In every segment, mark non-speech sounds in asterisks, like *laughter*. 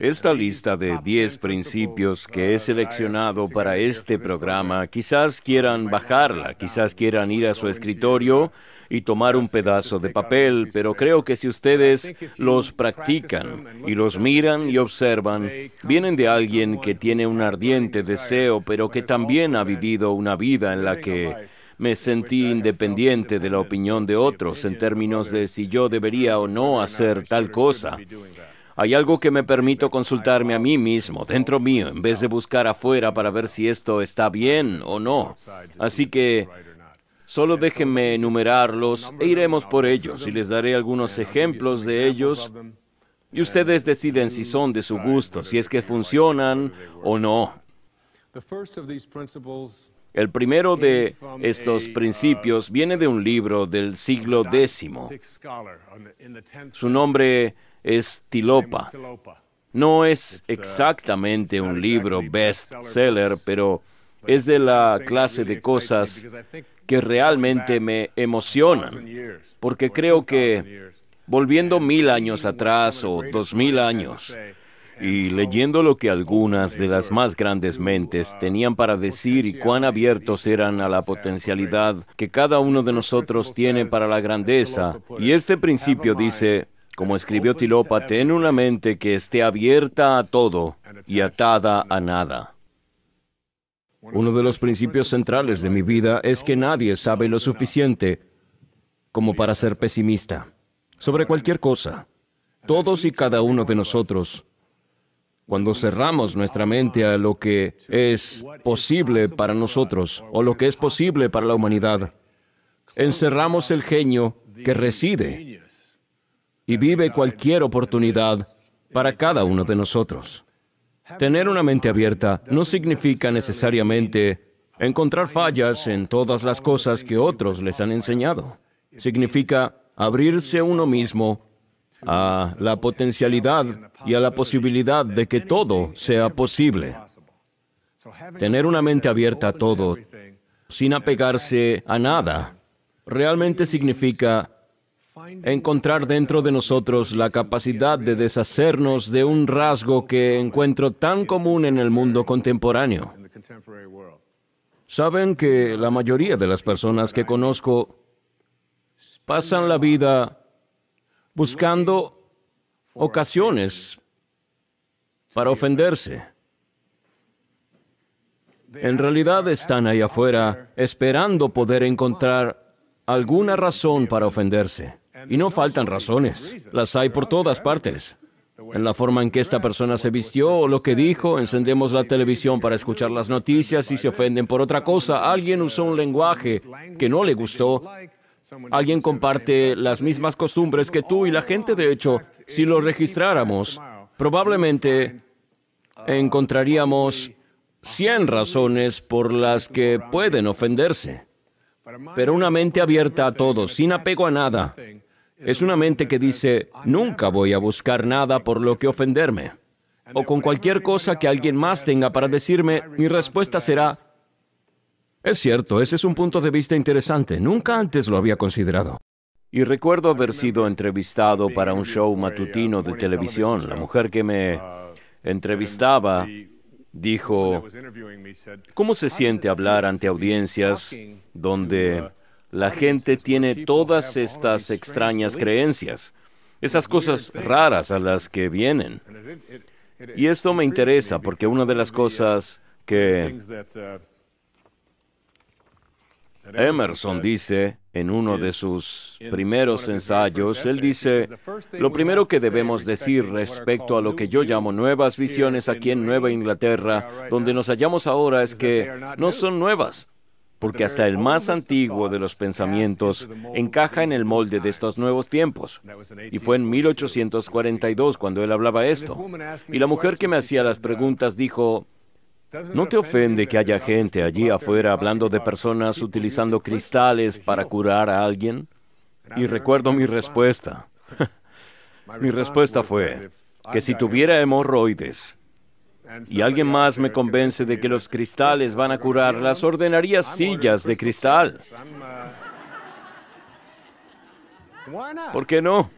Esta lista de 10 principios que he seleccionado para este programa, quizás quieran bajarla, quizás quieran ir a su escritorio y tomar un pedazo de papel, pero creo que si ustedes los practican y los miran y observan, vienen de alguien que tiene un ardiente deseo, pero que también ha vivido una vida en la que me sentí independiente de la opinión de otros en términos de si yo debería o no hacer tal cosa. Hay algo que me permito consultarme a mí mismo, dentro mío, en vez de buscar afuera para ver si esto está bien o no. Así que Solo déjenme enumerarlos e iremos por ellos y les daré algunos ejemplos de ellos y ustedes deciden si son de su gusto, si es que funcionan o no. El primero de estos principios viene de un libro del siglo X. Su nombre es Tilopa. No es uh, exactamente un libro bestseller, pero es de la clase de cosas que realmente me emocionan, porque creo que volviendo mil años atrás o dos mil años y leyendo lo que algunas de las más grandes uh, mentes tenían para decir y cuán abiertos eran a la potencialidad que cada uno de nosotros tiene para la grandeza, y este principio dice, como escribió Tilopa, ten una mente que esté abierta a todo y atada a nada. Uno de los principios centrales de mi vida es que nadie sabe lo suficiente como para ser pesimista sobre cualquier cosa. Todos y cada uno de nosotros, cuando cerramos nuestra mente a lo que es posible para nosotros o lo que es posible para la humanidad, encerramos el genio que reside y vive cualquier oportunidad para cada uno de nosotros. Tener una mente abierta no significa necesariamente encontrar fallas en todas las cosas que otros les han enseñado. Significa abrirse uno mismo a la potencialidad y a la posibilidad de que todo sea posible. Tener una mente abierta a todo, sin apegarse a nada, realmente significa encontrar dentro de nosotros la capacidad de deshacernos de un rasgo que encuentro tan común en el mundo contemporáneo. Saben que la mayoría de las personas que conozco pasan la vida buscando ocasiones para ofenderse. En realidad están ahí afuera esperando poder encontrar alguna razón para ofenderse. Y no faltan razones, las hay por todas partes. En la forma en que esta persona se vistió o lo que dijo, encendemos la televisión para escuchar las noticias y se ofenden por otra cosa. Alguien usó un lenguaje que no le gustó. Alguien comparte las mismas costumbres que tú y la gente, de hecho, si lo registráramos, probablemente encontraríamos 100 razones por las que pueden ofenderse. Pero una mente abierta a todos, sin apego a nada, es una mente que dice, nunca voy a buscar nada por lo que ofenderme. O con cualquier cosa que alguien más tenga para decirme, mi respuesta será, es cierto, ese es un punto de vista interesante, nunca antes lo había considerado. Y recuerdo haber sido entrevistado para un show matutino de televisión. La mujer que me entrevistaba dijo, ¿cómo se siente hablar ante audiencias donde la gente tiene todas estas extrañas creencias, esas cosas raras a las que vienen. Y esto me interesa porque una de las cosas que uh, Emerson dice en uno de sus primeros ensayos, él dice, lo primero que debemos decir respecto a lo que yo llamo nuevas visiones aquí en Nueva Inglaterra, donde nos hallamos ahora, es que no son nuevas, porque hasta el más antiguo de los pensamientos encaja en el molde de estos nuevos tiempos. Y fue en 1842 cuando él hablaba esto. Y la mujer que me hacía las preguntas dijo, ¿No te ofende que haya gente allí afuera hablando de personas utilizando cristales para curar a alguien? Y recuerdo mi respuesta. *laughs* mi respuesta fue que si tuviera hemorroides, y alguien más me convence de que los cristales van a curar las ordenaría sillas de cristal. ¿Por qué no?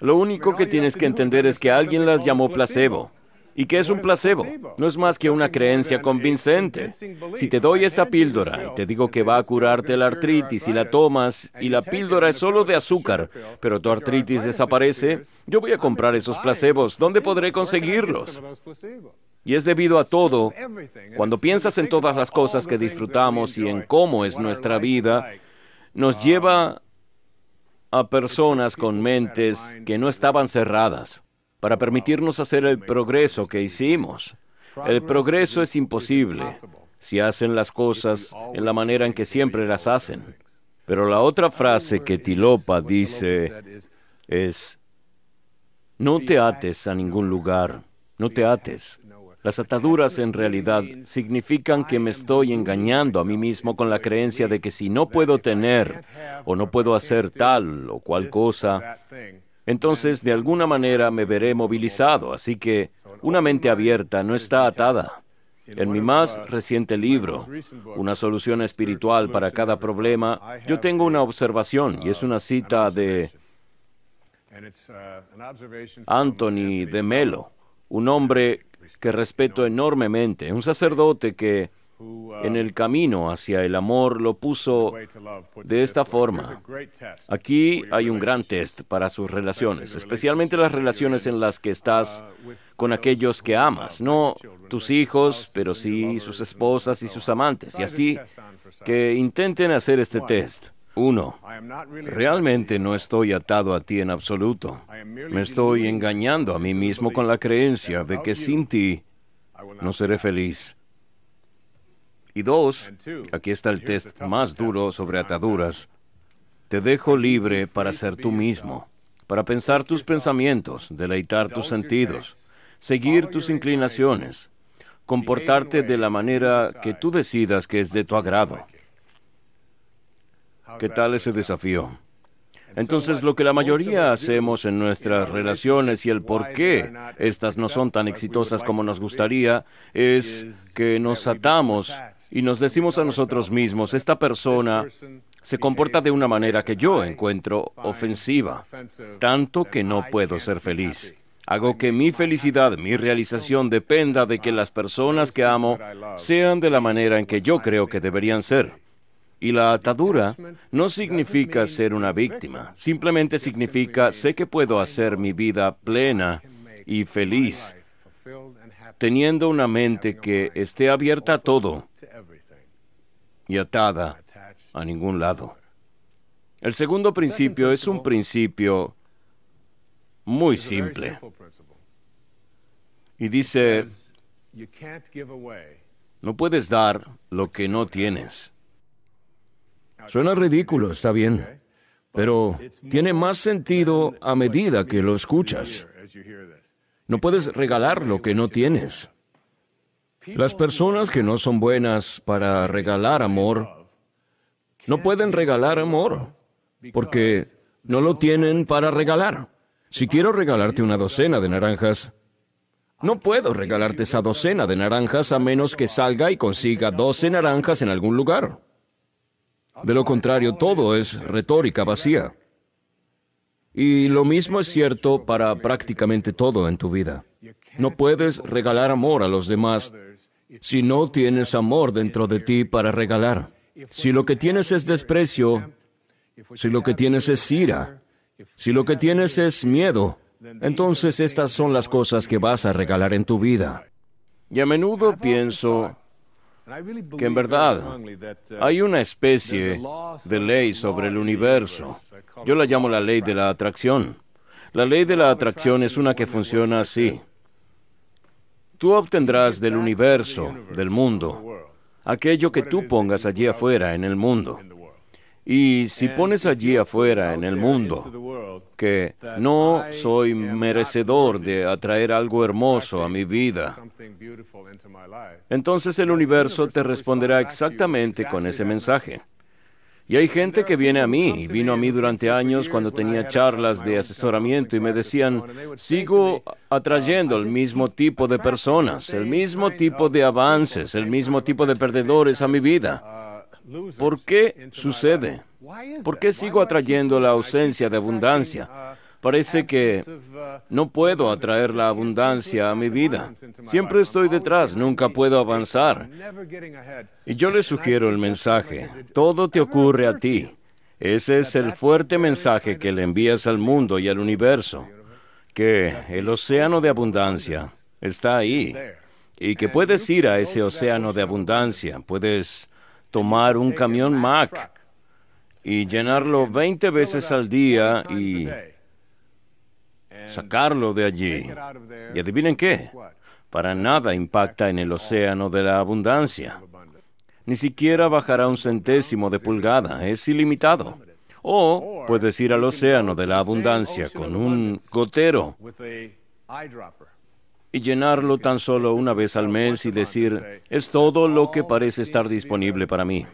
Lo único que tienes que entender es que alguien las llamó placebo. ¿Y qué es un placebo? No es más que una creencia convincente. Si te doy esta píldora y te digo que va a curarte la artritis y la tomas y la píldora es solo de azúcar, pero tu artritis desaparece, yo voy a comprar esos placebos. ¿Dónde podré conseguirlos? Y es debido a todo, cuando piensas en todas las cosas que disfrutamos y en cómo es nuestra vida, nos lleva a personas con mentes que no estaban cerradas para permitirnos hacer el progreso que hicimos. El progreso es imposible si hacen las cosas en la manera en que siempre las hacen. Pero la otra frase que Tilopa dice es, no te ates a ningún lugar, no te ates. Las ataduras en realidad significan que me estoy engañando a mí mismo con la creencia de que si no puedo tener o no puedo hacer tal o cual cosa, entonces de alguna manera me veré movilizado, así que una mente abierta no está atada. En mi más reciente libro, Una solución espiritual para cada problema, yo tengo una observación y es una cita de Anthony de Melo, un hombre que respeto enormemente, un sacerdote que en el camino hacia el amor lo puso de esta forma. Aquí hay un gran test para sus relaciones, especialmente las relaciones en las que estás con aquellos que amas, no tus hijos, pero sí sus esposas y sus amantes. Y así que intenten hacer este test. Uno, realmente no estoy atado a ti en absoluto. Me estoy engañando a mí mismo con la creencia de que sin ti no seré feliz. Y dos, aquí está el test más duro sobre ataduras. Te dejo libre para ser tú mismo, para pensar tus pensamientos, deleitar tus sentidos, seguir tus inclinaciones, comportarte de la manera que tú decidas que es de tu agrado. ¿Qué tal ese desafío? Entonces lo que la mayoría hacemos en nuestras relaciones y el por qué estas no son tan exitosas como nos gustaría es que nos atamos y nos decimos a nosotros mismos, esta persona se comporta de una manera que yo encuentro ofensiva, tanto que no puedo ser feliz. Hago que mi felicidad, mi realización dependa de que las personas que amo sean de la manera en que yo creo que deberían ser. Y la atadura no significa ser una víctima, simplemente significa sé que puedo hacer mi vida plena y feliz teniendo una mente que esté abierta a todo y atada a ningún lado. El segundo principio es un principio muy simple. Y dice, no puedes dar lo que no tienes. Suena ridículo, está bien, pero tiene más sentido a medida que lo escuchas. No puedes regalar lo que no tienes. Las personas que no son buenas para regalar amor, no pueden regalar amor, porque no lo tienen para regalar. Si quiero regalarte una docena de naranjas, no puedo regalarte esa docena de naranjas a menos que salga y consiga 12 naranjas en algún lugar. De lo contrario, todo es retórica vacía. Y lo mismo es cierto para prácticamente todo en tu vida. No puedes regalar amor a los demás si no tienes amor dentro de ti para regalar. Si lo que tienes es desprecio, si lo que tienes es ira, si lo que tienes es miedo, entonces estas son las cosas que vas a regalar en tu vida. Y a menudo pienso, que en verdad uh, hay una especie de ley sobre el universo. Yo la llamo la ley de la atracción. La ley de la atracción es una que funciona así. Tú obtendrás del universo, del mundo, aquello que tú pongas allí afuera en el mundo. Y si pones allí afuera, en el mundo, que no soy merecedor de atraer algo hermoso a mi vida, entonces el universo te responderá exactamente con ese mensaje. Y hay gente que viene a mí, vino a mí durante años cuando tenía charlas de asesoramiento y me decían, sigo atrayendo el mismo tipo de personas, el mismo tipo de avances, el mismo tipo de perdedores a mi vida. Uh, ¿Por qué sucede? ¿Por qué sigo atrayendo la ausencia de abundancia? Parece que no puedo atraer la abundancia a mi vida. Siempre estoy detrás, nunca puedo avanzar. Y yo le sugiero el mensaje, todo te ocurre a ti. Ese es el fuerte mensaje que le envías al mundo y al universo, que el océano de abundancia está ahí y que puedes ir a ese océano de abundancia, puedes tomar un camión Mack y llenarlo 20 veces al día y sacarlo de allí. Y adivinen qué, para nada impacta en el océano de la abundancia. Ni siquiera bajará un centésimo de pulgada, es ilimitado. O puedes ir al océano de la abundancia con un gotero y llenarlo tan solo una vez al mes y decir, es todo lo que parece estar disponible para mí.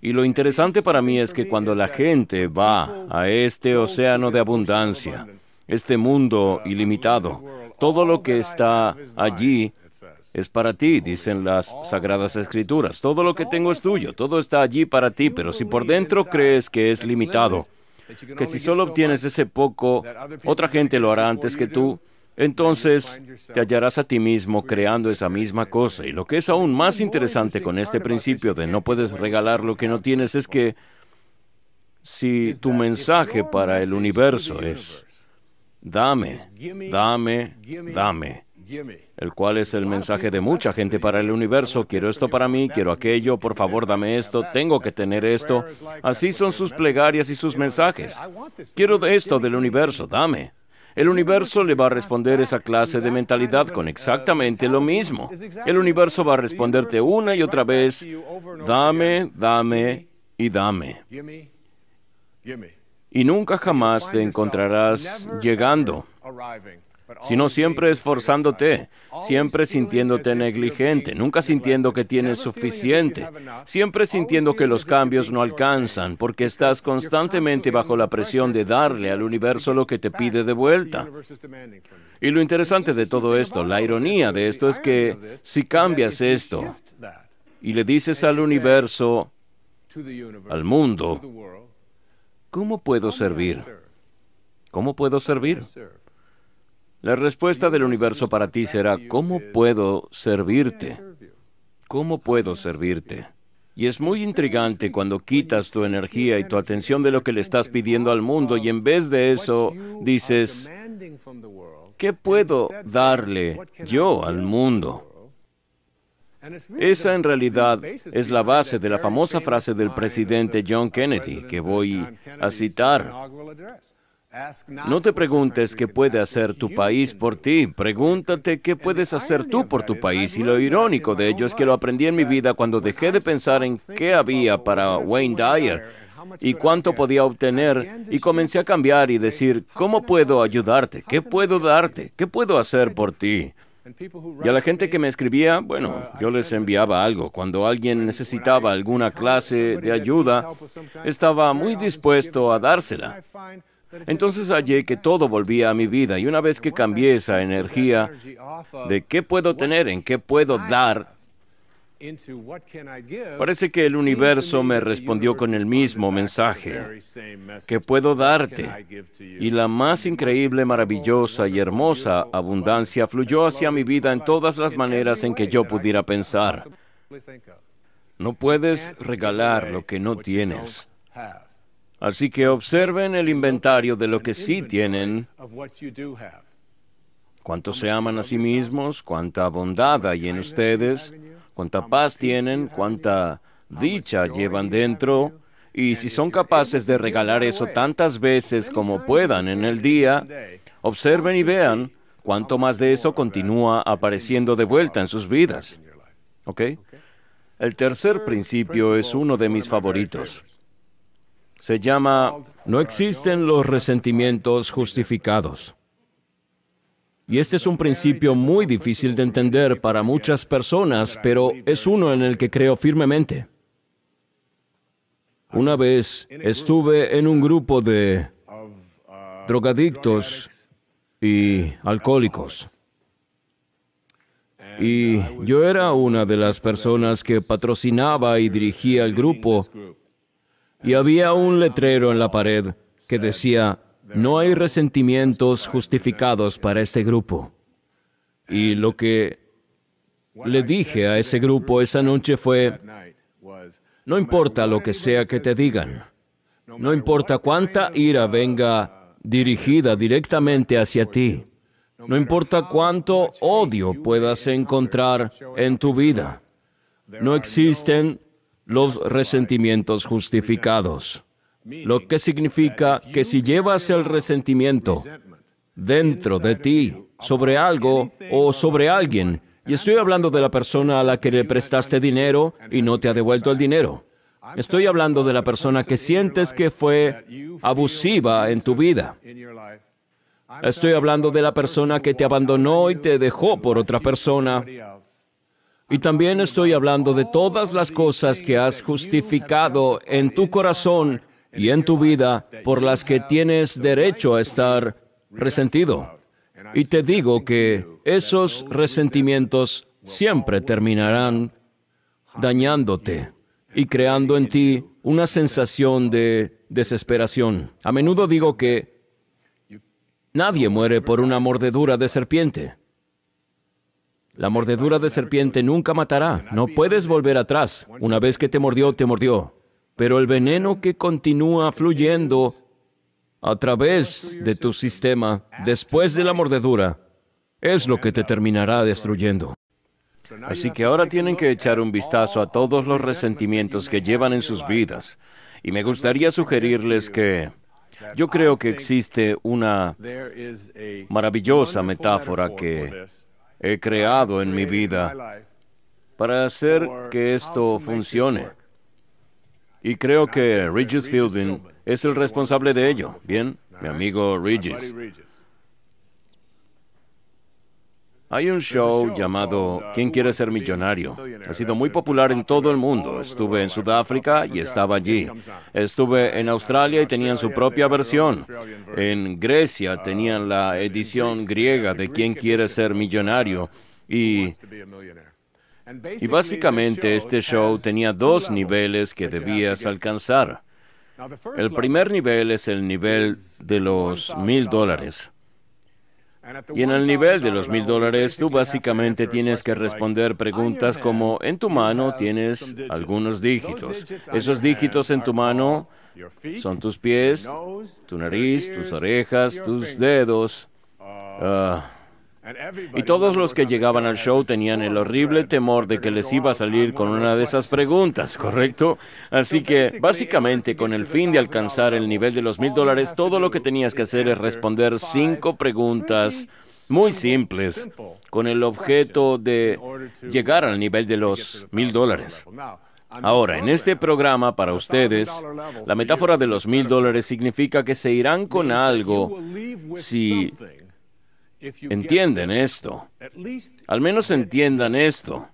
Y lo interesante para mí es que cuando la gente va a este océano de abundancia, este mundo ilimitado, todo lo que está allí es para ti, dicen las sagradas escrituras. Todo lo que tengo es tuyo, todo está allí para ti, pero si por dentro crees que es limitado, que si solo obtienes ese poco, otra gente lo hará antes que tú, entonces te hallarás a ti mismo creando esa misma cosa. Y lo que es aún más interesante con este principio de no puedes regalar lo que no tienes es que si tu mensaje para el universo es dame, dame, dame, el cual es el mensaje de mucha gente para el universo, quiero esto para mí, quiero aquello, por favor dame esto, tengo que tener esto. Así son sus plegarias y sus mensajes. Quiero esto del universo, dame. El universo le va a responder esa clase de mentalidad con exactamente lo mismo. El universo va a responderte una y otra vez, dame, dame y dame. Y nunca jamás te encontrarás llegando sino siempre esforzándote, siempre sintiéndote negligente, nunca sintiendo que tienes suficiente, siempre sintiendo que los cambios no alcanzan, porque estás constantemente bajo la presión de darle al universo lo que te pide de vuelta. Y lo interesante de todo esto, la ironía de esto es que si cambias esto y le dices al universo, al mundo, ¿cómo puedo servir? ¿Cómo puedo servir? La respuesta del universo para ti será, ¿cómo puedo servirte? ¿Cómo puedo servirte? Y es muy intrigante cuando quitas tu energía y tu atención de lo que le estás pidiendo al mundo y en vez de eso dices, ¿qué puedo darle yo al mundo? Esa en realidad es la base de la famosa frase del presidente John Kennedy que voy a citar no te preguntes qué puede hacer tu país por ti, pregúntate qué puedes hacer tú por tu país. Y lo irónico de ello es que lo aprendí en mi vida cuando dejé de pensar en qué había para Wayne Dyer y cuánto podía obtener y comencé a cambiar y decir, ¿cómo puedo ayudarte? ¿Qué puedo darte? ¿Qué puedo hacer por ti? Y a la gente que me escribía, bueno, yo les enviaba algo. Cuando alguien necesitaba alguna clase de ayuda, estaba muy dispuesto a dársela. Entonces hallé que todo volvía a mi vida y una vez que cambié esa energía de qué puedo tener, en qué puedo dar, Parece que el universo me respondió con el mismo mensaje que puedo darte. Y la más increíble, maravillosa y hermosa abundancia fluyó hacia mi vida en todas las maneras en que yo pudiera pensar. No puedes regalar lo que no tienes. Así que observen el inventario de lo que sí tienen, cuánto se aman a sí mismos, cuánta bondad hay en ustedes, cuánta paz tienen, cuánta dicha llevan dentro, y si son capaces de regalar eso tantas veces como puedan en el día, observen y vean cuánto más de eso continúa apareciendo de vuelta en sus vidas. ¿Ok? El tercer principio es uno de mis favoritos. Se llama No existen los resentimientos justificados. Y este es un principio muy difícil de entender para muchas personas, pero es uno en el que creo firmemente. Una vez estuve en un grupo de drogadictos y alcohólicos. Y yo era una de las personas que patrocinaba y dirigía el grupo y había un letrero en la pared que decía, no hay resentimientos justificados para este grupo. Y lo que le dije a ese grupo esa noche fue, no importa lo que sea que te digan, no importa cuánta ira venga dirigida directamente hacia ti, no importa cuánto odio puedas encontrar en tu vida, no existen los resentimientos justificados, lo que significa que si llevas el resentimiento dentro de ti sobre algo o sobre alguien, y estoy hablando de la persona a la que le prestaste dinero y no te ha devuelto el dinero. Estoy hablando de la persona que sientes que fue abusiva en tu vida. Estoy hablando de la persona que te abandonó y te dejó por otra persona y también estoy hablando de todas las cosas que has justificado en tu corazón y en tu vida por las que tienes derecho a estar resentido. Y te digo que esos resentimientos siempre terminarán dañándote y creando en ti una sensación de desesperación. A menudo digo que nadie muere por una mordedura de serpiente. La mordedura de serpiente nunca matará, no puedes volver atrás. Una vez que te mordió, te mordió. Pero el veneno que continúa fluyendo a través de tu sistema después de la mordedura es lo que te terminará destruyendo. Así que ahora tienen que echar un vistazo a todos los resentimientos que llevan en sus vidas. Y me gustaría sugerirles que yo creo que existe una maravillosa metáfora que he creado en mi vida para hacer que esto funcione. Y creo que Regis Fielding es el responsable de ello. Bien, mi amigo Regis. Hay un show llamado uh, ¿Quién quiere ser millonario? Ha sido muy popular en todo el mundo. Estuve en Sudáfrica y estaba allí. Estuve en Australia y tenían su propia versión. En Grecia uh, tenían la edición griega de ¿Quién quiere ser uh, millonario? Y básicamente este show tenía dos niveles que debías alcanzar. El primer nivel es el nivel de los mil dólares. Y en el nivel de los mil dólares, tú básicamente tienes que responder preguntas como, en tu mano tienes algunos dígitos. Esos dígitos en tu mano son tus pies, tu nariz, tus orejas, tus dedos. Ah, y todos los que llegaban al show tenían el horrible temor de que les iba a salir con una de esas preguntas, ¿correcto? Así que, básicamente, con el fin de alcanzar el nivel de los mil dólares, todo lo que tenías que hacer es responder cinco preguntas muy simples con el objeto de llegar al nivel de los mil dólares. Ahora, en este programa para ustedes, la metáfora de los mil dólares significa que se irán con algo si entienden esto. Al menos entiendan esto.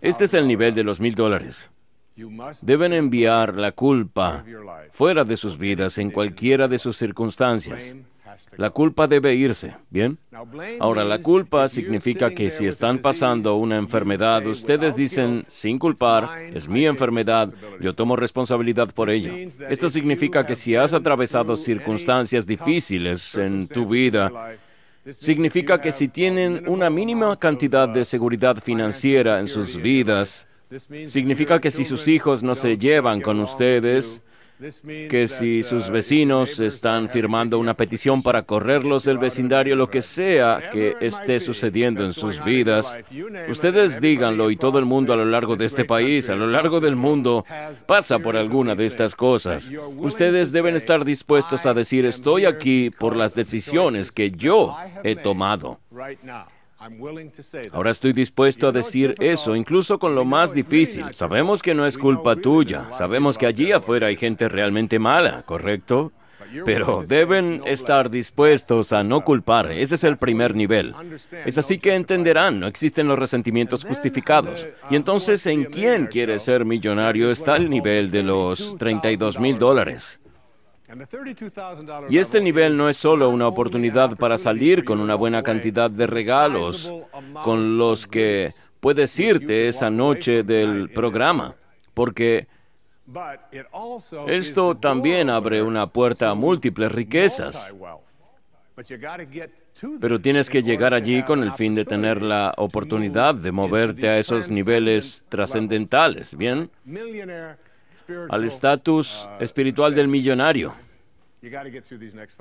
Este es el nivel de los mil dólares. Deben enviar la culpa fuera de sus vidas en cualquiera de sus circunstancias. La culpa debe irse, ¿bien? Ahora, la culpa significa que si están pasando una enfermedad, ustedes dicen, sin culpar, es mi enfermedad, yo tomo responsabilidad por ello. Esto significa que si has atravesado circunstancias difíciles en tu vida, Significa que si tienen una mínima cantidad de seguridad financiera en sus vidas, significa que si sus hijos no se llevan con ustedes, que si sus vecinos están firmando una petición para correrlos del vecindario, lo que sea que esté sucediendo en sus vidas, ustedes díganlo y todo el mundo a lo largo de este país, a lo largo del mundo, pasa por alguna de estas cosas. Ustedes deben estar dispuestos a decir, estoy aquí por las decisiones que yo he tomado. Ahora estoy dispuesto a decir eso, incluso con lo más difícil. Sabemos que no es culpa tuya, sabemos que allí afuera hay gente realmente mala, ¿correcto? Pero deben estar dispuestos a no culpar, ese es el primer nivel. Es así que entenderán, no existen los resentimientos justificados. Uh, y entonces, ¿en quién quiere ser millonario está el nivel de los 32 mil dólares? Y este nivel no es solo una oportunidad para salir con una buena cantidad de regalos con los que puedes irte esa noche del programa, porque esto también abre una puerta a múltiples riquezas. Pero tienes que llegar allí con el fin de tener la oportunidad de moverte a esos niveles trascendentales, ¿bien? al estatus espiritual del millonario.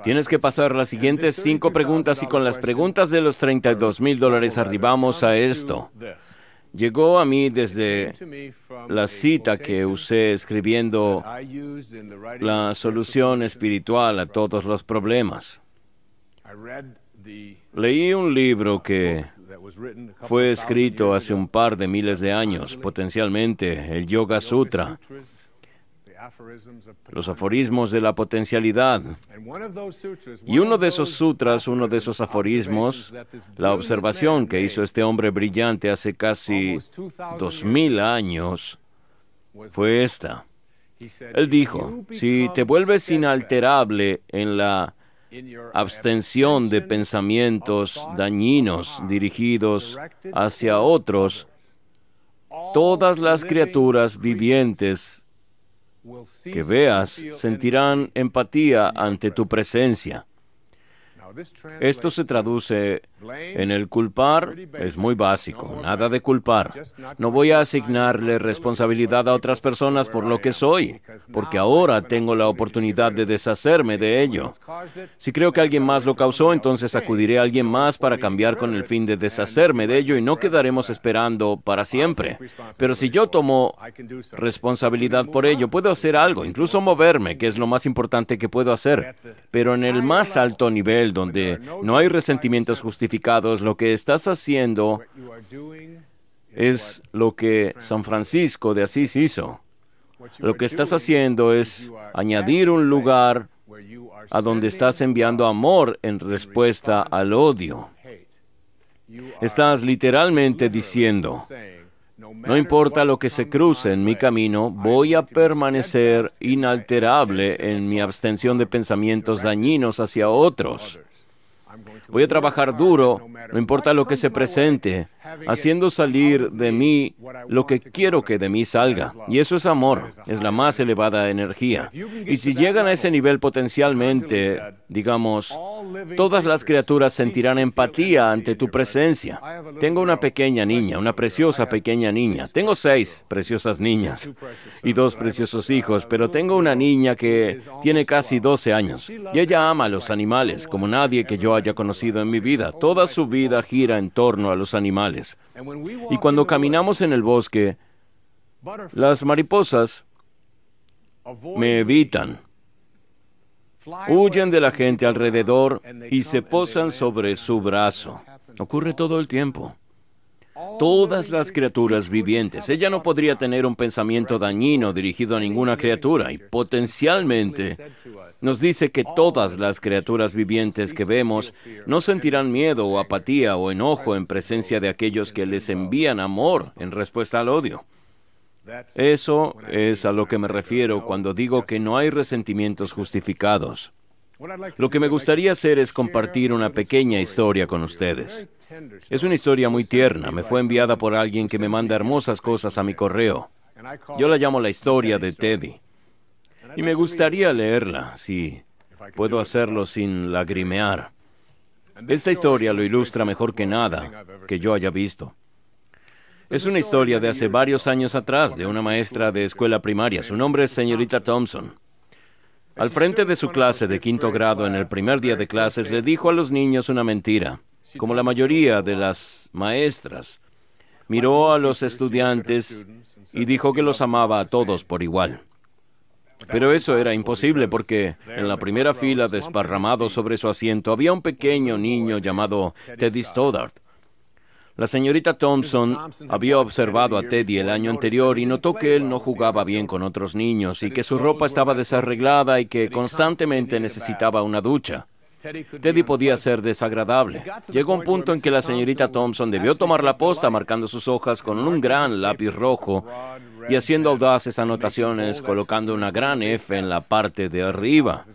Tienes que pasar las siguientes cinco preguntas y con las preguntas de los 32 mil dólares arribamos a esto. Llegó a mí desde la cita que usé escribiendo la solución espiritual a todos los problemas. Leí un libro que fue escrito hace un par de miles de años, potencialmente el Yoga Sutra, los aforismos de la potencialidad. Y uno de esos sutras, uno de esos aforismos, la observación que hizo este hombre brillante hace casi dos mil años, fue esta. Él dijo, si te vuelves inalterable en la abstención de pensamientos dañinos dirigidos hacia otros, todas las criaturas vivientes que veas sentirán empatía ante tu presencia. Esto se traduce en el culpar es muy básico, nada de culpar. No voy a asignarle responsabilidad a otras personas por lo que soy, porque ahora tengo la oportunidad de deshacerme de ello. Si creo que alguien más lo causó, entonces acudiré a alguien más para cambiar con el fin de deshacerme de ello y no quedaremos esperando para siempre. Pero si yo tomo responsabilidad por ello, puedo hacer algo, incluso moverme, que es lo más importante que puedo hacer. Pero en el más alto nivel, donde no hay resentimientos justificados, lo que estás haciendo es lo que San Francisco de Asís hizo. Lo que estás haciendo es añadir un lugar a donde estás enviando amor en respuesta al odio. Estás literalmente diciendo, no importa lo que se cruce en mi camino, voy a permanecer inalterable en mi abstención de pensamientos dañinos hacia otros. Voy a trabajar duro, no importa lo que se presente haciendo salir de mí lo que quiero que de mí salga. Y eso es amor, es la más elevada energía. Y si llegan a ese nivel potencialmente, digamos, todas las criaturas sentirán empatía ante tu presencia. Tengo una pequeña niña, una preciosa pequeña niña. Tengo seis preciosas niñas y dos preciosos hijos, pero tengo una niña que tiene casi 12 años y ella ama a los animales como nadie que yo haya conocido en mi vida. Toda su vida gira en torno a los animales. Y cuando caminamos en el bosque, las mariposas me evitan, huyen de la gente alrededor y se posan sobre su brazo. Ocurre todo el tiempo todas las criaturas vivientes. Ella no podría tener un pensamiento dañino dirigido a ninguna criatura y potencialmente nos dice que todas las criaturas vivientes que vemos no sentirán miedo o apatía o enojo en presencia de aquellos que les envían amor en respuesta al odio. Eso es a lo que me refiero cuando digo que no hay resentimientos justificados. Lo que me gustaría hacer es compartir una pequeña historia con ustedes. Es una historia muy tierna, me fue enviada por alguien que me manda hermosas cosas a mi correo. Yo la llamo la historia de Teddy. Y me gustaría leerla, si puedo hacerlo sin lagrimear. Esta historia lo ilustra mejor que nada que yo haya visto. Es una historia de hace varios años atrás, de una maestra de escuela primaria. Su nombre es señorita Thompson. Al frente de su clase de quinto grado en el primer día de clases le dijo a los niños una mentira, como la mayoría de las maestras. Miró a los estudiantes y dijo que los amaba a todos por igual. Pero eso era imposible porque en la primera fila desparramado sobre su asiento había un pequeño niño llamado Teddy Stoddard, la señorita Thompson había observado a Teddy el año anterior y notó que él no jugaba bien con otros niños y que su ropa estaba desarreglada y que constantemente necesitaba una ducha. Teddy podía ser desagradable. Llegó un punto en que la señorita Thompson debió tomar la posta marcando sus hojas con un gran lápiz rojo y haciendo audaces anotaciones colocando una gran F en la parte de arriba.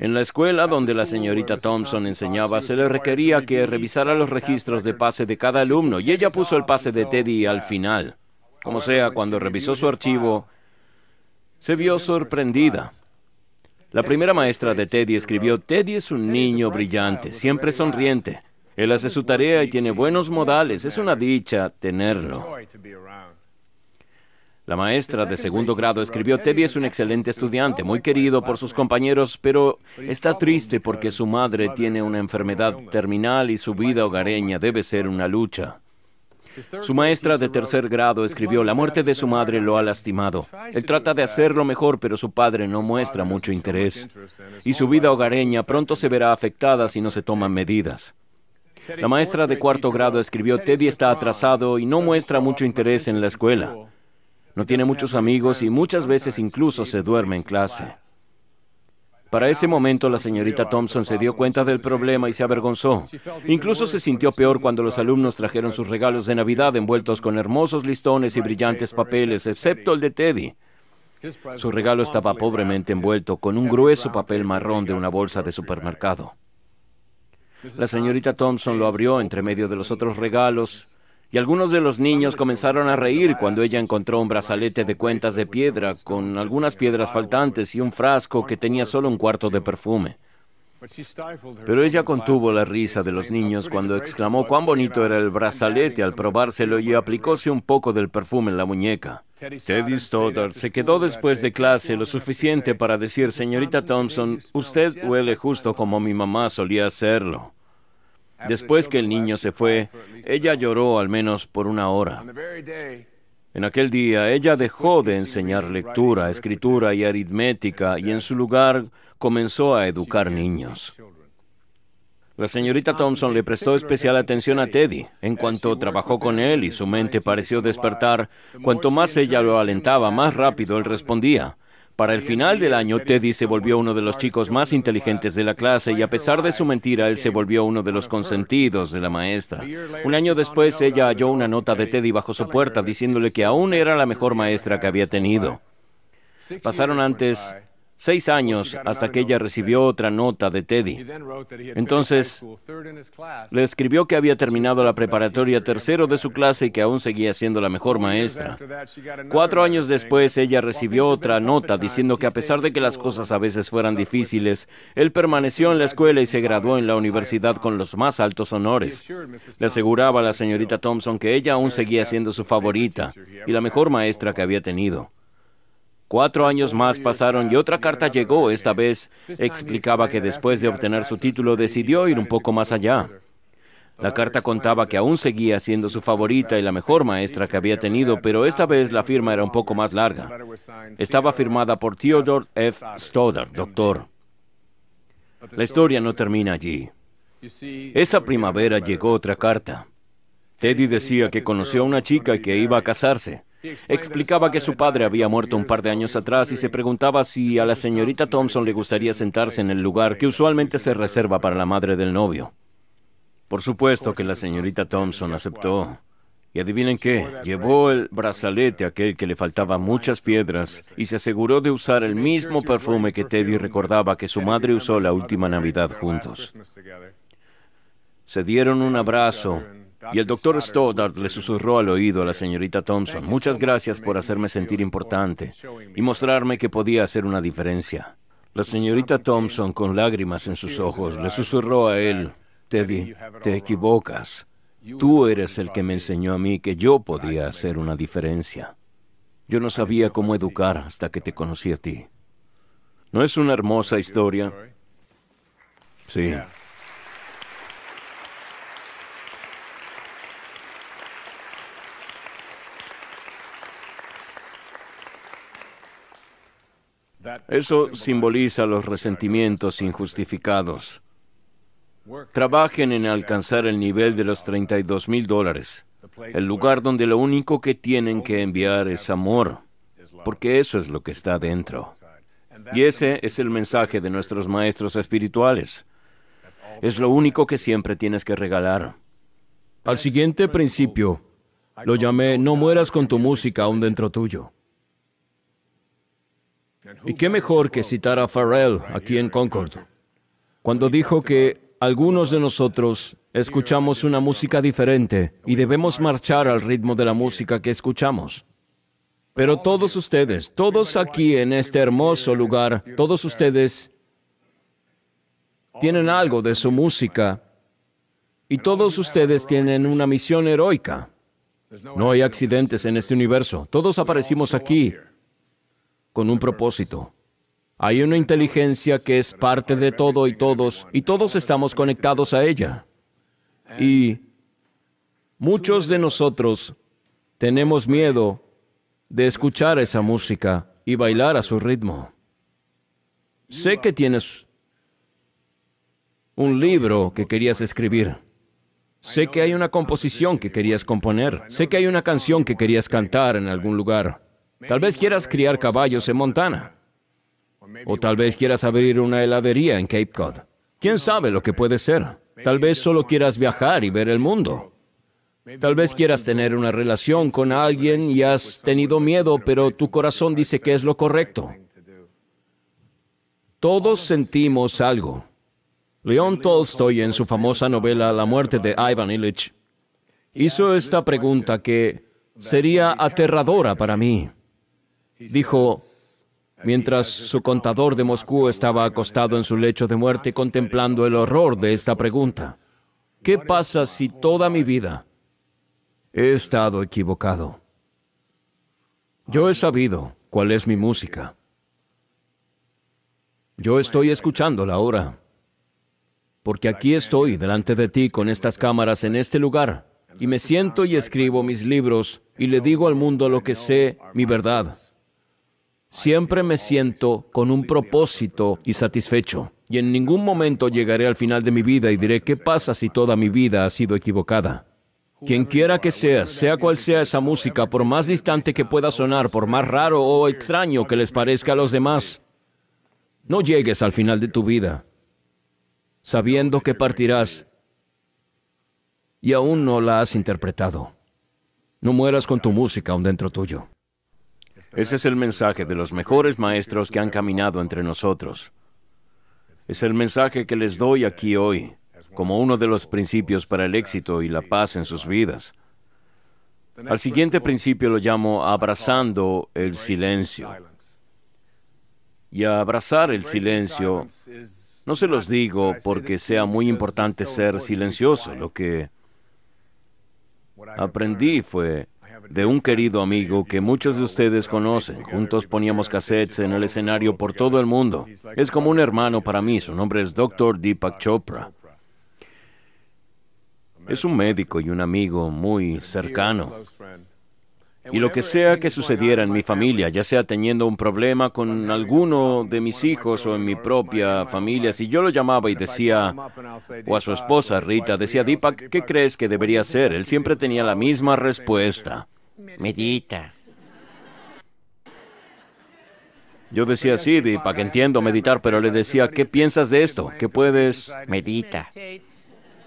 En la escuela donde la señorita Thompson enseñaba, se le requería que revisara los registros de pase de cada alumno y ella puso el pase de Teddy al final. Como sea, cuando revisó su archivo, se vio sorprendida. La primera maestra de Teddy escribió, Teddy es un niño brillante, siempre sonriente. Él hace su tarea y tiene buenos modales. Es una dicha tenerlo. La maestra de segundo grado escribió, Teddy es un excelente estudiante, muy querido por sus compañeros, pero está triste porque su madre tiene una enfermedad terminal y su vida hogareña debe ser una lucha. Su maestra de tercer grado escribió, la muerte de su madre lo ha lastimado. Él trata de hacerlo mejor, pero su padre no muestra mucho interés. Y su vida hogareña pronto se verá afectada si no se toman medidas. La maestra de cuarto grado escribió, Teddy está atrasado y no muestra mucho interés en la escuela no tiene muchos amigos y muchas veces incluso se duerme en clase. Para ese momento la señorita Thompson se dio cuenta del problema y se avergonzó. Incluso se sintió peor cuando los alumnos trajeron sus regalos de Navidad envueltos con hermosos listones y brillantes papeles, excepto el de Teddy. Su regalo estaba pobremente envuelto con un grueso papel marrón de una bolsa de supermercado. La señorita Thompson lo abrió entre medio de los otros regalos y algunos de los niños comenzaron a reír cuando ella encontró un brazalete de cuentas de piedra con algunas piedras faltantes y un frasco que tenía solo un cuarto de perfume. Pero ella contuvo la risa de los niños cuando exclamó cuán bonito era el brazalete al probárselo y aplicóse un poco del perfume en la muñeca. Teddy Stoddard se quedó después de clase lo suficiente para decir, señorita Thompson, usted huele justo como mi mamá solía hacerlo. Después que el niño se fue, ella lloró al menos por una hora. En aquel día ella dejó de enseñar lectura, escritura y aritmética y en su lugar comenzó a educar niños. La señorita Thompson le prestó especial atención a Teddy. En cuanto trabajó con él y su mente pareció despertar, cuanto más ella lo alentaba, más rápido él respondía. Para el final del año, Teddy se volvió uno de los chicos más inteligentes de la clase y a pesar de su mentira, él se volvió uno de los consentidos de la maestra. Un año después, ella halló una nota de Teddy bajo su puerta diciéndole que aún era la mejor maestra que había tenido. Pasaron antes seis pues años hasta que ella recibió otra nota de Teddy. Entonces, le escribió que había terminado la preparatoria tercero de su clase y que aún seguía siendo la mejor maestra. Cuatro años después, ella recibió otra nota diciendo que a pesar de que las cosas a veces fueran difíciles, él permaneció en la escuela y se graduó en la universidad con los más altos honores. Le aseguraba a la señorita Thompson que ella aún seguía siendo su favorita y la mejor maestra que había tenido. Cuatro años más pasaron y otra carta llegó. Esta vez explicaba que después de obtener su título decidió ir un poco más allá. La carta contaba que aún seguía siendo su favorita y la mejor maestra que había tenido, pero esta vez la firma era un poco más larga. Estaba firmada por Theodore F. Stoddard, doctor. La historia no termina allí. Esa primavera llegó otra carta. Teddy decía que conoció a una chica y que iba a casarse. Explicaba que su padre había muerto un par de años atrás y se preguntaba si a la señorita Thompson le gustaría sentarse en el lugar que usualmente se reserva para la madre del novio. Por supuesto que la señorita Thompson aceptó. Y adivinen qué, llevó el brazalete aquel que le faltaba muchas piedras y se aseguró de usar el mismo perfume que Teddy recordaba que su madre usó la última Navidad juntos. Se dieron un abrazo y el doctor Stoddard le susurró al oído a la señorita Thompson, muchas gracias por hacerme sentir importante y mostrarme que podía hacer una diferencia. La señorita Thompson, con lágrimas en sus ojos, le susurró a él, Teddy, te equivocas. Tú eres el que me enseñó a mí que yo podía hacer una diferencia. Yo no sabía cómo educar hasta que te conocí a ti. ¿No es una hermosa historia? Sí. Eso simboliza los resentimientos injustificados. Trabajen en alcanzar el nivel de los 32 mil dólares, el lugar donde lo único que tienen que enviar es amor, porque eso es lo que está dentro. Y ese es el mensaje de nuestros maestros espirituales. Es lo único que siempre tienes que regalar. Al siguiente principio, lo llamé no mueras con tu música aún dentro tuyo. Y qué mejor que citar a Farrell aquí en Concord, cuando dijo que algunos de nosotros escuchamos una música diferente y debemos marchar al ritmo de la música que escuchamos. Pero todos ustedes, todos aquí en este hermoso lugar, todos ustedes tienen algo de su música y todos ustedes tienen una misión heroica. No hay accidentes en este universo. Todos aparecimos aquí con un propósito. Hay una inteligencia que es parte de todo y todos, y todos estamos conectados a ella. Y muchos de nosotros tenemos miedo de escuchar esa música y bailar a su ritmo. Sé que tienes un libro que querías escribir. Sé que hay una composición que querías componer. Sé que hay una canción que querías cantar en algún lugar. Tal vez quieras criar caballos en Montana. O tal vez quieras abrir una heladería en Cape Cod. ¿Quién sabe lo que puede ser? Tal vez solo quieras viajar y ver el mundo. Tal vez quieras tener una relación con alguien y has tenido miedo, pero tu corazón dice que es lo correcto. Todos sentimos algo. León Tolstoy, en su famosa novela La muerte de Ivan Illich, hizo esta pregunta que sería aterradora para mí dijo, mientras su contador de Moscú estaba acostado en su lecho de muerte contemplando el horror de esta pregunta, ¿qué pasa si toda mi vida he estado equivocado? Yo he sabido cuál es mi música. Yo estoy escuchándola ahora, porque aquí estoy delante de ti con estas cámaras en este lugar, y me siento y escribo mis libros y le digo al mundo lo que sé, mi verdad, Siempre me siento con un propósito y satisfecho. Y en ningún momento llegaré al final de mi vida y diré qué pasa si toda mi vida ha sido equivocada. Quien quiera que seas, sea cual sea esa música, por más distante que pueda sonar, por más raro o extraño que les parezca a los demás, no llegues al final de tu vida sabiendo que partirás y aún no la has interpretado. No mueras con tu música aún dentro tuyo. Ese es el mensaje de los mejores maestros que han caminado entre nosotros. Es el mensaje que les doy aquí hoy, como uno de los principios para el éxito y la paz en sus vidas. Al siguiente principio lo llamo abrazando el silencio. Y a abrazar el silencio, no se los digo porque sea muy importante ser silencioso. Lo que aprendí fue de un querido amigo que muchos de ustedes conocen. Juntos poníamos cassettes en el escenario por todo el mundo. Es como un hermano para mí. Su nombre es Dr. Deepak Chopra. Es un médico y un amigo muy cercano. Y lo que sea que sucediera en mi familia, ya sea teniendo un problema con alguno de mis hijos o en mi propia familia, si yo lo llamaba y decía, o a su esposa Rita, decía, Deepak, ¿qué crees que debería hacer? Él siempre tenía la misma respuesta. Medita. Yo decía sí, para que entiendo meditar, pero le decía, ¿qué piensas de esto? ¿Qué puedes? Medita.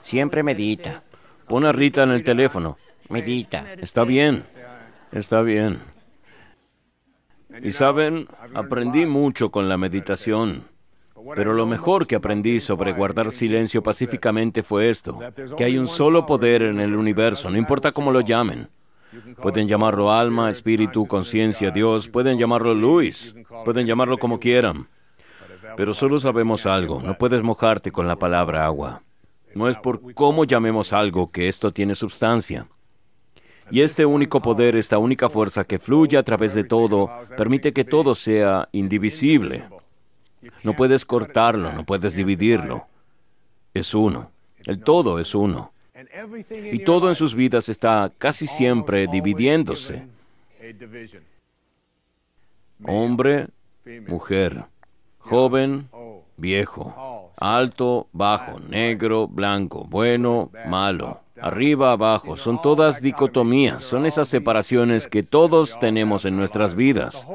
Siempre medita. Pon a Rita en el teléfono. Medita. Está bien. Está bien. Y saben, aprendí mucho con la meditación. Pero lo mejor que aprendí sobre guardar silencio pacíficamente fue esto, que hay un solo poder en el universo, no importa cómo lo llamen. Pueden llamarlo alma, espíritu, conciencia, Dios. Pueden llamarlo Luis. Pueden llamarlo como quieran. Pero solo sabemos algo. No puedes mojarte con la palabra agua. No es por cómo llamemos algo que esto tiene sustancia. Y este único poder, esta única fuerza que fluye a través de todo, permite que todo sea indivisible. No puedes cortarlo, no puedes dividirlo. Es uno. El todo es uno. Y todo en sus vidas está casi siempre dividiéndose. Hombre, mujer, joven, viejo, alto, bajo, negro, blanco, bueno, malo, arriba, abajo. Son todas dicotomías, son esas separaciones que todos tenemos en nuestras vidas.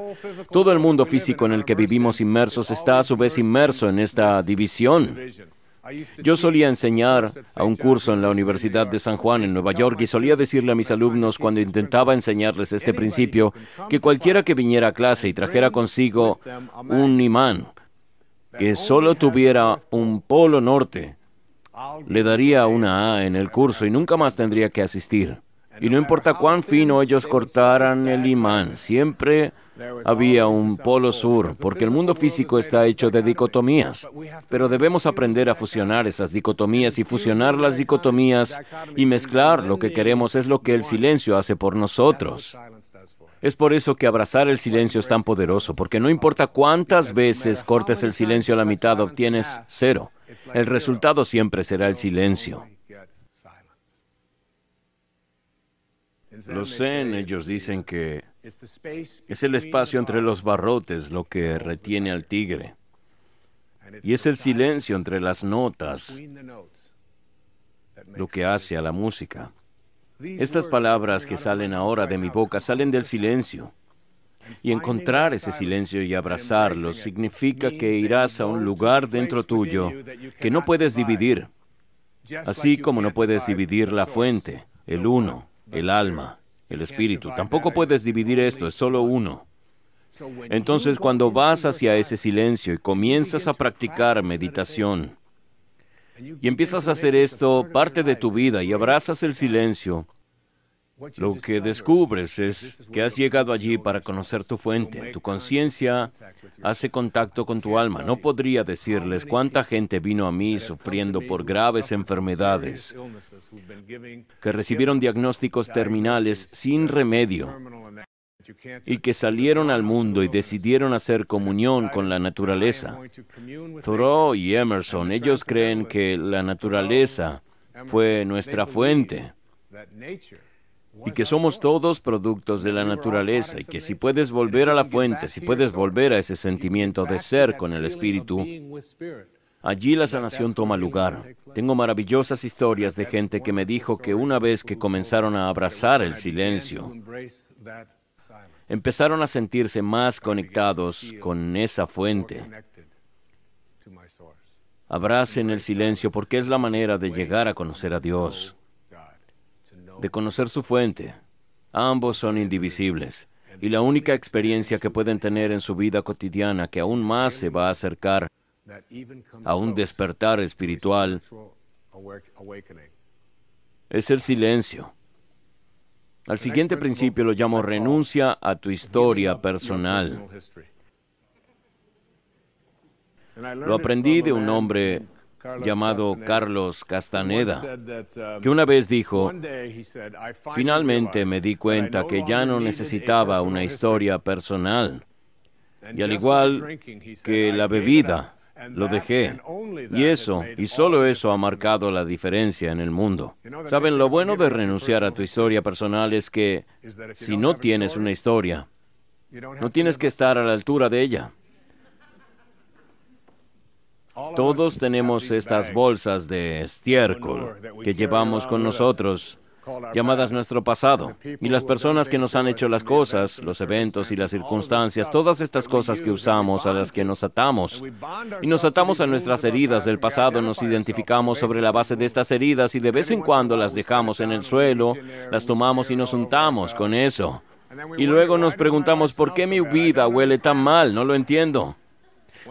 Todo el mundo físico en el que vivimos inmersos está a su vez inmerso en esta división. Yo solía enseñar a un curso en la Universidad de San Juan en Nueva York y solía decirle a mis alumnos cuando intentaba enseñarles este principio que cualquiera que viniera a clase y trajera consigo un imán que solo tuviera un polo norte, le daría una A en el curso y nunca más tendría que asistir. Y no importa cuán fino ellos cortaran el imán, siempre había un polo sur, porque el mundo físico está hecho de dicotomías. Pero debemos aprender a fusionar esas dicotomías y fusionar las dicotomías y mezclar lo que queremos es lo que el silencio hace por nosotros. Es por eso que abrazar el silencio es tan poderoso, porque no importa cuántas veces cortes el silencio a la mitad, obtienes cero. El resultado siempre será el silencio. Los Zen, ellos este, dicen que este es el espacio entre los barrotes lo que retiene al tigre. Y es el silencio entre las notas lo que hace a la música. Estas palabras que salen ahora de mi boca salen del silencio. Y encontrar ese silencio y abrazarlo significa que irás a un lugar dentro tuyo que no puedes dividir, así como no puedes dividir la fuente, el uno el alma, el espíritu. Tampoco puedes dividir esto, es solo uno. Entonces cuando vas hacia ese silencio y comienzas a practicar meditación, y empiezas a hacer esto parte de tu vida y abrazas el silencio, lo que descubres es que has llegado allí para conocer tu fuente. Tu conciencia hace contacto con tu alma. No podría decirles cuánta gente vino a mí sufriendo por graves enfermedades, que recibieron diagnósticos terminales sin remedio y que salieron al mundo y decidieron hacer comunión con la naturaleza. Thoreau y Emerson, ellos creen que la naturaleza fue nuestra fuente y que somos todos productos de la naturaleza y que si puedes volver a la fuente, si puedes volver a ese sentimiento de ser con el espíritu, Allí la sanación toma lugar. Tengo maravillosas historias de gente que me dijo que una vez que comenzaron a abrazar el silencio, empezaron a sentirse más conectados con esa fuente. Abracen el silencio porque es la manera de llegar a conocer a Dios de conocer su fuente. Ambos son indivisibles y la única experiencia que pueden tener en su vida cotidiana que aún más se va a acercar a un despertar espiritual es el silencio. Al siguiente principio lo llamo renuncia a tu historia personal. Lo aprendí de un hombre llamado Carlos Castaneda, um, que una vez dijo, finalmente me di cuenta que ya no necesitaba una historia personal, y al igual que la bebida, lo dejé. Y eso, y solo eso ha marcado la diferencia en el mundo. Saben, lo bueno de renunciar a tu historia personal es que si no tienes una historia, no tienes que estar a la altura de ella. Todos tenemos estas bolsas de estiércol que llevamos con nosotros, llamadas nuestro pasado, y las personas que nos han hecho las cosas, los eventos y las circunstancias, todas estas cosas que usamos, a las que nos atamos. Y nos atamos a nuestras heridas del pasado, nos identificamos sobre la base de estas heridas y de vez en cuando las dejamos en el suelo, las tomamos y nos untamos con eso. Y luego nos preguntamos, ¿por qué mi vida huele tan mal? No lo entiendo.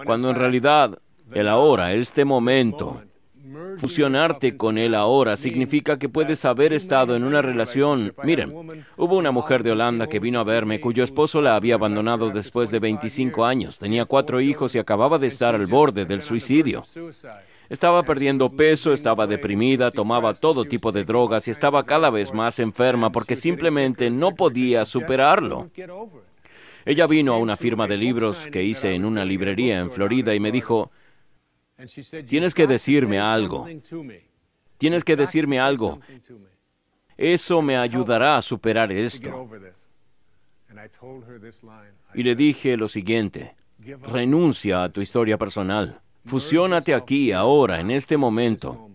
Cuando en realidad el ahora, este momento. Fusionarte con él ahora significa que puedes haber estado en una relación. Miren, hubo una mujer de Holanda que vino a verme cuyo esposo la había abandonado después de 25 años, tenía cuatro hijos y acababa de estar al borde del suicidio. Estaba perdiendo peso, estaba deprimida, tomaba todo tipo de drogas y estaba cada vez más enferma porque simplemente no podía superarlo. Ella vino a una firma de libros que hice en una librería en Florida y me dijo, Tienes que decirme algo. Tienes que decirme algo. Eso me ayudará a superar esto. Y le dije lo siguiente, renuncia a tu historia personal, fusiónate aquí, ahora, en este momento.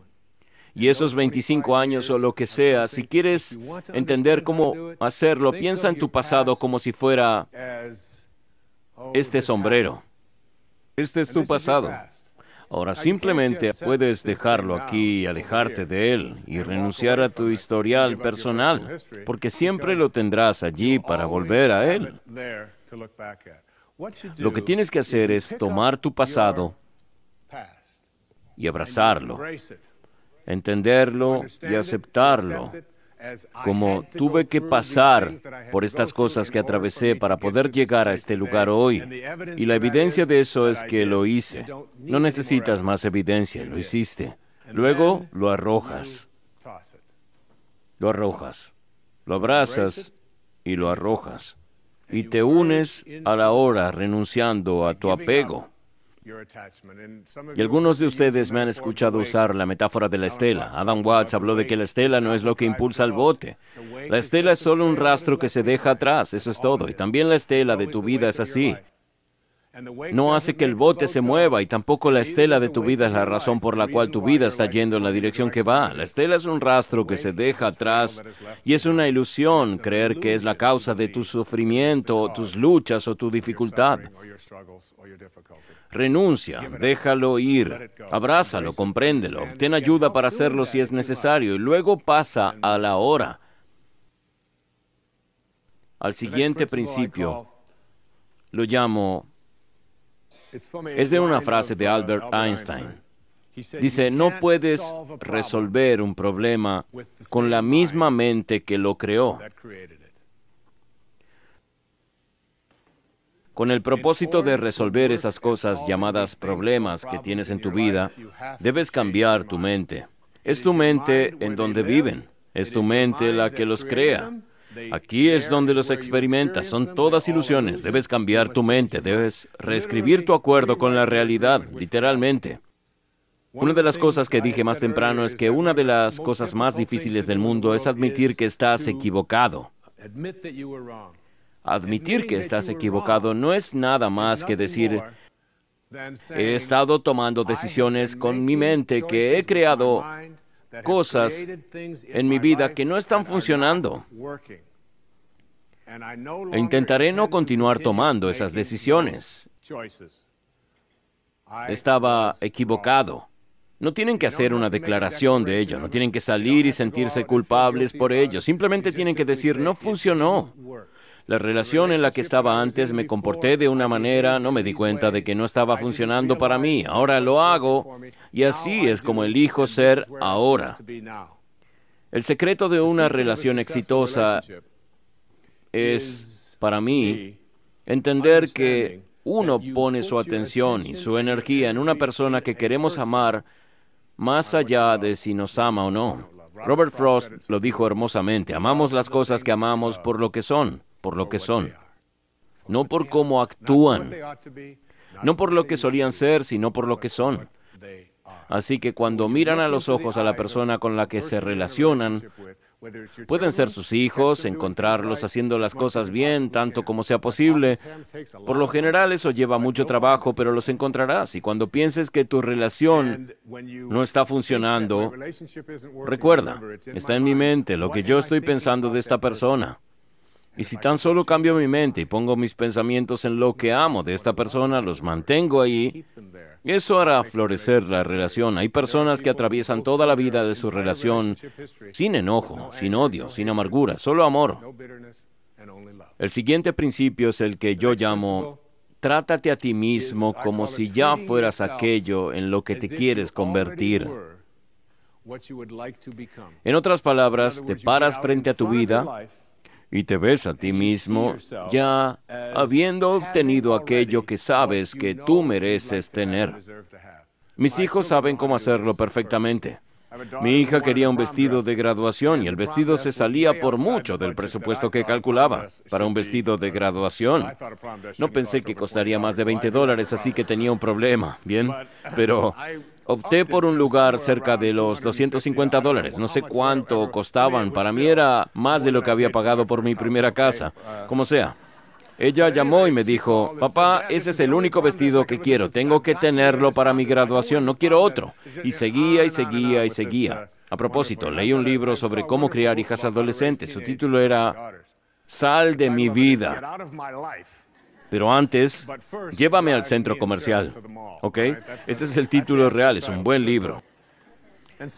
Y esos 25 años o lo que sea, si quieres entender cómo hacerlo, piensa en tu pasado como si fuera oh, este sombrero. Este es tu pasado. Ahora simplemente puedes dejarlo aquí y alejarte de él y renunciar a tu historial personal, porque siempre lo tendrás allí para volver a él. Lo que tienes que hacer es tomar tu pasado y abrazarlo, entenderlo y aceptarlo como tuve que pasar por estas cosas que atravesé para poder llegar a este lugar hoy. Y la evidencia de eso es que lo hice. No necesitas más evidencia, lo hiciste. Luego lo arrojas. Lo arrojas. Lo abrazas y lo arrojas. Y te unes a la hora renunciando a tu apego y algunos de ustedes me han escuchado usar la metáfora de la estela. Adam Watts habló de que la estela no es lo que impulsa el bote. La estela es solo un rastro que se deja atrás, eso es todo. Y también la estela de tu vida es así. No hace que el bote se mueva y tampoco la estela de tu vida es la razón por la cual tu vida está yendo en la dirección que va. La estela es un rastro que se deja atrás y es una ilusión creer que es la causa de tu sufrimiento, tus luchas o tu dificultad. Renuncia, déjalo ir, abrázalo, compréndelo, obtén ayuda para hacerlo si es necesario y luego pasa a la hora. Al siguiente principio lo llamo... Es de una frase de Albert Einstein. Dice, no puedes resolver un problema con la misma mente que lo creó. con el propósito de resolver esas cosas llamadas problemas que tienes en tu vida, debes cambiar tu mente. Es tu mente en donde viven, es tu mente la que los crea. Aquí es donde los experimentas, son todas ilusiones, debes cambiar tu mente, debes reescribir tu acuerdo con la realidad, literalmente. Una de las cosas que dije más temprano es que una de las cosas más difíciles del mundo es admitir que estás equivocado. Admitir que estás equivocado no es nada más que decir, he estado tomando decisiones con mi mente, que he creado cosas en mi vida que no están funcionando. E intentaré no continuar tomando esas decisiones. Estaba equivocado. No tienen que hacer una declaración de ello, no tienen que salir y sentirse culpables por ello, simplemente tienen que decir, no funcionó. La relación en la que estaba antes me comporté de una manera, no me di cuenta de que no estaba funcionando para mí, ahora lo hago y así es como elijo ser ahora. El secreto de una relación exitosa es, para mí, entender que uno pone su atención y su energía en una persona que queremos amar más allá de si nos ama o no. Robert Frost lo dijo hermosamente, amamos las cosas que amamos por lo que son por lo que son, no por cómo actúan, no por lo que solían ser, sino por lo que son. Así que cuando miran a los ojos a la persona con la que se relacionan, pueden ser sus hijos, encontrarlos haciendo las cosas bien, tanto como sea posible. Por lo general eso lleva mucho trabajo, pero los encontrarás. Y cuando pienses que tu relación no está funcionando, recuerda, está en mi mente lo que yo estoy pensando de esta persona. Y si tan solo cambio mi mente y pongo mis pensamientos en lo que amo de esta persona, los mantengo ahí, eso hará florecer la relación. Hay personas que atraviesan toda la vida de su relación sin enojo, sin odio, sin amargura, solo amor. El siguiente principio es el que yo llamo, trátate a ti mismo como si ya fueras aquello en lo que te quieres convertir. En otras palabras, te paras frente a tu vida y te ves a ti mismo ya habiendo obtenido aquello que sabes que tú mereces tener. Mis hijos saben cómo hacerlo perfectamente. Mi hija quería un vestido de graduación y el vestido se salía por mucho del presupuesto que calculaba para un vestido de graduación. No pensé que costaría más de 20 dólares, así que tenía un problema, ¿bien? Pero Opté por un lugar cerca de los 250 dólares. No sé cuánto costaban. Para mí era más de lo que había pagado por mi primera casa. Como sea. Ella llamó y me dijo, papá, ese es el único vestido que quiero, tengo que tenerlo para mi graduación, no quiero otro. Y seguía y seguía y seguía. A propósito, leí un libro sobre cómo criar hijas adolescentes, su título era Sal de mi vida. Pero antes, llévame al centro comercial. ¿Ok? Ese es el título real, es un buen libro.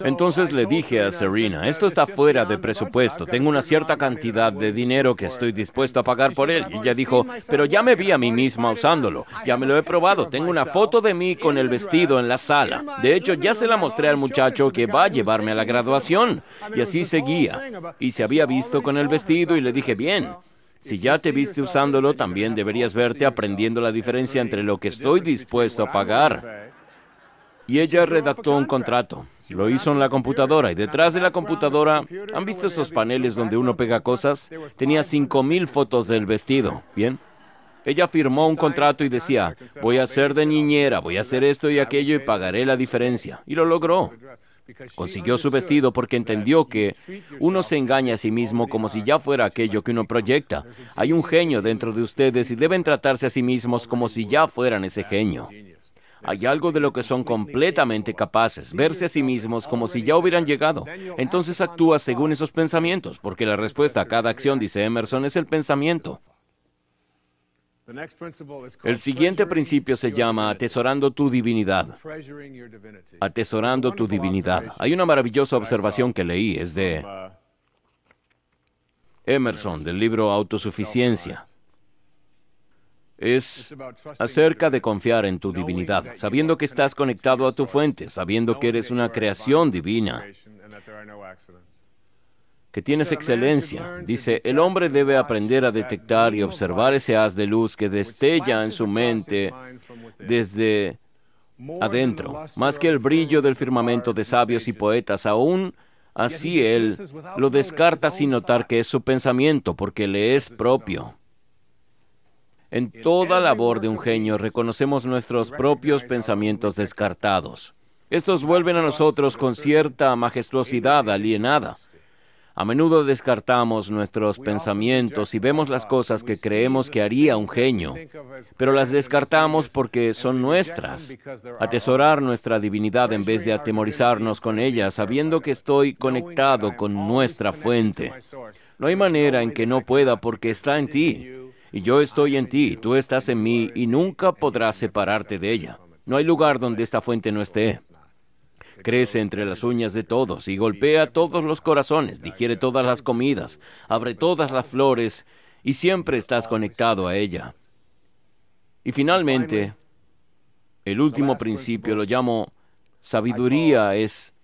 Entonces le dije a Serena, esto está fuera de presupuesto, tengo una cierta cantidad de dinero que estoy dispuesto a pagar por él. Y ella dijo, pero ya me vi a mí misma usándolo, ya me lo he probado, tengo una foto de mí con el vestido en la sala. De hecho, ya se la mostré al muchacho que va a llevarme a la graduación. Y así seguía. Y se había visto con el vestido y le dije, bien, si ya te viste usándolo, también deberías verte aprendiendo la diferencia entre lo que estoy dispuesto a pagar. Y ella redactó un contrato. Lo hizo en la computadora y detrás de la computadora, ¿han visto esos paneles donde uno pega cosas? Tenía 5.000 fotos del vestido, ¿bien? Ella firmó un contrato y decía, voy a ser de niñera, voy a hacer esto y aquello y pagaré la diferencia. Y lo logró. Consiguió su vestido porque entendió que uno se engaña a sí mismo como si ya fuera aquello que uno proyecta. Hay un genio dentro de ustedes y deben tratarse a sí mismos como si ya fueran ese genio. Hay algo de lo que son completamente capaces, verse a sí mismos como si ya hubieran llegado. Entonces actúa según esos pensamientos, porque la respuesta a cada acción, dice Emerson, es el pensamiento. El siguiente principio se llama atesorando tu divinidad. Atesorando tu divinidad. Hay una maravillosa observación que leí, es de Emerson, del libro Autosuficiencia. Es acerca de confiar en tu divinidad, sabiendo que estás conectado a tu fuente, sabiendo que eres una creación divina que tienes excelencia. Dice, el hombre debe aprender a detectar y observar ese haz de luz que destella en su mente desde adentro, más que el brillo del firmamento de sabios y poetas aún. Así él lo descarta sin notar que es su pensamiento, porque le es propio. En toda labor de un genio reconocemos nuestros propios pensamientos descartados. Estos vuelven a nosotros con cierta majestuosidad alienada, a menudo descartamos nuestros pensamientos y vemos las cosas que creemos que haría un genio, pero las descartamos porque son nuestras. Atesorar nuestra divinidad en vez de atemorizarnos con ella, sabiendo que estoy conectado con nuestra fuente. No hay manera en que no pueda porque está en ti. Y yo estoy en ti, tú estás en mí y nunca podrás separarte de ella. No hay lugar donde esta fuente no esté crece entre las uñas de todos y golpea todos los corazones, digiere todas las comidas, abre todas las flores y siempre estás conectado a ella. Y finalmente, el último principio lo llamo sabiduría es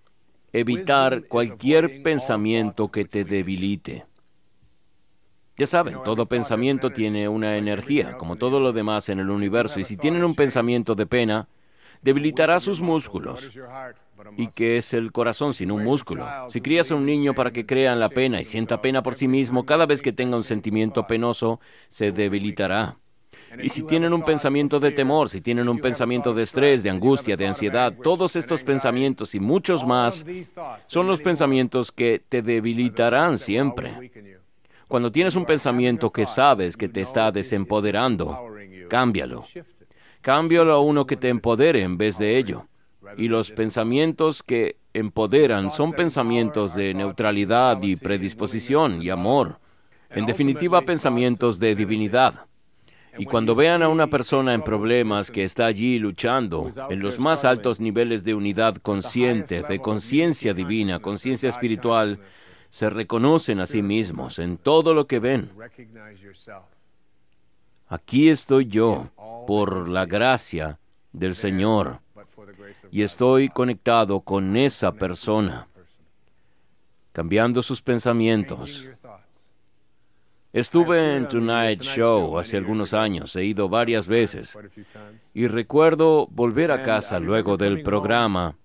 evitar cualquier pensamiento que te debilite. Ya saben, todo pensamiento tiene una energía, como todo lo demás en el universo, y si tienen un pensamiento de pena, debilitará sus músculos, ¿Y que es el corazón sin un músculo? Si crías a un niño para que crea en la pena y sienta pena por sí mismo, cada vez que tenga un sentimiento penoso, se debilitará. Y si tienen un pensamiento de temor, si tienen un pensamiento de estrés, de angustia, de ansiedad, todos estos pensamientos y muchos más son los pensamientos que te debilitarán siempre. Cuando tienes un pensamiento que sabes que te está desempoderando, cámbialo. Cámbialo a uno que te empodere en vez de ello y los pensamientos que empoderan son pensamientos de neutralidad y predisposición y amor. En definitiva, pensamientos de divinidad. Y cuando vean a una persona en problemas que está allí luchando, en los más altos niveles de unidad consciente, de conciencia divina, conciencia espiritual, se reconocen a sí mismos en todo lo que ven. Aquí estoy yo, por la gracia del Señor y estoy conectado con esa persona, cambiando sus pensamientos. Estuve en Tonight Show hace algunos años, he ido varias veces y recuerdo volver a casa luego del programa.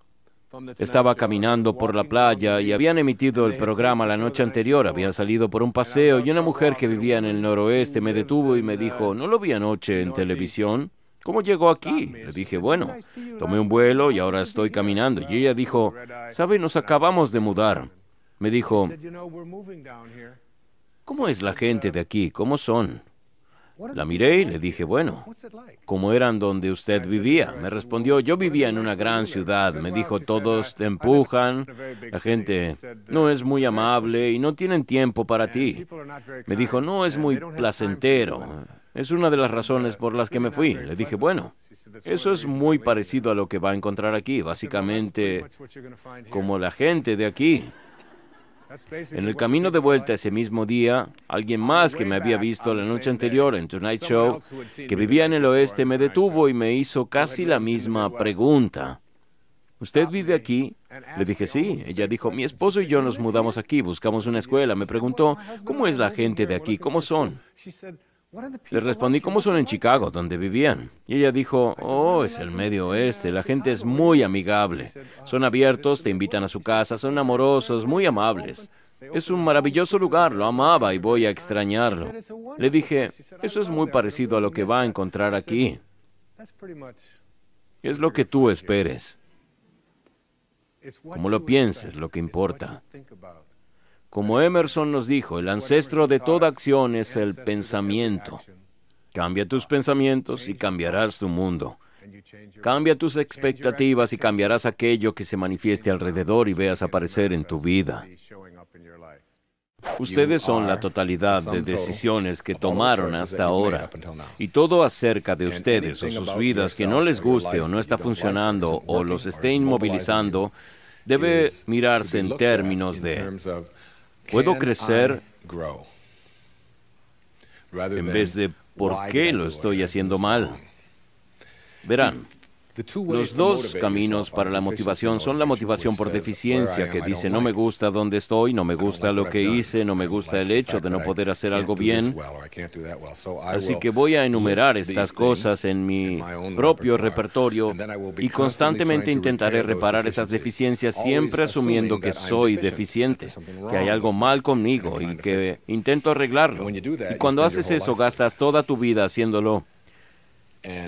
Estaba caminando por la playa y habían emitido el programa la noche anterior, Habían salido por un paseo y una mujer que vivía en el noroeste me detuvo y me dijo, ¿no lo vi anoche en televisión? ¿Cómo llegó aquí? Le dije, bueno, tomé un vuelo y ahora estoy caminando. Y ella dijo, ¿sabe? Nos acabamos de mudar. Me dijo, ¿cómo es la gente de aquí? ¿Cómo son? La miré y le dije, bueno, ¿cómo eran donde usted vivía? Me respondió, yo vivía en una gran ciudad. Me dijo, todos te empujan, la gente no es muy amable y no tienen tiempo para ti. Me dijo, no es muy placentero. Es una de las razones por las que me fui. Le dije, bueno, eso es muy parecido a lo que va a encontrar aquí, básicamente como la gente de aquí. En el camino de vuelta ese mismo día, alguien más que me había visto la noche anterior en Tonight Show, que vivía en el oeste, me detuvo y me hizo casi la misma pregunta. ¿Usted vive aquí? Le dije sí. Ella dijo, mi esposo y yo nos mudamos aquí, buscamos una escuela. Me preguntó, ¿cómo es la gente de aquí? ¿Cómo son? Le respondí cómo son en Chicago, donde vivían. Y ella dijo, oh, es el medio oeste, la gente es muy amigable. Son abiertos, te invitan a su casa, son amorosos, muy amables. Es un maravilloso lugar, lo amaba y voy a extrañarlo. Le dije, eso es muy parecido a lo que va a encontrar aquí. Es lo que tú esperes. Como lo pienses, lo que importa. Como Emerson nos dijo, el ancestro de toda acción es el pensamiento. Cambia tus pensamientos y cambiarás tu mundo. Cambia tus expectativas y cambiarás aquello que se manifieste alrededor y veas aparecer en tu vida. Ustedes son la totalidad de decisiones que tomaron hasta ahora y todo acerca de ustedes o sus vidas que no les guste o no está funcionando o los esté inmovilizando debe mirarse en términos de puedo crecer en vez de por qué lo estoy haciendo mal. Verán, los dos caminos para la motivación son la motivación por deficiencia, que dice no me gusta dónde estoy, no me gusta lo que hice, no me gusta el hecho de no poder hacer algo bien. Así que voy a enumerar estas cosas en mi propio repertorio y constantemente intentaré reparar esas deficiencias siempre asumiendo que soy deficiente, que hay algo mal conmigo y que intento arreglarlo. Y cuando haces eso gastas toda tu vida haciéndolo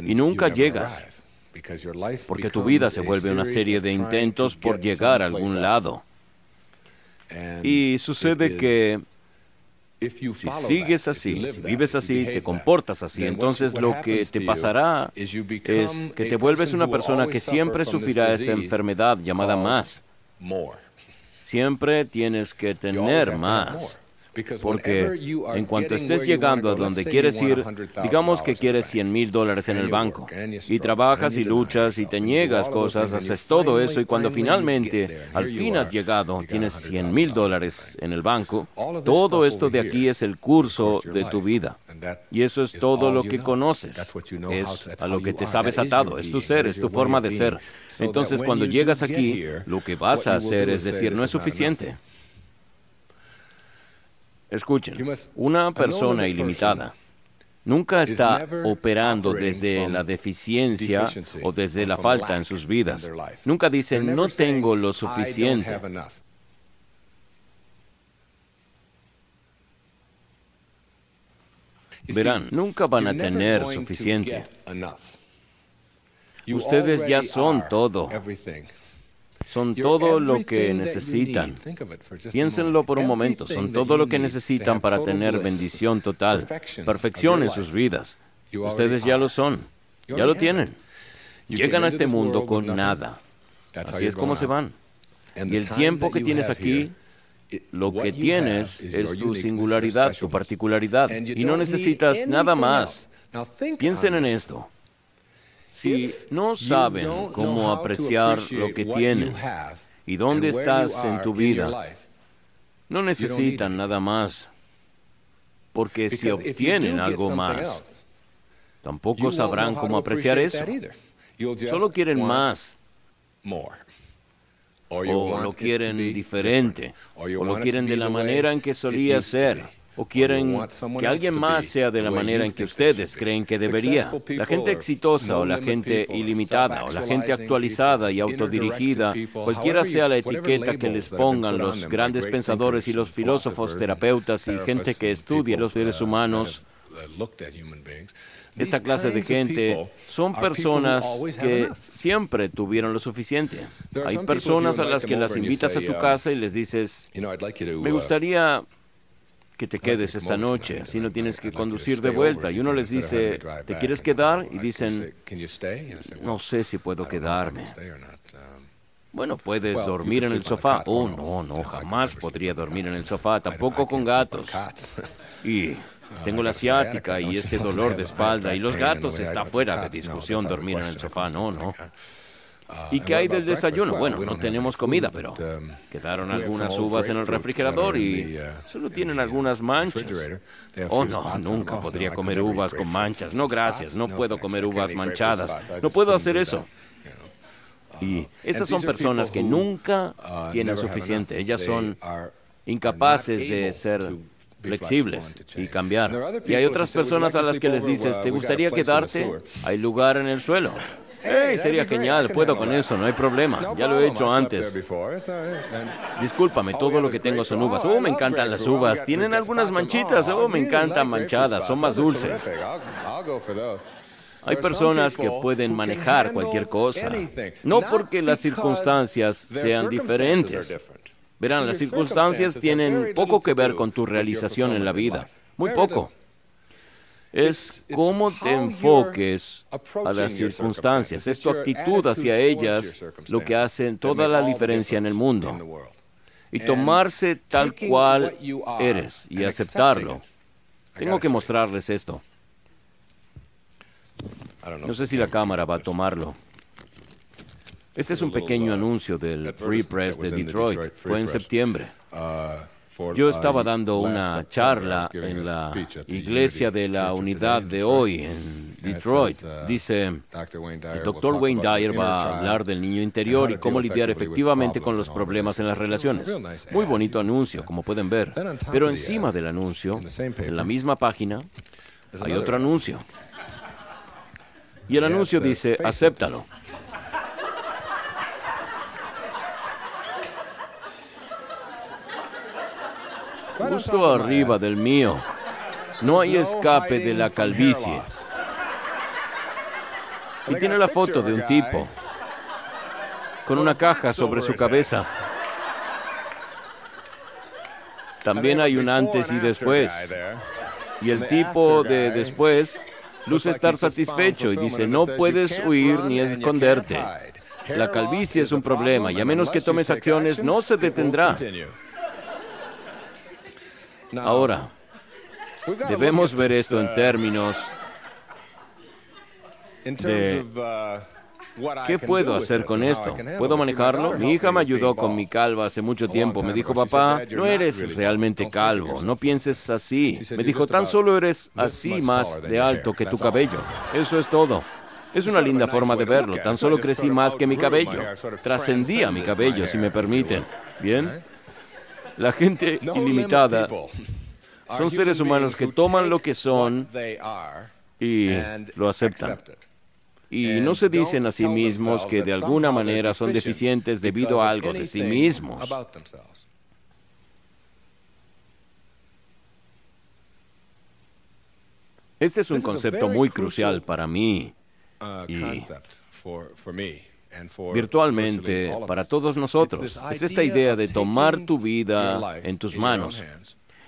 y nunca llegas porque tu vida se vuelve una serie de intentos por llegar a algún lado. Y sucede que si sigues así, si vives así, te comportas así, entonces lo que te pasará es que te vuelves una persona que siempre sufrirá esta enfermedad llamada más. Siempre tienes que tener más. Porque en cuanto estés llegando a donde quieres ir, digamos que quieres 100 mil dólares en el banco, y trabajas y luchas y te niegas cosas, haces todo eso, y cuando finalmente al fin has llegado, tienes 100 mil dólares en el banco, todo esto de aquí es el curso de tu vida. Y eso es todo lo que conoces, es a lo que te sabes atado, es tu ser, es tu forma de ser. Entonces cuando llegas aquí, lo que vas a hacer es decir, no es suficiente. Escuchen, una persona ilimitada nunca está operando desde la deficiencia o desde la falta en sus vidas. Nunca dice, no tengo lo suficiente. Verán, nunca van a tener suficiente. Ustedes ya son todo son todo lo que necesitan. Piénsenlo por un momento, son todo lo que necesitan para tener bendición total, perfección en sus vidas. Ustedes ya lo son, ya lo tienen. Llegan a este mundo con nada. Así es como se van. Y el tiempo que tienes aquí, eh, lo que tienes es tu singularidad, tu particularidad, y no necesitas nada más. Piensen en esto. Si no saben cómo apreciar lo que tienen y dónde estás en tu vida, no necesitan nada más, porque si obtienen algo más, tampoco sabrán cómo apreciar eso. Solo quieren más. O lo quieren diferente, o lo quieren de la manera en que solía ser o quieren que alguien más sea de la manera en que ustedes creen que debería. La gente exitosa o la gente ilimitada o la gente actualizada y autodirigida, cualquiera sea la etiqueta que les pongan los grandes pensadores y los filósofos, terapeutas y gente que estudia los seres humanos, esta clase de gente son personas que siempre tuvieron lo suficiente. Hay personas a las que las invitas a tu um, casa y les dices, me uh, gustaría que te quedes esta noche, así no tienes que conducir de vuelta. Y uno les dice, ¿te quieres quedar? Y dicen, no sé si puedo quedarme. Um, bueno, puedes dormir en el sofá. Oh, no, no, jamás podría dormir en el sofá, tampoco con gatos. Y tengo la asiática y este dolor de espalda, y los gatos está fuera de discusión dormir en el sofá, no, no. ¿Y ah, qué hay del desayuno? Bueno, no tenemos comida, pero um, quedaron algunas uvas en el refrigerador y uh, solo tienen uh, algunas manchas. Oh, no, nunca podría comer uvas con manchas. No, gracias, no puedo comer uvas manchadas. No puedo hacer eso. Y um, esas son personas que nunca tienen suficiente. Ellas son incapaces de ser flexibles y cambiar. Y hay otras personas a las que les dices, ¿te gustaría quedarte? Hay lugar en el suelo. Hey, sería genial, puedo con eso, no hay problema. Ya lo he hecho antes. Uh, uh, Discúlpame, todo lo que tengo son uvas. Oh, me encantan las uvas. Tienen algunas manchitas. Oh, oh me encantan manchadas. Son más dulces. Hay personas que pueden manejar cualquier cosa. No porque las circunstancias sean diferentes. Verán, las circunstancias tienen poco que ver con tu realización en la vida. Muy poco es cómo te enfoques a las circunstancias, es tu actitud hacia ellas lo que hace toda la diferencia en el mundo. Y tomarse tal cual eres y aceptarlo. Tengo que mostrarles esto. No sé si la cámara va a tomarlo. Este es un pequeño uh, anuncio del Free Press de Detroit. Fue en septiembre. Uh, yo estaba dando una charla en la iglesia de la unidad de hoy en Detroit. Uh, dice, el doctor Wayne Dyer va a hablar del niño interior y cómo lidiar efectivamente con los problemas en las relaciones. Muy bonito anuncio, como pueden ver. Pero encima del anuncio, en la misma página, hay otro anuncio. Y el anuncio dice, acéptalo. justo arriba del mío. No hay escape de la calvicie. Y tiene la foto de un tipo con una caja sobre su cabeza. También hay un antes y después. Y el tipo de después luce estar satisfecho y dice, no puedes huir ni esconderte. La calvicie es un problema y a menos que tomes acciones no se detendrá. Ahora, debemos ver esto en uh, términos de uh, ¿Qué puedo hacer con esto? ¿Puedo manejarlo? Mi hija me ayudó con mi calva hace mucho tiempo. Me dijo, papá, no eres realmente calvo, no pienses así. Me dijo, tan solo eres así más de alto que tu cabello. Eso es todo. Es una linda forma de verlo. Tan solo crecí más que mi cabello. trascendí a mi cabello, si me permiten. ¿Bien? La gente *laughs* ilimitada son seres humanos que toman lo que son y lo aceptan. Y no se dicen a sí mismos que de alguna manera son deficientes debido a algo de sí mismos. Este es un concepto muy crucial para mí. Uh, virtualmente para todos nosotros. Es esta idea de tomar tu vida en tus manos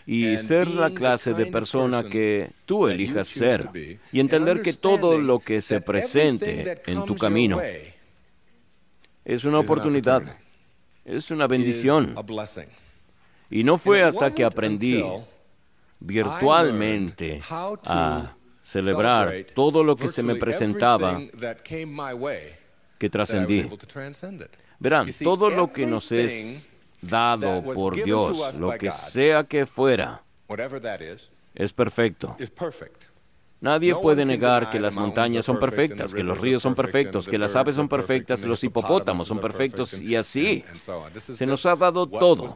y ser la clase de persona que tú elijas ser y entender que todo lo que se presente en tu camino es una oportunidad, es una bendición. Y no fue hasta que aprendí virtualmente a celebrar todo lo que se me presentaba que trascendí. Verán, todo lo que nos es dado por Dios, lo que sea que fuera, es perfecto. Nadie puede negar que las montañas son perfectas, que los ríos son perfectos, que las aves son perfectas, los hipopótamos son perfectos y así. Se nos ha dado todo,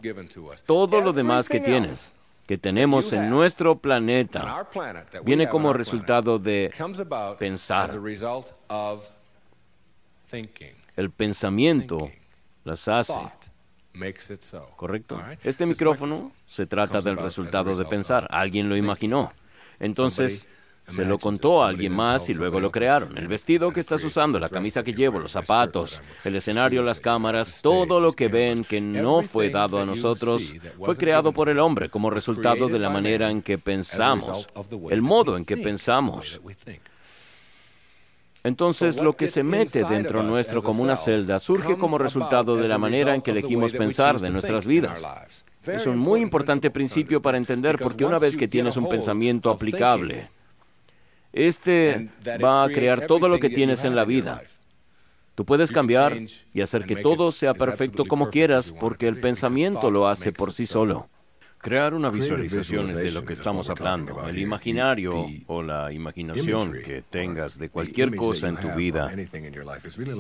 todo lo demás que tienes, que tenemos en nuestro planeta, viene como resultado de pensar el pensamiento las hace. ¿Correcto? Este micrófono se trata del resultado de pensar. Alguien lo imaginó. Entonces, se lo contó a alguien más y luego lo crearon. El vestido que estás usando, la camisa que llevo, los zapatos, el escenario, las cámaras, todo lo que ven que no fue dado a nosotros fue creado por el hombre como resultado de la manera en que pensamos, el modo en que pensamos. Entonces lo que se mete dentro nuestro como una celda surge como resultado de la manera en que elegimos pensar de nuestras vidas. Es un muy importante principio para entender porque una vez que tienes un pensamiento aplicable, este va a crear todo lo que tienes en la vida. Tú puedes cambiar y hacer que todo sea perfecto como quieras porque el pensamiento lo hace por sí solo. Crear una visualización es de lo que estamos hablando. El imaginario o la imaginación que tengas de cualquier cosa en tu vida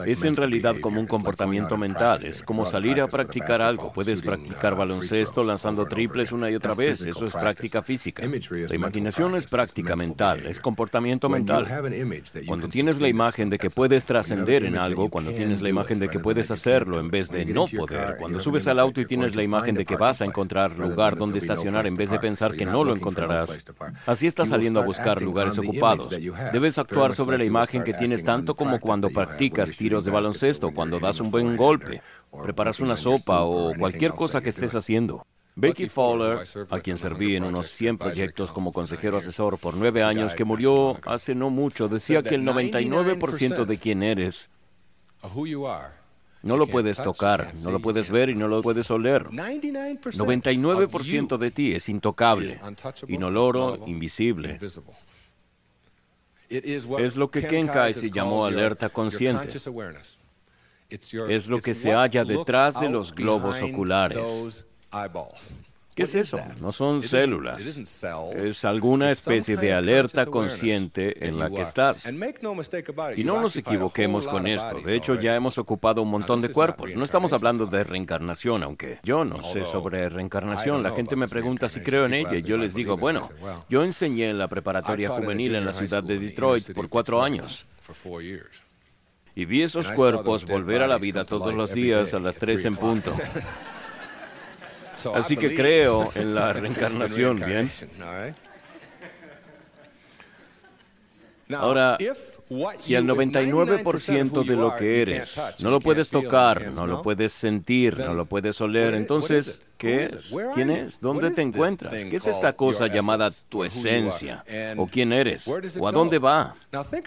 es en realidad como un comportamiento mental. Es como salir a practicar algo. Puedes uh, practicar baloncesto lanzando triples una y otra vez. Eso es práctica física. La imaginación es práctica mental, es comportamiento mental. Cuando tienes la imagen de que puedes trascender en algo, cuando tienes la imagen de que puedes hacerlo en vez de no poder, cuando subes al auto y tienes la imagen de que vas a encontrar lugar donde de estacionar en vez de pensar que no lo encontrarás. Así estás saliendo a buscar lugares ocupados. Debes actuar sobre la imagen que tienes tanto como cuando practicas tiros de baloncesto, cuando das un buen golpe, preparas una sopa o cualquier cosa que estés haciendo. Becky Fowler, a quien serví en unos 100 proyectos como consejero asesor por nueve años, que murió hace no mucho, decía que el 99% de quien eres no lo puedes tocar, no lo puedes ver y no lo puedes oler. 99% de ti es intocable, inoloro, invisible. Es lo que Ken se llamó alerta consciente. Es lo que se halla detrás de los globos oculares. ¿Qué es eso? No son células. Es alguna especie de alerta consciente en la que estás. Y no nos equivoquemos con esto. De hecho, ya hemos ocupado un montón de cuerpos. No estamos hablando de reencarnación, aunque yo no sé sobre reencarnación. La gente me pregunta si creo en ella y yo les digo, bueno, yo enseñé en la preparatoria juvenil en la ciudad de Detroit por cuatro años y vi esos cuerpos volver a la vida todos los días a las tres en punto. *laughs* Así ah, pues que creo *laughs* en la reencarnación, ¿bien? Eh? Ahora, si el 99% de lo que eres. No lo puedes tocar, no lo puedes sentir, no lo puedes oler. Entonces, ¿qué es? ¿Quién es? ¿Dónde te encuentras? ¿Qué es esta cosa llamada tu esencia? ¿O quién eres? ¿O a dónde va?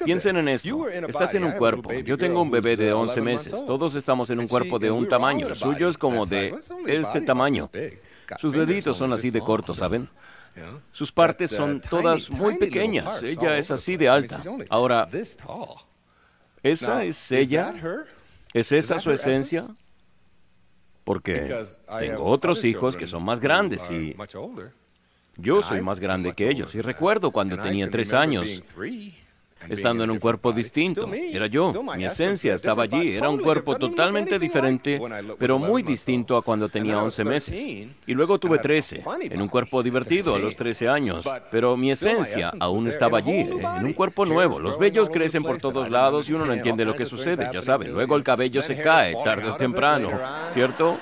Piensen en esto. Estás en un cuerpo. Yo tengo un bebé de 11 uh, meses. Todos estamos en un cuerpo de un tamaño. El suyo es como de este tamaño. Sus deditos son así de cortos, ¿saben? Sus partes son uh, todas muy pequeñas. Ella es así de alta. Ahora, ¿esa es ella? ¿Es esa su esencia? Porque tengo otros hijos que son más grandes y yo soy más grande que ellos. Y recuerdo cuando tenía tres años estando en un cuerpo distinto. Era yo, mi esencia estaba allí, era un cuerpo totalmente diferente, pero muy distinto a cuando tenía 11 meses. Y luego tuve 13, en un cuerpo divertido a los 13 años, pero mi esencia aún estaba allí, en un cuerpo nuevo. Los vellos crecen por todos lados y uno no entiende lo que sucede, ya sabe. Luego el cabello se cae, tarde o temprano, ¿cierto?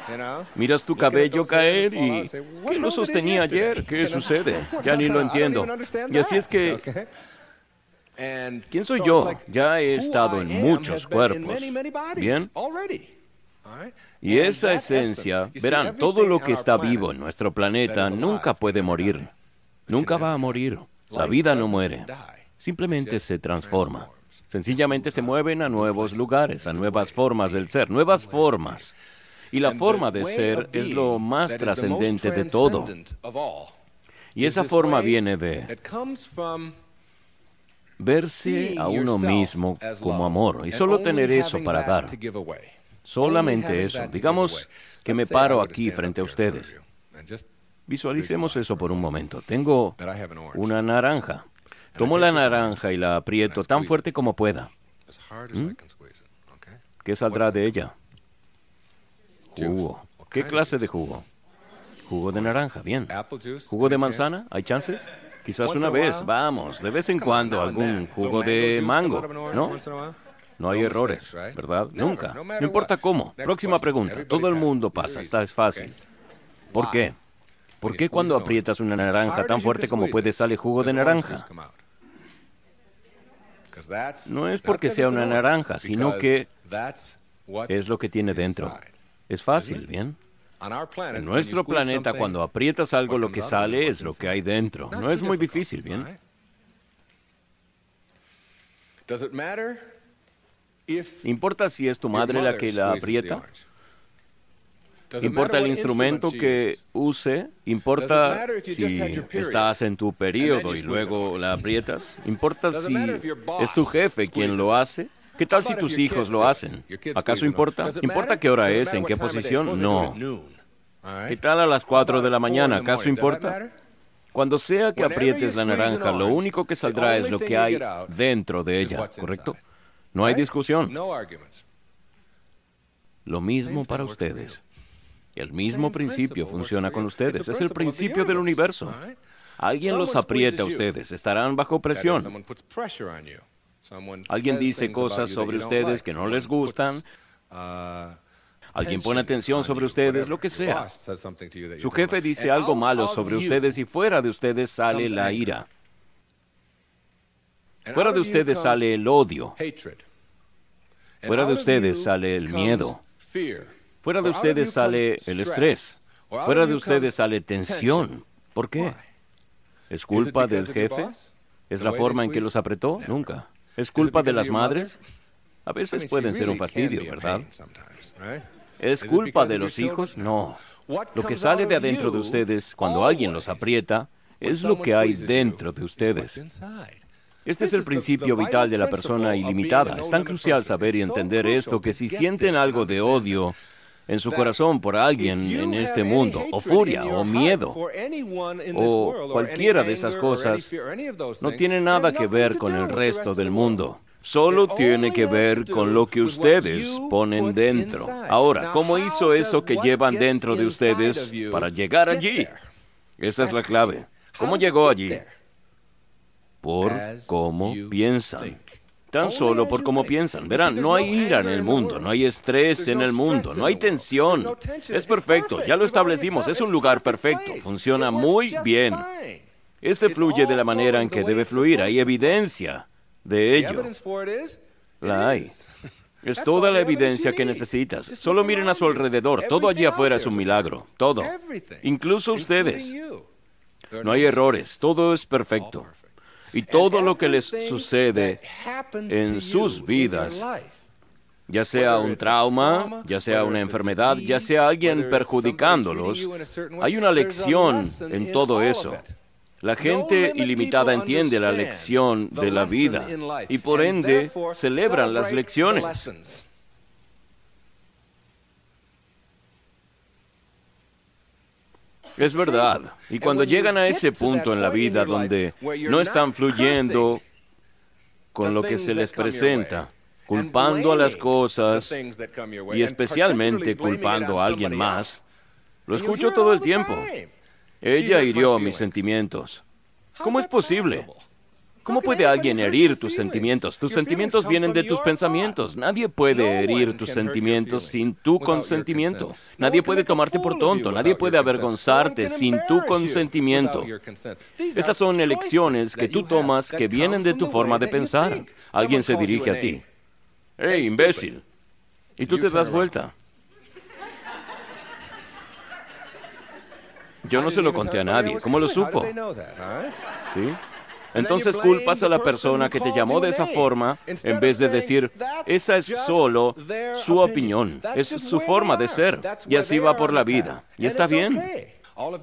Miras tu cabello caer y... ¿Qué lo sostenía ayer? ¿Qué *laughs* sucede? Ya ni lo entiendo. Y así es que... ¿Quién soy yo? Ya he estado en muchos cuerpos. Bien. Y esa esencia, verán, todo lo que está vivo en nuestro planeta nunca puede morir. Nunca va a morir. La vida no muere. Simplemente se transforma. Sencillamente se mueven a nuevos lugares, a nuevas formas del ser, nuevas formas. Y la forma de ser es lo más trascendente de todo. Y esa forma viene de verse a uno mismo como amor y solo tener eso para dar. Solamente eso. Digamos que me paro aquí frente a ustedes. Visualicemos eso por un momento. Tengo una naranja. Tomo la naranja y la aprieto tan fuerte como pueda. ¿Mm? ¿Qué saldrá de ella? Jugo. ¿Qué clase de jugo? Jugo de naranja, bien. ¿Jugo de manzana? ¿Hay chances? Quizás una vez, vamos, de vez en cuando algún jugo de mango, ¿no? No hay errores, ¿verdad? Nunca. No importa cómo. Próxima pregunta. Todo el mundo pasa, esta es fácil. ¿Por qué? ¿Por qué cuando aprietas una naranja tan fuerte como puede sale jugo de naranja? No es porque sea una naranja, sino que es lo que tiene dentro. Es fácil, ¿bien? En nuestro planeta, cuando aprietas algo, lo que sale es lo que hay dentro. No es muy difícil, ¿bien? ¿Importa si es tu madre la que la aprieta? ¿Importa el instrumento que use? ¿Importa si estás en tu periodo y luego la aprietas? ¿Importa si es tu jefe quien lo hace? ¿Qué tal si tus hijos lo hacen? ¿Acaso importa? ¿Importa qué hora es? ¿En qué posición? No tal a las 4 de la mañana? ¿Acaso importa? Cuando sea que aprietes la naranja, lo único que saldrá es lo que hay dentro de ella, ¿correcto? No hay discusión. Lo mismo para ustedes. El mismo principio funciona con ustedes. Es el principio del universo. Alguien los aprieta a ustedes. Estarán bajo presión. Alguien dice cosas sobre ustedes que no les gustan. Uh, Alguien pone atención sobre ustedes, lo que sea. Su jefe dice algo malo sobre ustedes y fuera de ustedes sale la ira. Fuera de ustedes sale el odio. Fuera de ustedes sale el miedo. Fuera de ustedes sale el estrés. Fuera de ustedes sale tensión. ¿Por qué? ¿Es culpa del jefe? ¿Es la forma en que los apretó? Nunca. ¿Es culpa de las madres? A veces pueden ser un fastidio, ¿verdad? ¿Es culpa de los hijos? No. Lo que sale de adentro de ustedes cuando alguien los aprieta es lo que hay dentro de ustedes. Este es el principio vital de la persona ilimitada. Es tan crucial saber y entender esto que si sienten algo de odio en su corazón por alguien en este mundo, o furia, o miedo, o cualquiera de esas cosas, no tiene nada que ver con el resto del mundo. Solo tiene que ver con lo que ustedes ponen dentro. Ahora, ¿cómo hizo eso que llevan dentro de ustedes para llegar allí? Esa es la clave. ¿Cómo llegó allí? Por cómo piensan tan solo por cómo piensan. Verán, no hay ira en el mundo, no hay estrés en el mundo, no hay tensión. Es perfecto, ya lo establecimos, es un lugar perfecto, funciona muy bien. Este fluye de la manera en que debe fluir, hay evidencia de ello. La hay. Es toda la evidencia que necesitas. Solo miren a su alrededor. Todo allí afuera es un milagro. Todo. Incluso ustedes. No hay errores. Todo es perfecto. Y todo lo que les sucede en sus vidas, ya sea un trauma, ya sea una enfermedad, ya sea alguien perjudicándolos, hay una lección en todo eso. La gente ilimitada entiende la lección de la vida y por ende celebran las lecciones. Es verdad. Y cuando llegan a ese punto en la vida donde no están fluyendo con lo que se les presenta, culpando a las cosas y especialmente culpando a alguien más, lo escucho todo el tiempo. Ella hirió mis pues. sentimientos. ¿Cómo es posible? ¿Cómo puede alguien herir tus sentimientos? Tus sentimientos vienen de tus pensamientos. Nadie puede herir tus sentimientos sin tu consentimiento. Nadie puede tomarte por tonto. Nadie puede avergonzarte sin tu consentimiento. Estas son elecciones que tú tomas que vienen de tu forma de pensar. Alguien se dirige a ti. ¡Hey, imbécil! Y tú te das vuelta. Yo no se lo conté a nadie. ¿Cómo lo supo? ¿ah? ¿Sí? Entonces culpas a la persona que te llamó de esa forma en vez de decir, esa es solo su opinión, es su forma de ser, y así va por la vida. Y está bien.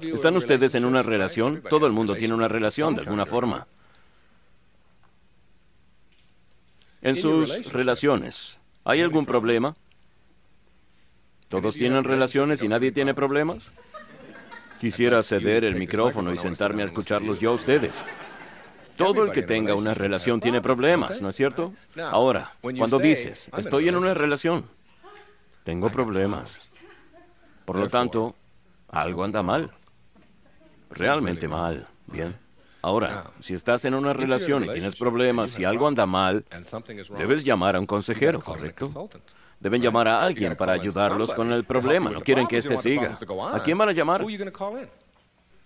¿Están ustedes en una relación? Todo el mundo tiene una relación de alguna forma. En sus relaciones, ¿hay algún problema? ¿Todos tienen relaciones y nadie tiene problemas? Quisiera ceder el micrófono y sentarme a escucharlos yo a ustedes. Todo el que tenga una relación tiene ah, problemas, ¿no es cierto? Ahora, cuando dices, estoy en una relación, tengo problemas. Por lo tanto, algo anda mal. Realmente mal. Bien. Ahora, si estás en una relación y tienes problemas, si algo anda mal, debes llamar a un consejero, ¿correcto? Deben llamar a alguien para ayudarlos con el problema. No quieren que éste siga. ¿A quién van a llamar?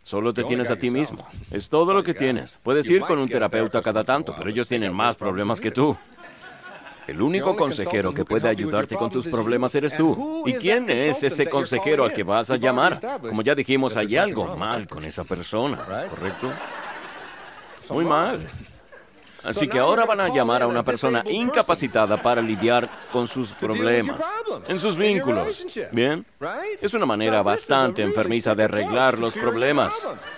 Solo te tienes a ti mismo. Es todo lo que tienes. Puedes ir con un terapeuta cada tanto, pero ellos tienen más problemas que tú. El único consejero que puede ayudarte con tus problemas eres tú. ¿Y quién es ese consejero al que vas a llamar? Como ya dijimos, hay algo mal con esa persona, ¿correcto? Muy mal. Así que ahora van a llamar a una persona incapacitada para *laughs* lidiar con sus problemas, en sus vínculos. ¿Bien? Es una manera bastante enfermiza de arreglar los problemas.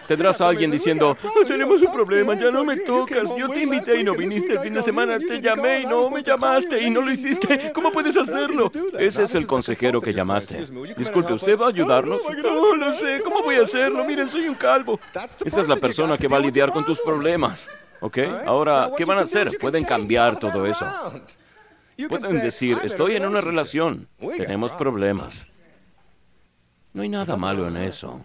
Tendrás a alguien diciendo, no tenemos un problema, ya no me tocas, yo te invité y no viniste el fin de semana, te llamé y no me llamaste y no lo hiciste, ¿cómo puedes hacerlo? Ese es el consejero que llamaste. Disculpe, ¿usted va a ayudarnos? No, lo sé, ¿cómo voy a hacerlo? Miren, soy un calvo. Esa es la persona que va a lidiar con tus problemas. ¿Ok? Ahora, ¿qué van a hacer? Pueden cambiar todo eso. Pueden decir, estoy en una relación, tenemos problemas. No hay nada malo en eso.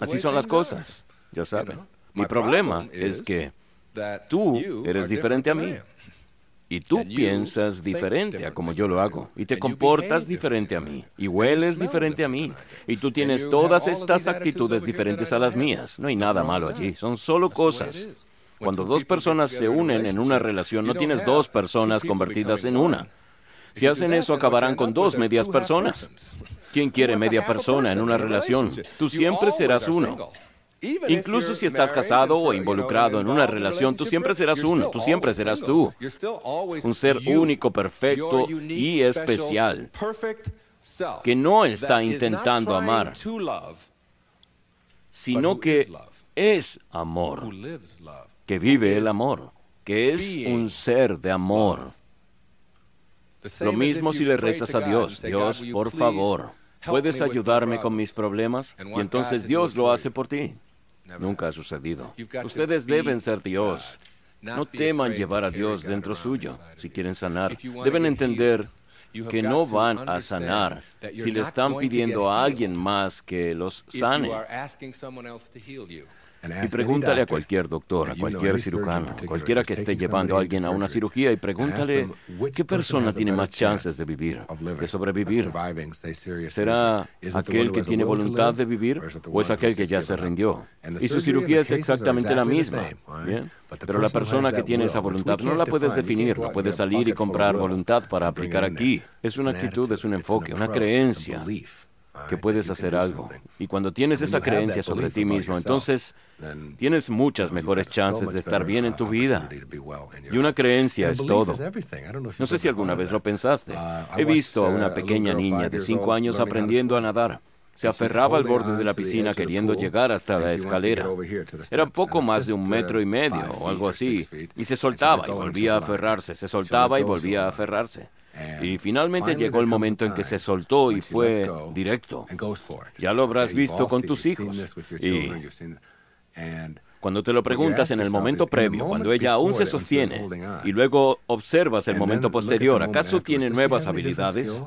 Así son las cosas, ya saben. Mi problema es que tú eres diferente a mí. Y tú piensas diferente a como yo lo hago. Y te comportas diferente a mí. Y hueles diferente a mí. Y tú tienes todas estas actitudes diferentes a las mías. No hay nada malo allí. Son solo cosas. Cuando dos personas se unen en una relación, no tienes dos personas convertidas en una. Si hacen eso, acabarán con dos medias personas. ¿Quién quiere media persona en una relación? Tú siempre serás uno. Incluso si estás casado o involucrado en una relación, tú siempre serás uno, tú siempre serás tú. Un ser único, perfecto y especial que no está intentando amar, sino que es amor que vive el amor, que es un ser de amor. Lo mismo si le rezas a Dios, Dios, por favor, ¿puedes ayudarme con mis problemas? Y entonces Dios lo hace por ti. Nunca ha sucedido. Ustedes deben ser Dios. No teman llevar a Dios dentro suyo si quieren sanar. Deben entender que no van a sanar si le están pidiendo a alguien más que los sane. Y pregúntale a cualquier doctor, a cualquier cirujano, cualquiera que esté llevando a alguien a una cirugía y pregúntale qué persona tiene más chances de vivir, de sobrevivir. ¿Será aquel que tiene voluntad de vivir o es aquel que ya se rindió? Y su cirugía es exactamente la misma. ¿bien? Pero la persona que tiene esa voluntad no la puedes definir, no puedes salir y comprar voluntad para aplicar aquí. Es una actitud, es un enfoque, una creencia que puedes hacer algo. Este, y cuando tienes esa creencia sobre ti mismo, entonces tienes muchas mejores chances de estar bien en tu vida. Y una creencia es todo. No sé si alguna vez lo pensaste. Uh, He visto a una uh, pequeña niña de cinco años aprendiendo a nadar. Se aferraba al borde de la piscina queriendo llegar hasta la escalera. Era poco más de un uh, metro y medio o algo así. Y se soltaba y volvía a aferrarse, se soltaba y volvía a aferrarse. Y finalmente llegó el momento en que se soltó y fue directo. Ya lo habrás visto con tus hijos. Y cuando te lo preguntas ah, en el momento previo, cuando ella aún se sostiene, ah. y luego observas el momento posterior, ¿acaso tiene nuevas habilidades?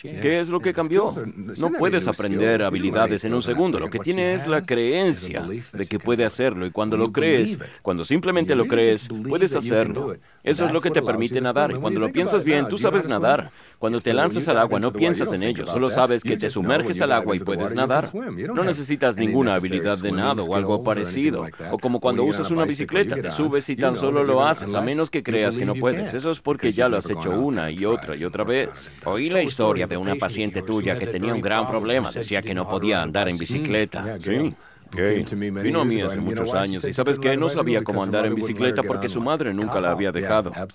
¿Qué es lo que cambió? No puedes aprender habilidades en un segundo, lo que tiene es la creencia de que puede hacerlo y cuando lo crees, cuando simplemente lo crees, puedes hacerlo. Eso es lo que te permite nadar y cuando lo piensas bien, tú sabes nadar. Cuando te lanzas al agua no piensas en ello, solo sabes que te sumerges al agua y puedes nadar. No necesitas ninguna habilidad de nado o algo parecido. O como cuando usas una bicicleta, te subes y tan solo lo haces, a menos que creas que no puedes. Eso es porque ya lo has hecho una y otra y otra vez. Oí la historia de una paciente tuya que tenía un gran problema. Decía que no podía andar en bicicleta. Sí vino a mí hace muchos años y sabes que no sabía cómo andar en bicicleta porque su madre nunca la había dejado. Ah,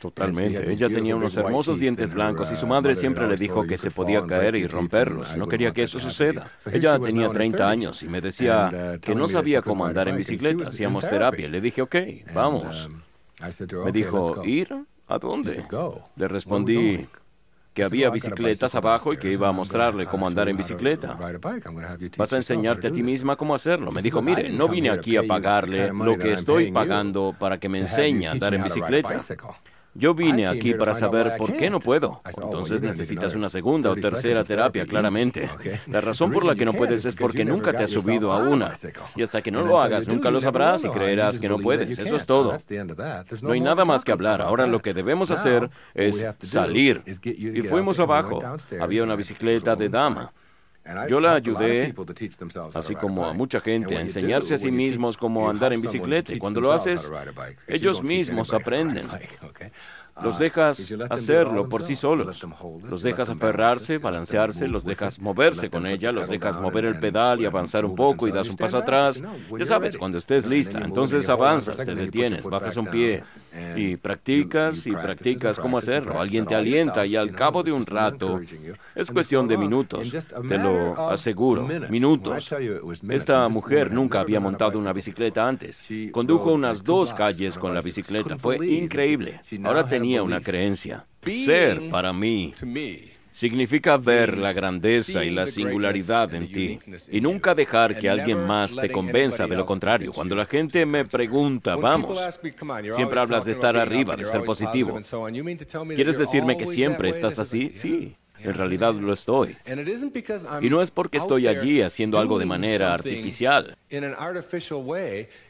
totalmente. Ella tenía unos hermosos dientes blancos y su uh, madre siempre le dijo que se podía caer y romperlos. No quería que eso suceda. Ella tenía 30 años y me decía uh, que no sabía cómo andar en bicicleta. Hacíamos terapia. Le dije, ok, vamos. Um, me dijo, ¿ir? ¿A dónde? Le respondí, que había bicicletas abajo y que iba a mostrarle cómo andar en bicicleta. Vas a enseñarte a ti misma cómo hacerlo. Me dijo, mire, no vine aquí a pagarle lo que estoy pagando para que me enseñe a andar en bicicleta. Yo vine aquí para saber por qué no puedo. Entonces necesitas una segunda o tercera terapia, claramente. La razón por la que no puedes es porque nunca te has subido a una. Y hasta que no lo hagas, nunca lo sabrás y creerás que no puedes. Eso es todo. No hay nada más que hablar. Ahora lo que debemos hacer es salir. Y fuimos abajo. Había una bicicleta de dama. Yo la ayudé, así como a mucha gente, a enseñarse a sí mismos cómo andar en bicicleta. Y cuando lo haces, ellos mismos aprenden. *laughs* Los ah, dejas hacerlo por sí solos. Los dejas aferrarse, balancearse, los dejas moverse con ella, los dejas mover el pedal y avanzar un poco y das un paso atrás. Ya sabes, cuando estés lista, entonces avanzas, te detienes, bajas un pie y practicas y practicas cómo hacerlo. Alguien te alienta y al cabo de un rato, es cuestión de minutos, te lo aseguro, minutos. Esta mujer nunca había montado una bicicleta antes. Condujo unas dos calles con la bicicleta. Fue increíble. Ahora una creencia. Ser para mí significa ver la grandeza y la singularidad en ti y nunca dejar que alguien más te convenza de lo contrario. Cuando la gente me pregunta, vamos, siempre hablas de estar arriba, de ser positivo. ¿Quieres decirme que siempre estás así? Sí. En realidad lo estoy. Y no es porque estoy allí haciendo algo de manera artificial.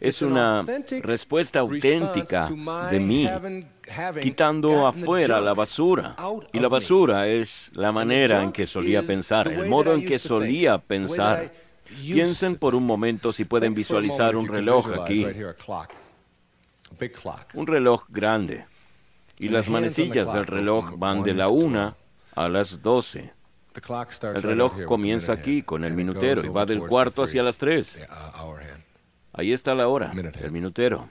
Es una respuesta auténtica de mí quitando afuera la basura. Y la basura es la manera en que solía pensar, el modo en que solía pensar. Piensen por un momento si pueden visualizar un reloj aquí. Un reloj grande. Y las manecillas del reloj van de la una a las doce. El reloj comienza aquí con el minutero y va del cuarto hacia las tres. Uh, Ahí está la hora, el minutero.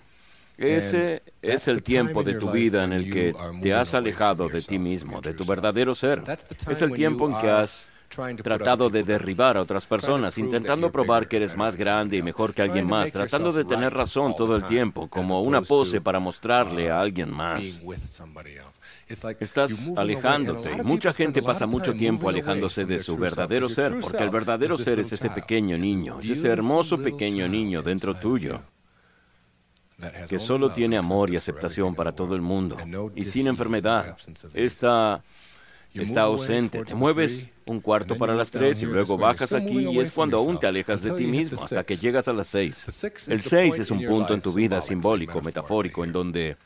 Ese es el tiempo de tu vida en el que te has alejado de ti mismo, de tu verdadero ser. Es el tiempo en que has tratado de derribar a otras personas, intentando probar que eres más grande y mejor que alguien más, tratando de tener razón todo el tiempo, como una pose para mostrarle a uh, alguien más. Estás alejándote. Mucha gente pasa mucho tiempo alejándose de su verdadero ser, porque el verdadero ser es ese pequeño niño, ese hermoso pequeño niño dentro tuyo que solo tiene amor y aceptación para todo el mundo, y sin enfermedad. está ausente. Te mueves un cuarto para las tres y luego bajas aquí y es cuando aún te alejas de ti mismo hasta que llegas a las seis. El seis es un punto en tu vida simbólico, metafórico, en donde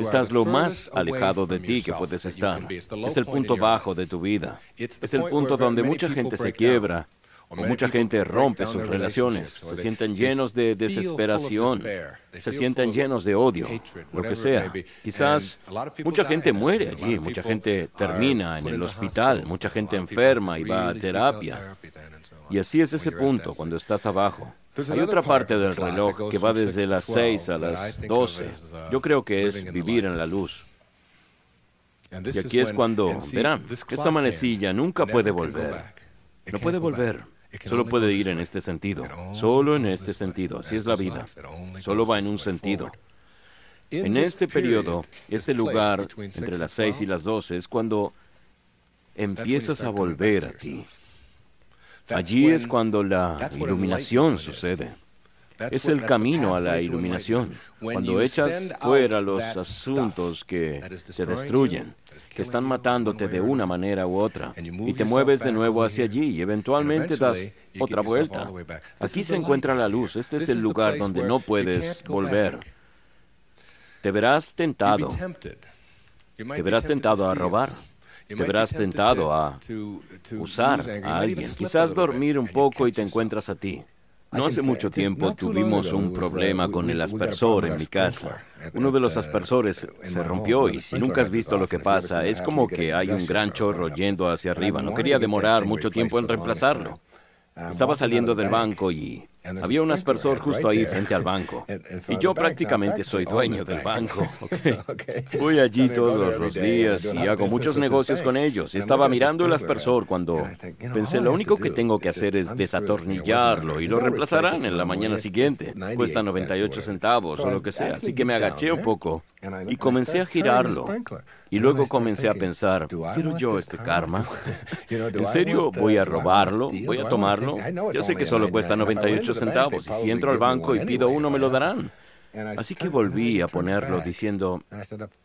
Estás lo más alejado de ti que puedes estar. Es el punto bajo de tu vida. Es el punto donde mucha gente se quiebra mucha gente rompe sus relaciones, se sienten llenos de desesperación, se sienten llenos de odio, lo que sea. Quizás mucha gente muere allí, mucha gente termina en el hospital, mucha gente enferma y va a terapia. Y así es ese punto cuando estás abajo. Hay otra parte del reloj que va desde las 6 a las 12. Uh, Yo creo que es vivir en la luz. Y aquí es cuando, verán, esta manecilla nunca puede volver. No puede volver. Solo puede ir en este sentido, solo en este sentido, así es la vida, solo va en un sentido. En este periodo, este lugar entre las seis y las 12 es cuando empiezas a volver a ti. Allí es cuando la iluminación sucede. Es el camino a la iluminación, cuando echas fuera los asuntos que te destruyen, que están matándote de una manera u otra, y te mueves de nuevo hacia allí y eventualmente das otra vuelta. Aquí se encuentra la luz, este es el lugar donde no puedes volver. Te verás tentado. Te verás tentado a robar. Te verás tentado a usar a alguien. Quizás dormir un poco y te encuentras a ti. No hace mucho tiempo tuvimos un uh, problema con el aspersor en mi casa. Uno de los uh, aspersores se rompió y si nunca has visto lo que pasa, es como que hay un gran chorro yendo hacia arriba. No quería demorar mucho tiempo en reemplazarlo. Estaba saliendo del banco y había un aspersor justo ahí frente al banco. Y yo prácticamente soy dueño del banco. *laughs* Voy allí todos los eh, días y hago muchos negocios eh, con ellos. Estaba mirando el aspersor cuando pensé, lo único que tengo que hacer es desatornillarlo y lo reemplazarán en la mañana siguiente. Cuesta 98 centavos o lo que sea. Así que me agaché un poco eh, y comencé a girarlo. Y luego comencé a pensar, ¿quiero yo este karma? *laughs* ¿En serio voy a robarlo? ¿Voy a tomarlo? Yo sé que solo cuesta 98 centavos y si entro al banco y pido uno me lo darán. Así que volví a ponerlo diciendo,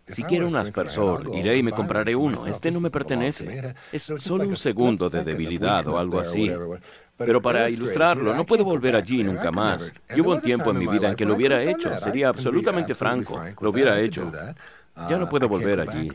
si quiero un aspersor, iré y me compraré uno. Oh, este no me pertenece. Es solo un segundo de debilidad o algo así. Pero para ilustrarlo, no puedo volver allí nunca más. Y hubo un tiempo en mi vida en que lo hubiera hecho, sería absolutamente franco, lo hubiera hecho. Ya no puedo volver allí.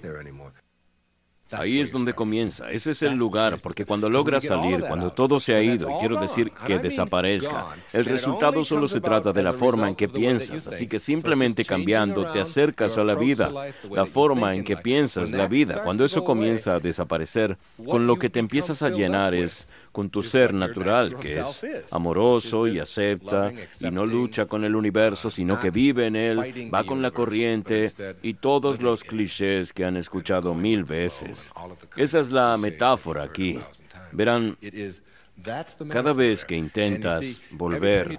Ahí es donde comienza, ese es el lugar, porque cuando logras salir, cuando todo se ha ido, quiero decir que desaparezca, el resultado solo se trata de la forma en que piensas, así que simplemente cambiando te acercas a la vida, la forma en que piensas la vida, cuando eso comienza a desaparecer, con lo que te empiezas a llenar es con tu ser natural, que es amoroso y acepta y no lucha con el universo, uh, sino que vive en él, va con la corriente y todos los clichés que han escuchado mil veces. Esa es la metáfora aquí. Verán, cada vez que intentas volver,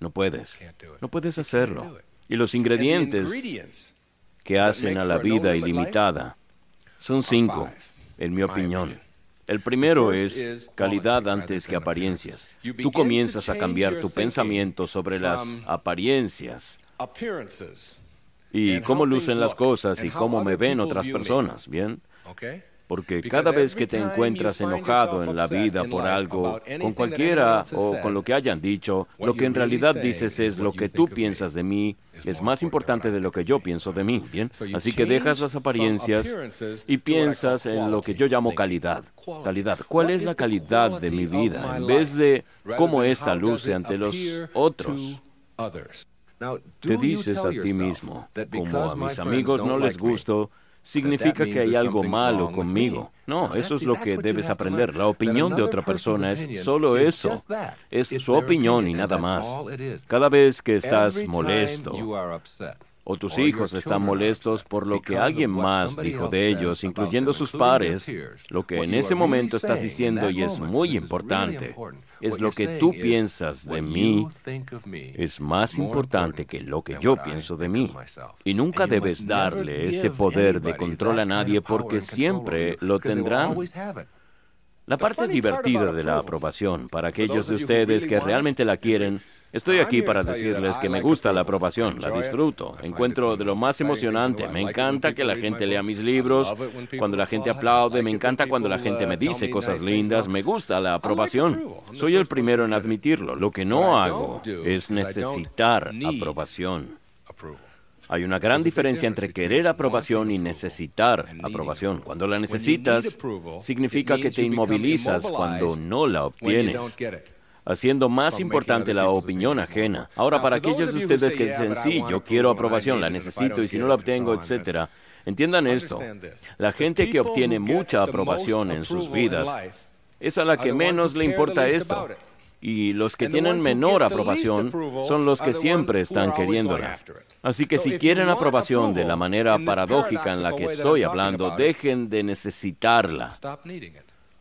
no puedes. No puedes hacerlo. Y los ingredientes que hacen a la vida ilimitada son cinco, en mi opinión. El primero es calidad antes que apariencias. Tú comienzas a cambiar tu pensamiento sobre las apariencias y cómo lucen las cosas y cómo me ven otras personas, ¿bien? Porque cada vez que te encuentras enojado en la vida por algo, con cualquiera o con lo que hayan dicho, lo que en realidad dices es lo que tú piensas de mí es más importante de lo que yo pienso de mí, ¿bien? Así que dejas las apariencias y piensas en lo que yo llamo calidad. Calidad. ¿Cuál es la calidad de mi vida? En vez de cómo esta luce ante los otros. Te dices a ti mismo, como a mis amigos no les gusto, significa que hay algo malo conmigo. No, ah, eso es lo que debes aprender. La opinión de otra persona es solo eso. Es su opinión y nada más. Cada vez que estás molesto, o tus hijos están molestos por lo que alguien más dijo de ellos, incluyendo sus pares, lo que en ese momento estás diciendo y es muy importante, es lo que tú piensas de mí, es más importante que lo que yo pienso de mí. Y nunca debes darle ese poder de control a nadie porque siempre lo tendrán. La parte divertida de la aprobación, para aquellos de ustedes que realmente la quieren, Estoy aquí para decirles que me gusta la aprobación, la disfruto, encuentro de lo más emocionante, me encanta que la gente lea mis libros, cuando la gente aplaude, me encanta cuando la gente me uh, dice cosas lindas, me gusta la aprobación. Soy el primero en admitirlo, lo que no hago es necesitar aprobación. Hay una gran diferencia entre querer aprobación y necesitar aprobación. Cuando la necesitas, significa que te inmovilizas cuando no la obtienes haciendo más importante la opinión ajena. Ahora, ah, para aquellos de ustedes que dicen, sí, yo ¿eh? quiero aprobación, la necesito y si no la obtengo, etc. entiendan esto. La gente que obtiene mucha aprobación en sus vidas es a la que menos le importa esto. Y los que tienen menor aprobación son los que siempre están queriéndola. Así que si quieren aprobación de la manera paradójica en la que estoy hablando, dejen de necesitarla.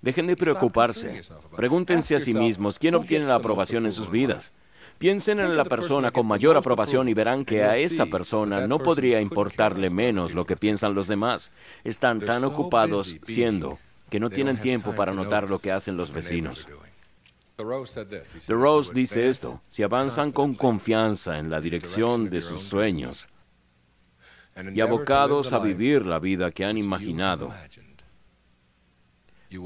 Dejen de preocuparse. Pregúntense a sí mismos quién obtiene la aprobación en sus vidas. Piensen en la persona con mayor aprobación y verán que a esa persona no podría importarle menos lo que piensan los demás. Están tan ocupados siendo que no tienen tiempo para notar lo que hacen los vecinos. Rose dice esto, si avanzan con confianza en la dirección de sus sueños y abocados a vivir la vida que han imaginado,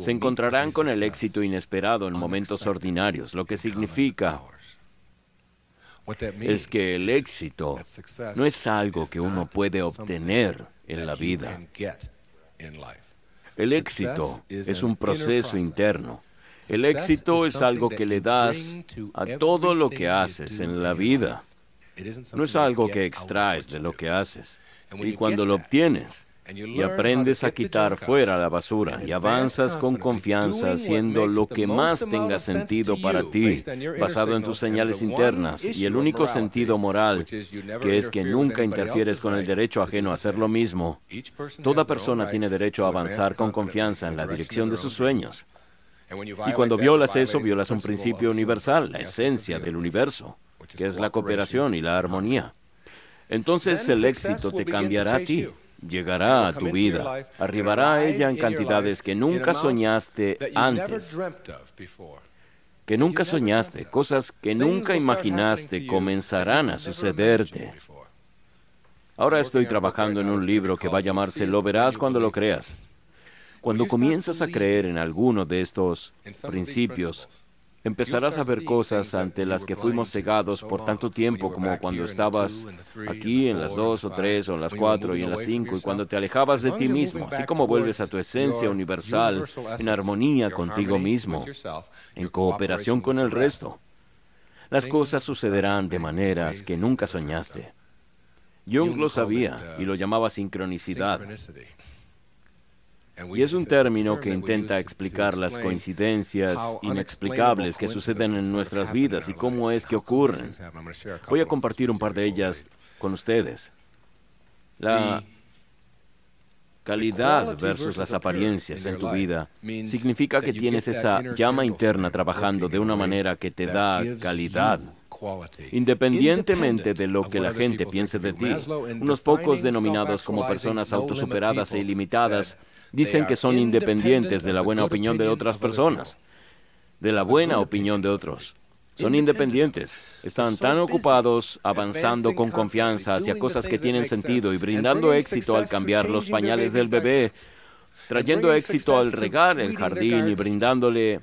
se encontrarán con el éxito inesperado en momentos ordinarios, lo que significa es que el éxito no es algo que uno puede obtener en la vida. El éxito es un proceso interno. El éxito es algo que le das a todo lo que haces en la vida. No es algo que extraes de lo que haces. Y cuando lo obtienes, y aprendes a quitar fuera la basura y avanzas con confianza haciendo lo que más tenga sentido para ti, basado en tus señales internas y el único sentido moral, que es que nunca interfieres con el derecho ajeno a hacer lo mismo. Toda persona tiene derecho a avanzar con confianza en la dirección de sus sueños. Y cuando violas eso, violas un principio universal, la esencia del universo, que es la cooperación y la uh-huh. armonía. Entonces el éxito te cambiará a ti llegará a tu vida. Arribará a ella en cantidades que nunca soñaste antes, que nunca soñaste, cosas que nunca imaginaste comenzarán a sucederte. Ahora estoy trabajando en un libro que va a llamarse Lo verás cuando lo creas. Cuando comienzas a creer en alguno de estos principios, empezarás a ver cosas ante las que fuimos cegados por tanto tiempo como cuando estabas aquí en las dos o tres o en las cuatro y en las cinco y cuando te alejabas de ti mismo, así como vuelves a tu esencia universal en armonía contigo mismo, en cooperación con el resto. Las cosas sucederán de maneras que nunca soñaste. Jung lo sabía y lo llamaba sincronicidad. Y es un término que intenta explicar las coincidencias inexplicables que suceden en nuestras vidas y cómo es que ocurren. Voy a compartir un par de ellas con ustedes. La calidad versus las apariencias en tu vida significa que tienes esa llama interna trabajando de una manera que te da calidad independientemente de lo que la gente piense de ti. Unos pocos denominados como personas autosuperadas e ilimitadas Dicen que son independientes de la buena opinión de otras personas, de la buena opinión de otros. Son independientes, están tan ocupados avanzando con confianza hacia cosas que tienen sentido y brindando éxito al cambiar los pañales del bebé, trayendo éxito al regar el jardín y brindándole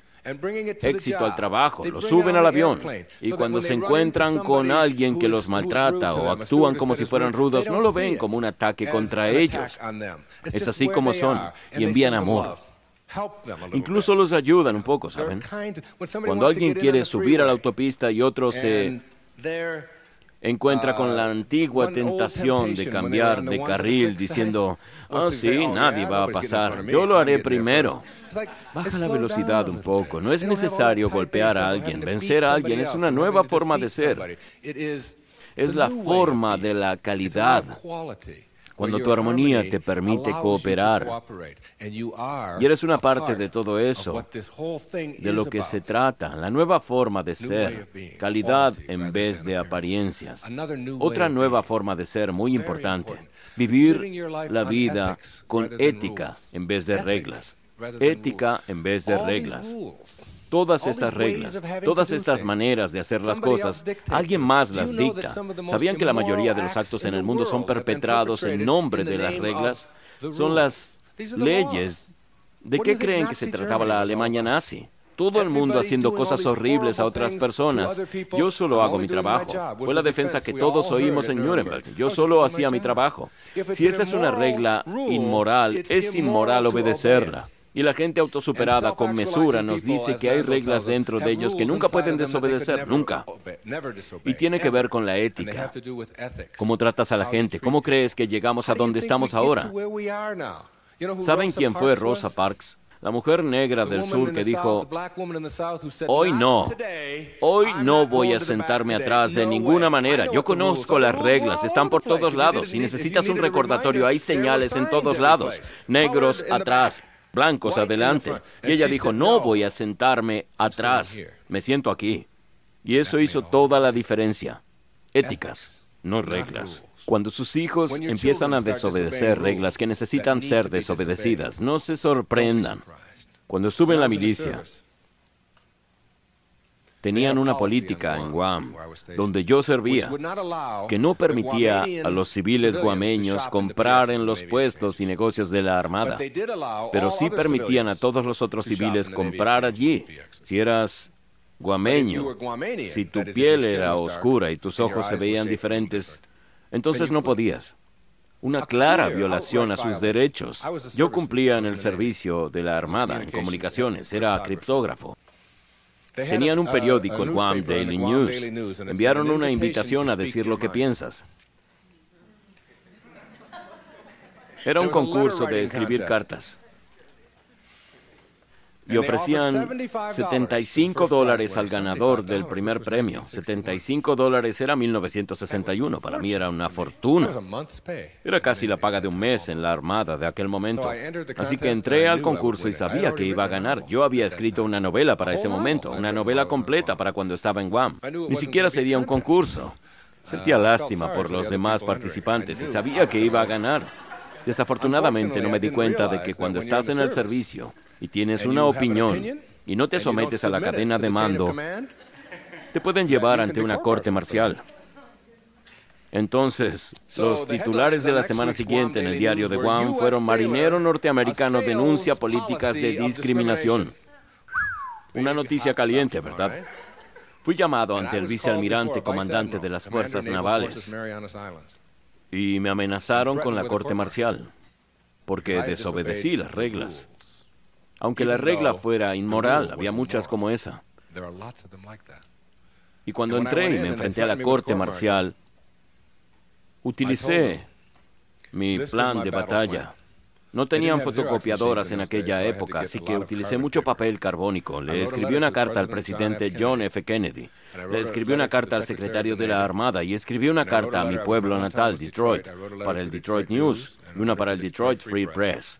éxito al trabajo, lo suben al avión y cuando se encuentran con alguien que los maltrata o actúan como si fueran rudos, no lo ven como un ataque contra ellos. Es así como son y envían amor. Incluso los ayudan un poco, ¿saben? Cuando alguien quiere subir a la autopista y otro se encuentra con la ah, antigua tentación de cambiar de carril diciendo, ah, sí, oh, nadie va a pasar, yo lo haré primero. Baja la velocidad un poco, no es necesario golpear a alguien, vencer a alguien es una nueva forma de ser. Es la forma de la calidad cuando tu armonía te permite cooperar y eres una parte de todo eso, de lo que se trata, la nueva forma de ser, calidad en vez de apariencias. Otra nueva forma de ser muy importante, vivir la vida con ética en vez de reglas. Ética en vez de reglas. Todas estas reglas, todas estas maneras de hacer las cosas, alguien más las dicta. ¿Sabían que la mayoría de los actos en el mundo son perpetrados en nombre de las reglas? Son las leyes. ¿De qué creen que se trataba la Alemania nazi? Todo el mundo haciendo cosas horribles a otras personas. Yo solo hago mi trabajo. Fue la defensa que todos oímos en Nuremberg. Yo solo hacía mi trabajo. Si esa es una regla inmoral, es inmoral obedecerla. Y la gente autosuperada con mesura nos dice que hay reglas dentro de ellos que nunca pueden desobedecer, nunca. Y tiene que ver con la ética. Cómo tratas a la gente, cómo crees que llegamos a donde estamos ahora. ¿Saben quién fue Rosa Parks? La mujer negra del sur que dijo, hoy no, hoy no voy a sentarme atrás de ninguna manera. Yo conozco las reglas, están por todos lados. Si necesitas un recordatorio, hay señales en todos lados. Negros atrás, blancos adelante. Y ella dijo, no voy a sentarme atrás, me siento aquí. Y eso hizo toda la diferencia. Éticas, no reglas. Cuando sus hijos empiezan a desobedecer reglas que necesitan ser desobedecidas, no se sorprendan. Cuando suben la milicia, tenían una política en Guam, donde yo servía, que no permitía a los civiles guameños comprar en los puestos y negocios de la Armada, pero sí permitían a todos los otros civiles comprar allí si eras guameño, si tu piel era oscura y tus ojos se veían diferentes, entonces no podías. Una clara violación a sus derechos. Yo cumplía en el servicio de la Armada en comunicaciones, era criptógrafo. Tenían un periódico, el Guam Daily News. Enviaron una invitación a decir lo que piensas. Era un concurso de escribir cartas y ofrecían 75 dólares al ganador del primer premio. 75 dólares era 1961, para mí era una fortuna. Era casi la paga de un mes en la armada de aquel momento. Así que entré al concurso y ah, sabía que iba a ganar. Yo había escrito una novela para ese momento, una novela completa para cuando estaba en Guam. Ni siquiera sería un concurso. Sentía lástima por los demás participantes y sabía que iba a ganar. Desafortunadamente no me di cuenta de que cuando estás en el servicio, y tienes una opinión y no te sometes a la cadena de mando, te pueden llevar ante una corte marcial. Entonces, los titulares de la semana siguiente en el diario de Guam fueron Marinero norteamericano denuncia políticas de discriminación. Una noticia caliente, ¿verdad? Fui llamado ante el vicealmirante comandante de las fuerzas navales y me amenazaron con la corte marcial porque desobedecí las reglas. Aunque la regla fuera inmoral, había muchas como esa. Y cuando entré y me enfrenté a la corte marcial, utilicé mi plan de batalla. No tenían fotocopiadoras en aquella época, así que utilicé mucho papel carbónico. Le escribí una carta al presidente John F. Kennedy, le escribí una carta al secretario de la Armada y escribí una carta a mi pueblo natal, Detroit, para el Detroit News y una para el Detroit Free Press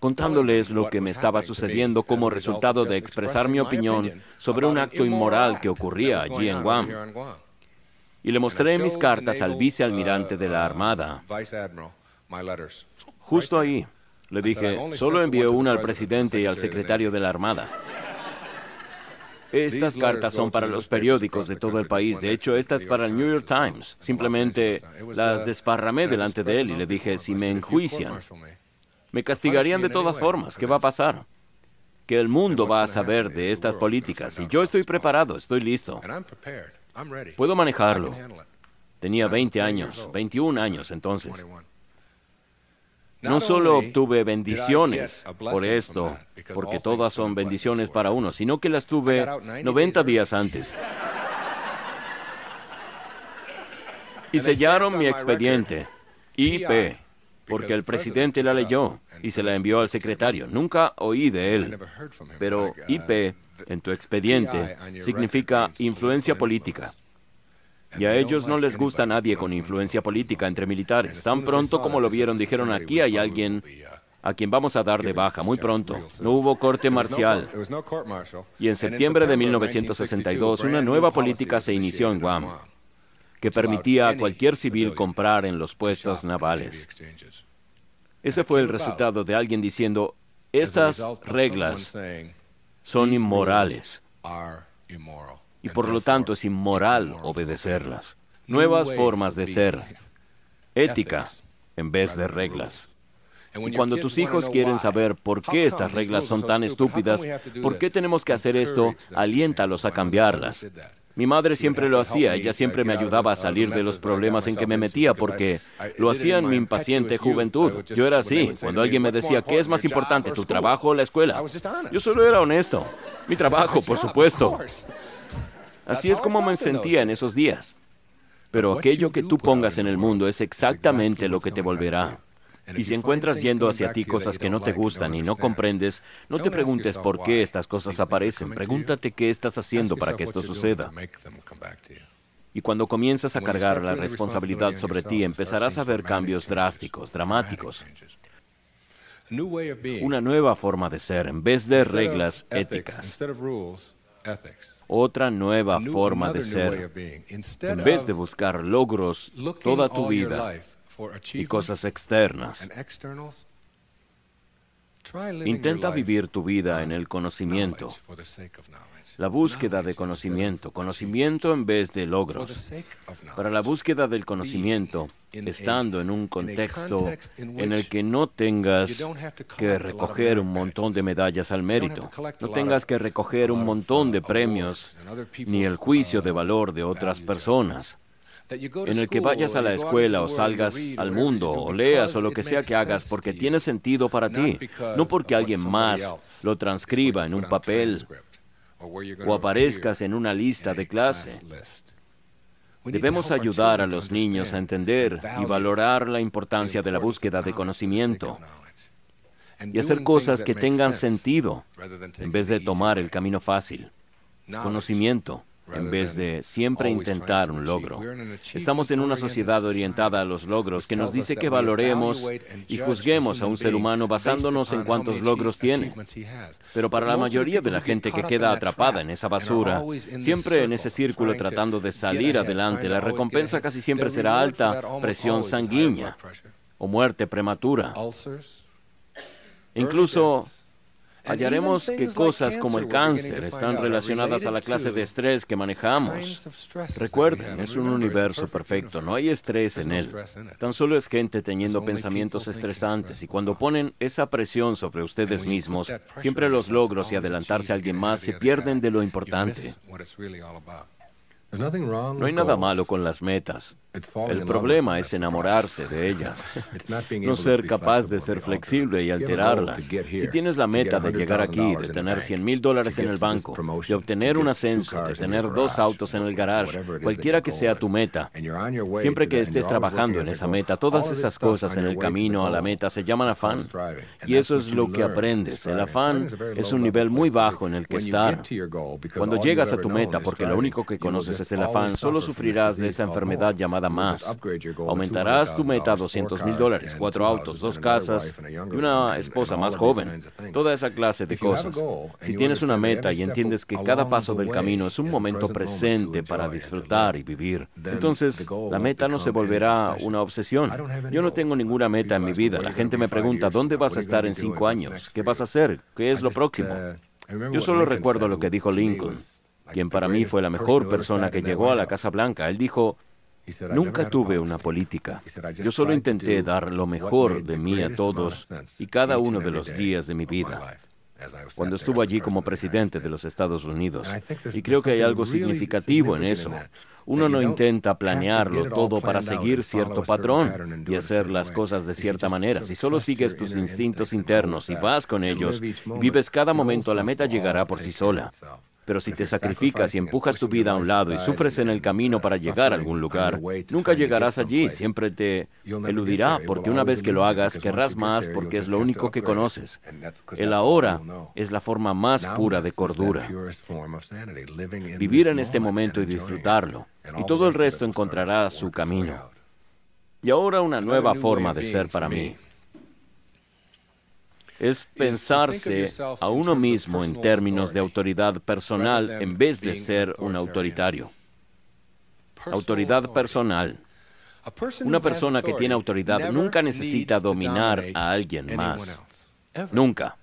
contándoles lo que me estaba sucediendo como resultado de expresar mi opinión sobre un acto inmoral que ocurría allí en Guam. Y le mostré mis cartas al vicealmirante uh, de la uh, Armada. Justo ahí, le dije, solo envió una al presidente y al secretario de la Armada. Estas cartas son para los periódicos de todo el país. De hecho, estas para el New York Times. Simplemente uh, las desparramé delante de él y le dije, si me enjuician, me castigarían de todas formas. ¿Qué va a pasar? Que el mundo va a saber de estas políticas. Y yo estoy preparado, estoy listo. Puedo manejarlo. Tenía 20 años, 21 años entonces. No solo obtuve bendiciones por esto, porque todas son bendiciones para uno, sino que las tuve 90 días antes. Y sellaron mi expediente, IP, porque el presidente la leyó y se la envió al secretario. Nunca oí de él, pero IP uh, en tu expediente significa influencia política. Y a ellos no les gusta nadie con influencia política entre militares. Tan pronto como lo vieron, dijeron, aquí hay alguien uh, a quien vamos a dar de baja muy pronto. No hubo corte marcial. Y en septiembre de 1962, una nueva política se inició en Guam que permitía a cualquier civil comprar en los puestos navales. Ese fue el resultado de alguien diciendo, estas reglas son inmorales y por lo tanto es inmoral obedecerlas. Nuevas formas de ser, *laughs* éticas, en vez de reglas. Y cuando tus hijos quieren saber por qué estas reglas son tan estúpidas, por qué tenemos que hacer esto, aliéntalos a cambiarlas. Mi madre siempre lo hacía, ella siempre me ayudaba a uh, salir de los problemas en que me metía porque lo hacía en mi impaciente juventud. Yo era así, cuando alguien me decía, ¿qué es más importante, tu trabajo o la escuela? Yo solo era honesto. Mi trabajo, por supuesto. Así es como me sentía en esos días. Pero aquello que tú pongas en el mundo es exactamente lo que te volverá. Y si encuentras yendo hacia ti cosas que no te gustan y no comprendes, no te preguntes por qué estas cosas aparecen. Pregúntate qué estás haciendo para que esto suceda. Y cuando comienzas a cargar la responsabilidad sobre ti, empezarás a ver cambios drásticos, dramáticos. Una nueva forma de ser en vez de reglas éticas. Otra nueva forma de ser. En vez de buscar logros toda tu vida, y cosas externas. Intenta vivir tu vida en el conocimiento, la búsqueda de conocimiento, conocimiento en vez de logros. Para la búsqueda del conocimiento, estando en un contexto en el que no tengas que recoger un montón de medallas al mérito, no tengas que recoger un montón de premios ni el juicio uh, de valor de otras personas en el que vayas a la escuela o salgas al mundo o leas o lo que sea que hagas porque tiene sentido para ti, no porque alguien más lo transcriba en un papel o aparezcas en una lista de clase. Debemos ayudar a los niños a entender y valorar la importancia de la búsqueda de conocimiento y hacer cosas que tengan sentido en vez de tomar el camino fácil. Conocimiento en vez de siempre intentar un logro. Estamos en una sociedad orientada a los logros que nos dice que valoremos y juzguemos a un ser humano basándonos en cuántos logros tiene. Pero para la mayoría de la gente que queda atrapada en esa basura, siempre en ese círculo tratando de salir adelante, la recompensa casi siempre será alta presión sanguínea o muerte prematura. Incluso hallaremos que cosas como el cáncer están relacionadas a la clase de estrés que manejamos. Recuerden, es un universo perfecto, no hay estrés en él. Tan solo es gente teniendo pensamientos estresantes y cuando ponen esa presión sobre ustedes mismos, siempre los logros y oh, adelantarse a alguien más se pierden de lo importante. No hay nada malo con las metas. El problema es enamorarse de ellas, *laughs* no ser capaz de ser flexible y alterarlas. Si tienes la meta de llegar aquí, de tener 100 mil dólares en el banco, de obtener un ascenso, de tener dos autos en el garage, cualquiera que sea tu meta, siempre que estés trabajando en esa meta, todas esas cosas en el camino a la meta se llaman afán. Y eso es lo que aprendes. El afán es un nivel muy bajo en el que estar. Cuando llegas a tu meta, porque lo único que conoces es afán, solo sufrirás de esta enfermedad llamada más. Aumentarás tu meta a 200 mil dólares, cuatro autos, dos casas y una esposa más joven. Toda esa clase de cosas. Si tienes una meta y entiendes que cada paso del camino es un momento presente para disfrutar y vivir, entonces la meta no se volverá una obsesión. Yo no tengo ninguna meta en mi vida. La gente me pregunta, ¿dónde vas a estar en cinco años? ¿Qué vas a hacer? ¿Qué es lo próximo? Uh, Yo solo recuerdo lo que dijo Lincoln quien para mí fue la mejor persona que llegó a la Casa Blanca. Él dijo, Nunca tuve una política. Yo solo intenté dar lo mejor de mí a todos y cada uno de los días de mi vida cuando estuvo allí como presidente de los Estados Unidos. Y creo que hay algo significativo en eso. Uno no intenta planearlo todo para seguir cierto patrón y hacer las cosas de cierta manera. Si solo sigues tus instintos internos y vas con ellos, y vives cada momento, la meta llegará por sí sola. Pero si te sacrificas y empujas tu vida a un lado y sufres en el camino para llegar a algún lugar, nunca llegarás allí, siempre te eludirá, porque una vez que lo hagas, querrás más porque es lo único que conoces. El ahora es la forma más pura de cordura. Vivir en este momento y disfrutarlo, y todo el resto encontrará su camino. Y ahora una nueva forma de ser para mí es pensarse a uno mismo en términos de autoridad personal en vez de ser un autoritario. Autoridad personal. Una persona que tiene autoridad nunca necesita dominar a alguien más. Nunca.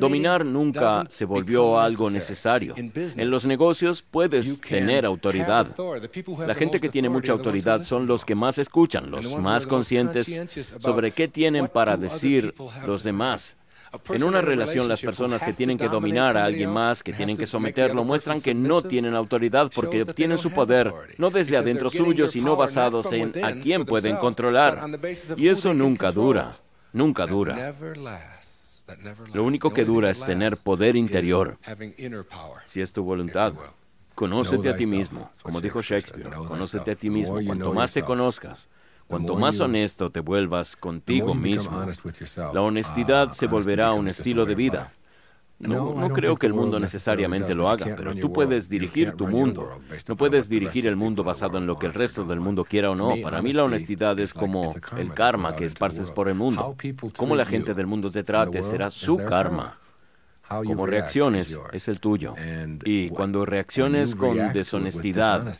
Dominar nunca se volvió algo necesario. En los negocios puedes tener autoridad. La gente que tiene mucha autoridad son los que más escuchan, los más conscientes sobre qué tienen para decir los demás en una relación las personas que tienen que dominar a alguien más, que tienen que someterlo, muestran que no tienen autoridad porque obtienen su poder, no desde adentro suyo, sino basados en a quién pueden controlar. Y eso nunca dura, nunca dura. Lo único que dura es tener poder interior, si es tu voluntad. Conócete a ti mismo, como dijo Shakespeare, conócete a ti mismo. Cuanto más te conozcas, Cuanto más honesto te vuelvas contigo mismo, la honestidad ah, se volverá un estilo de vida. No, creo que el mundo necesariamente lo haga, pero tú puedes dirigir tu mundo. No puedes dirigir el mundo basado en lo que el resto del mundo quiera o no. Para mí la honestidad es como el karma que esparces por el mundo. Cómo la gente del mundo te trate será su karma. Como reacciones es el tuyo. Y cuando reacciones con deshonestidad,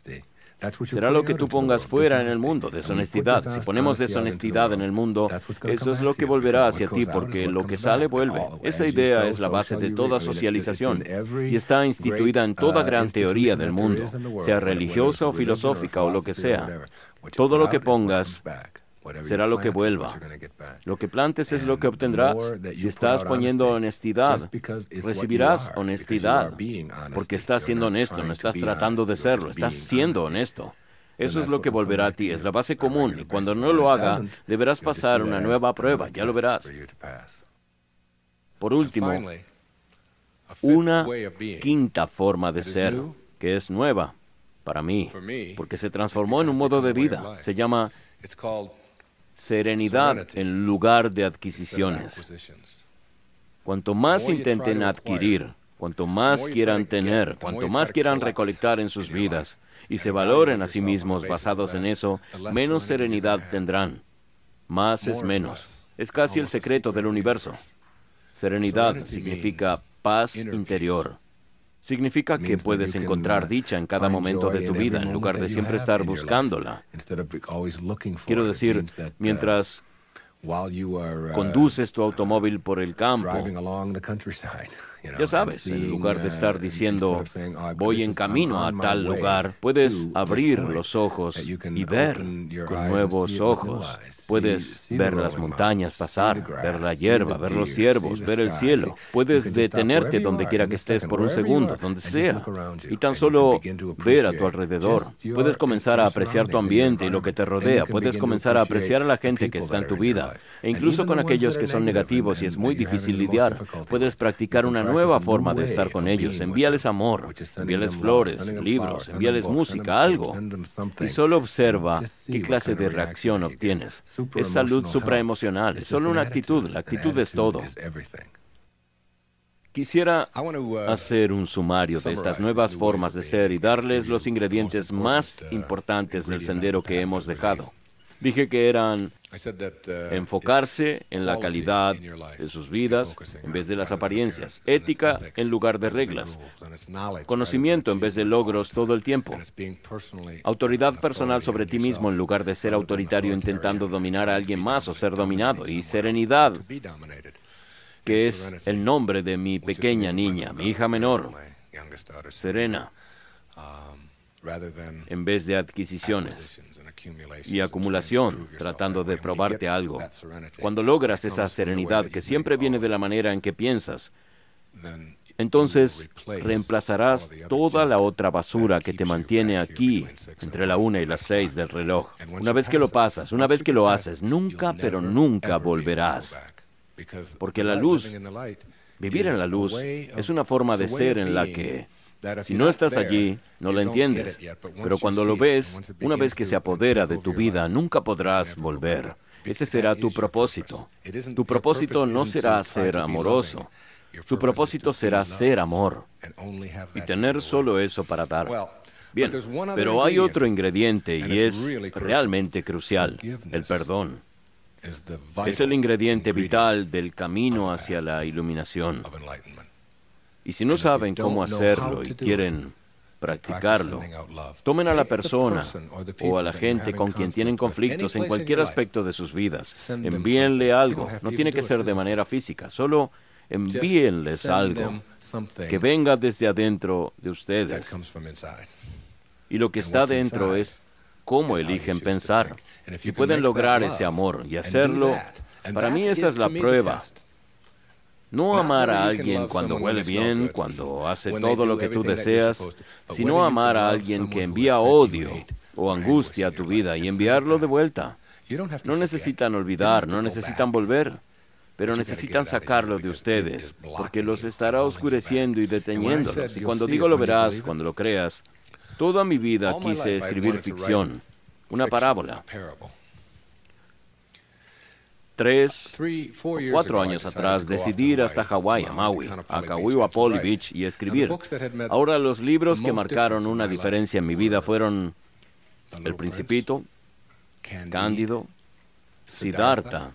Será lo que tú pongas fuera en el mundo, deshonestidad. Si ponemos deshonestidad en el mundo, eso es lo que volverá hacia ti, porque lo que sale vuelve. Esa idea es la base de toda socialización y está instituida en toda uh, gran teoría del mundo, sea religiosa o filosófica o lo que sea. Todo lo que pongas será lo que vuelva. Lo que plantes es lo que obtendrás. Si estás poniendo honestidad, recibirás honestidad, porque estás siendo honesto, no estás tratando de serlo, estás siendo honesto. Eso es lo que volverá a ti, es la base común, y cuando no lo haga, deberás pasar una nueva prueba, ya lo verás. Por último, una quinta forma de ser, que es nueva para mí, porque se transformó en un modo de vida, se llama serenidad en lugar de adquisiciones. Cuanto más intenten adquirir, cuanto más quieran tener, cuanto más quieran recolectar en sus vidas y se valoren a sí mismos basados en eso, menos serenidad tendrán. Más es menos. Es casi el secreto del universo. Serenidad significa paz interior Significa que puedes encontrar uh, dicha en cada momento de tu vida en lugar de siempre estar buscándola. Quiero decir, uh, mientras uh, conduces tu automóvil por el campo, *laughs* Ya sabes, en lugar de estar diciendo, oh, voy en camino a tal lugar, puedes abrir los ojos y ver con nuevos ojos. Puedes ver las montañas pasar, ver la hierba, ver los ciervos, ver el cielo. Puedes detenerte donde quiera que estés por un segundo, donde sea, y tan solo ver a tu alrededor. Puedes comenzar a apreciar tu ambiente y lo que te rodea. Puedes comenzar a apreciar a la gente que está en tu vida, e incluso con aquellos que son negativos y es muy difícil lidiar. Puedes practicar una nueva nueva forma de estar con ellos. Envíales amor, envíales flores, libros, envíales música, algo. Y solo observa qué clase de reacción obtienes. Es salud supraemocional, es solo una actitud. La actitud es todo. Quisiera uh, hacer un sumario de estas nuevas formas de ser y darles los ingredientes más uh, importantes del sendero que hemos dejado. Dije que eran uh, enfocarse en la calidad de sus vidas en vez de las apariencias, ética en lugar de reglas, conocimiento en vez de logros todo el tiempo, autoridad personal sobre ti mismo en lugar de ser autoritario intentando dominar a alguien más o ser dominado, y serenidad, que es el nombre de mi pequeña niña, mi hija menor, Serena, um, en vez de adquisiciones y acumulación tratando de probarte algo. Cuando logras esa serenidad que siempre viene de la manera en que piensas, entonces reemplazarás toda la otra basura que te mantiene aquí entre la una y las seis del reloj. Una vez que lo pasas, una vez que lo haces, nunca, pero nunca volverás. Porque la luz, vivir en la luz, es una forma de ser en la que si no estás allí, no lo entiendes, pero cuando lo ves, una vez que se apodera de tu vida, nunca podrás volver. Ese será tu propósito. Tu propósito no será ser amoroso. Tu propósito será ser amor y tener solo eso para dar. Bien, pero hay otro ingrediente y es realmente crucial, el perdón. Es el ingrediente vital del camino hacia la iluminación. Y si no saben cómo hacerlo y quieren practicarlo, tomen a la persona o a la gente con quien tienen conflictos en cualquier aspecto de sus vidas, envíenle algo, no tiene que ser de manera física, solo envíenles algo que venga desde adentro de ustedes. Y lo que está dentro es cómo eligen pensar. Si pueden lograr ese amor y hacerlo, para mí esa es la prueba no amar a alguien cuando huele bien, cuando hace todo lo que tú deseas, sino amar a alguien que envía odio o angustia a tu vida y enviarlo de vuelta. No necesitan olvidar, no necesitan volver, pero necesitan sacarlo de ustedes, porque los estará oscureciendo y deteniéndolos. Y cuando digo lo verás, cuando lo creas, toda mi vida quise escribir ficción, una parábola tres cuatro años atrás decidí ir hasta Hawái, a Maui, a Poly Beach y escribir. Ahora los libros que marcaron una diferencia en mi vida fueron El Principito, Cándido, Siddhartha,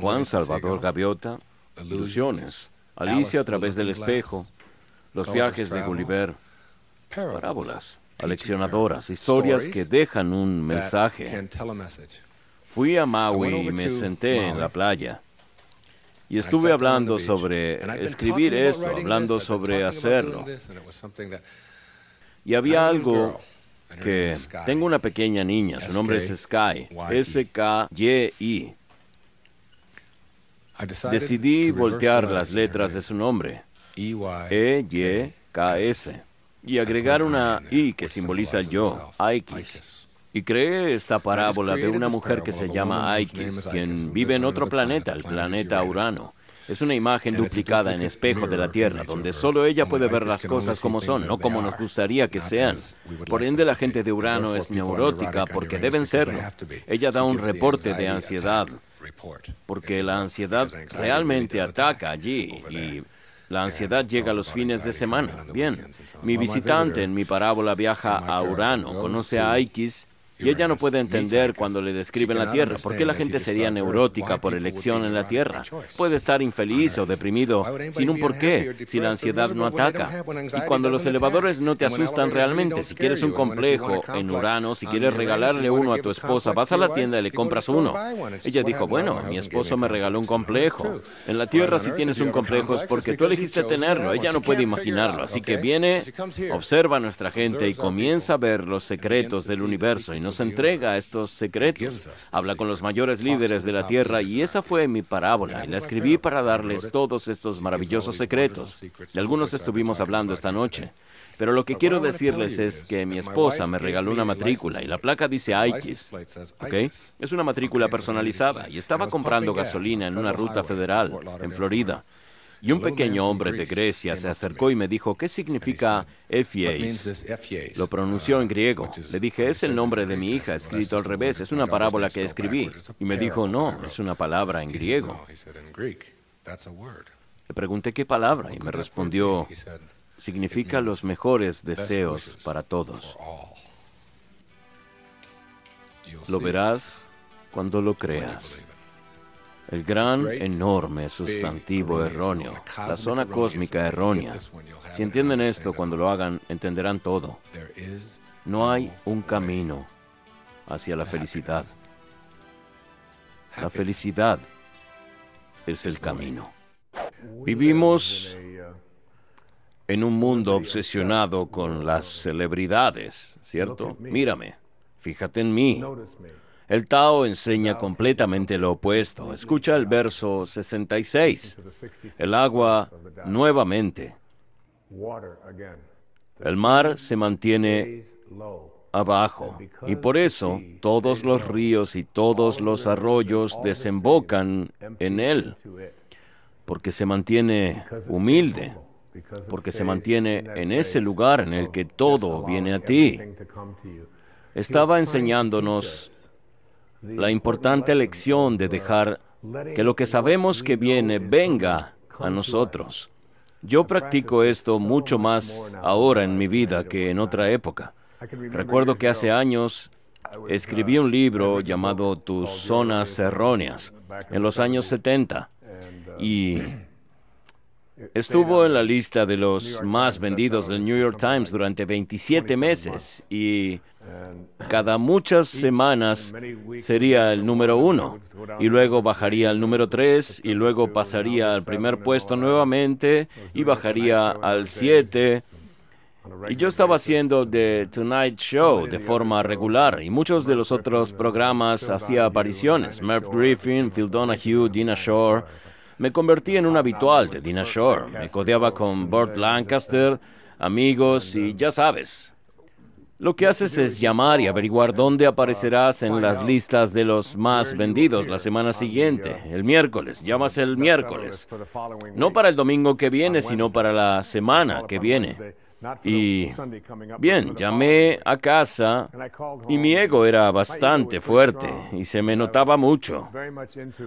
Juan Salvador Gaviota, Ilusiones, Alicia a través del espejo, Los viajes de Gulliver, Parábolas, aleccionadoras, historias que dejan un mensaje. Fui a Maui y me senté en la playa. Y estuve hablando sobre escribir esto, hablando sobre hacerlo. Y había algo que tengo una pequeña niña, su nombre es Sky, S-K-Y-I. Decidí voltear las letras de su nombre, E-Y-K-S, e y agregar una I que simboliza yo, A-X. Y creé esta parábola de una mujer que se llama Aikis, quien vive en otro planeta, el planeta Urano. Es una imagen duplicada en espejo de la Tierra, donde solo ella puede ver las cosas como son, no como nos gustaría que sean. Por ende, la gente de Urano es neurótica porque deben serlo. Ella da un reporte de ansiedad, porque la ansiedad realmente ataca allí y la ansiedad llega a los fines de semana. Bien, mi visitante en mi parábola viaja a Urano, conoce a Aikis y ella no puede entender cuando le describen la Tierra por qué la gente sería neurótica por elección en la Tierra. Puede estar infeliz o deprimido sin un porqué si la ansiedad no ataca. Y cuando los elevadores no te asustan realmente, si quieres un complejo en Urano, si quieres regalarle uno a tu esposa, vas a la tienda y le compras uno. Ella dijo, bueno, mi esposo me regaló un complejo. En la Tierra si tienes un complejo es porque tú elegiste tenerlo, ella no puede imaginarlo. Así que viene, observa a nuestra gente y comienza a ver los secretos del universo y no entrega estos secretos, habla con los mayores líderes de la tierra y esa fue mi parábola y la escribí para darles todos estos maravillosos secretos. De algunos estuvimos hablando esta noche. Pero lo que quiero decirles es que mi esposa me regaló una matrícula y la placa dice IKIS, ¿ok? Es una matrícula personalizada y estaba comprando gasolina en una ruta federal en Florida. Y un pequeño hombre de Grecia se acercó y me dijo, ¿qué significa FAE. Lo pronunció uh, en griego. Le dije, es el nombre de mi hija, escrito al revés, es una parábola que escribí. Y me dijo, no, es una palabra en griego. Le pregunté qué palabra y me respondió, significa los mejores deseos para todos. Lo verás cuando lo creas. El gran, enorme sustantivo erróneo. La zona cósmica errónea. Si entienden esto cuando lo hagan, entenderán todo. No hay un camino hacia la felicidad. La felicidad es el camino. Vivimos uh, en un mundo obsesionado con las celebridades, ¿cierto? Mírame, fíjate en mí. El Tao enseña completamente lo opuesto. Escucha el verso 66. El agua nuevamente. El mar se mantiene abajo y por eso todos los ríos y todos los arroyos desembocan en él, porque se mantiene humilde, porque se mantiene en ese lugar en el que todo viene a ti. Estaba enseñándonos la importante lección de dejar que lo que sabemos que viene venga a nosotros. Yo practico esto mucho más ahora en mi vida que en otra época. Recuerdo que hace años escribí un libro llamado Tus Zonas Erróneas en los años 70 y Estuvo en la lista de los más vendidos del New York Times durante 27 meses y cada muchas semanas sería el número uno y luego bajaría al número tres y luego pasaría al primer puesto nuevamente y bajaría al siete. Y yo estaba haciendo The Tonight Show de forma regular y muchos de los otros programas hacía apariciones. Merv Griffin, Phil Donahue, Dina Shore. Me convertí en un habitual de Dina Shore. Me codeaba con Burt Lancaster, amigos y ya sabes. Lo que haces es llamar y averiguar dónde aparecerás en las listas de los más vendidos la semana siguiente, el miércoles. Llamas el miércoles. No para el domingo que viene, sino para la semana que viene. Y bien, llamé a casa y mi ego era bastante fuerte y se me notaba mucho.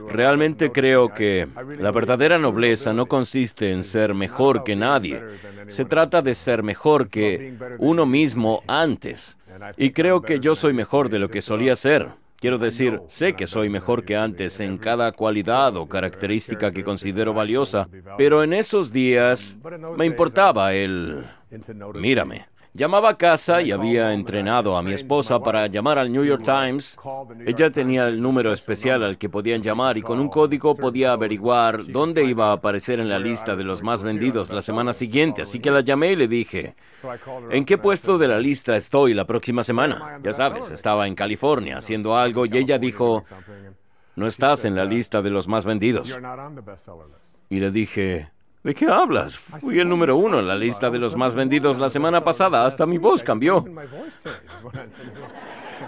Realmente creo que la verdadera nobleza no consiste en ser mejor que nadie, se trata de ser mejor que uno mismo antes. Y creo que yo soy mejor de lo que solía ser. Quiero decir, sé que soy mejor que antes en cada cualidad o característica que considero valiosa, pero en esos días me importaba el... Mírame, Llamaba a casa y había entrenado a mi esposa para llamar al New York Times. Ella tenía el número especial al que podían llamar y con un código podía averiguar dónde iba a aparecer en la lista de los más vendidos la semana siguiente. Así que la llamé y le dije, ¿en qué puesto de la lista estoy la próxima semana? Ya sabes, estaba en California haciendo algo y ella dijo, no estás en la lista de los más vendidos. Y le dije, ¿De qué hablas? Fui el número uno en la lista de los más vendidos la semana pasada. Hasta mi voz cambió.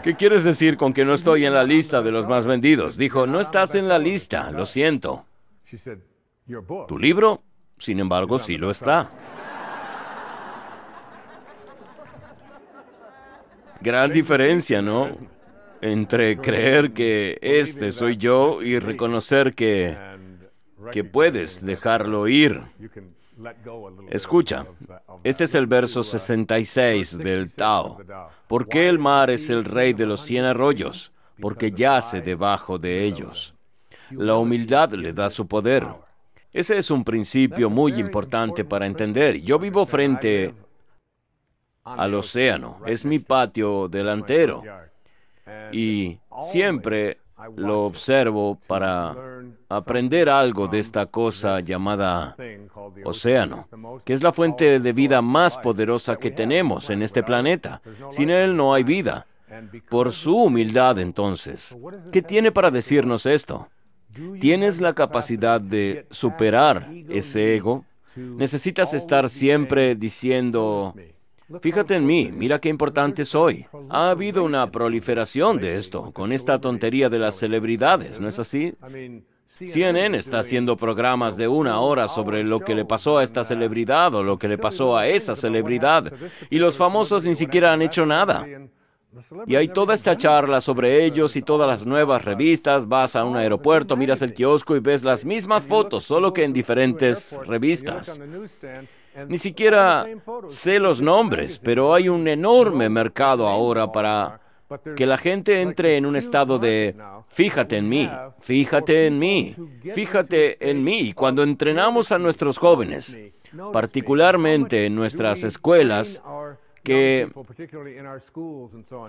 ¿Qué quieres decir con que no estoy en la lista de los más vendidos? Dijo, no estás en la lista, lo siento. Tu libro, sin embargo, sí lo está. Gran diferencia, ¿no? Entre creer que este soy yo y reconocer que que puedes dejarlo ir. Escucha, este es el verso 66 del Tao. ¿Por qué el mar es el rey de los cien arroyos? Porque yace debajo de ellos. La humildad le da su poder. Ese es un principio muy importante para entender. Yo vivo frente al océano, es mi patio delantero y siempre lo observo para aprender algo de esta cosa llamada océano, que es la fuente de vida más poderosa que tenemos en este planeta. Sin él no hay vida. Por su humildad entonces, ¿qué tiene para decirnos esto? ¿Tienes la capacidad de superar ese ego? ¿Necesitas estar siempre diciendo, Fíjate en mí, mira qué importante soy. Ha habido una proliferación de esto, con esta tontería de las celebridades, ¿no es así? CNN está haciendo programas de una hora sobre lo que le pasó a esta celebridad o lo que le pasó a esa celebridad. Y los famosos ni siquiera han hecho nada. Y hay toda esta charla sobre ellos y todas las nuevas revistas. Vas a un aeropuerto, miras el kiosco y ves las mismas fotos, solo que en diferentes revistas. Ni siquiera sé los nombres, pero hay un enorme mercado ahora para que la gente entre en un estado de fíjate en mí, fíjate en mí, fíjate en mí. Cuando entrenamos a nuestros jóvenes, particularmente en nuestras escuelas,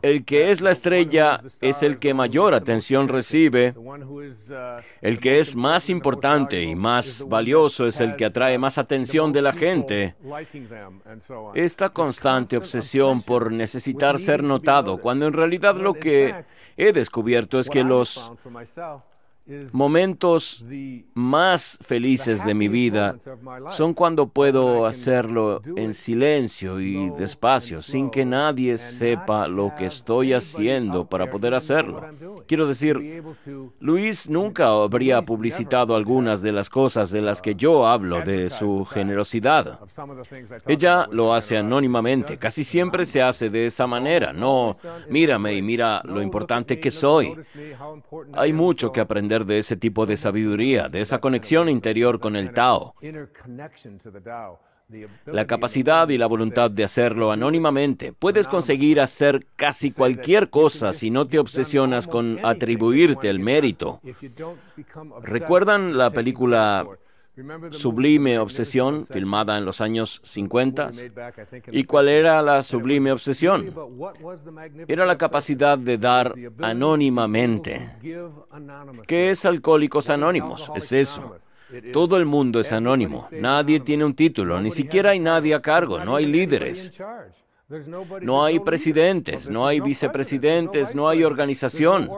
el que es la estrella es el que mayor atención recibe, uh, el que es más importante y más valioso es el que atrae más uh, atención de la gente. Esta constante obsesión por necesitar ser notado, cuando en realidad lo que he descubierto es que los momentos más felices de mi vida son cuando puedo hacerlo en silencio y despacio, sin que nadie sepa lo que estoy haciendo para poder hacerlo. Quiero decir, Luis nunca habría publicitado algunas de las cosas de las que yo hablo, de su generosidad. Ella lo hace anónimamente, casi siempre se hace de esa manera, no, mírame y mira lo importante que soy. Hay mucho que aprender de ese tipo de sabiduría, de esa conexión interior con el Tao. La capacidad y la voluntad de hacerlo anónimamente. Puedes conseguir hacer casi cualquier cosa si no te obsesionas con atribuirte el mérito. ¿Recuerdan la película sublime obsesión filmada en los años 50. ¿Y cuál era la sublime obsesión? Era la capacidad de dar anónimamente. ¿Qué es Alcohólicos Anónimos? Es eso. Todo el mundo es anónimo. Nadie tiene un título, ni siquiera hay nadie a cargo, no hay líderes. No hay presidentes, no hay vicepresidentes, no hay organización.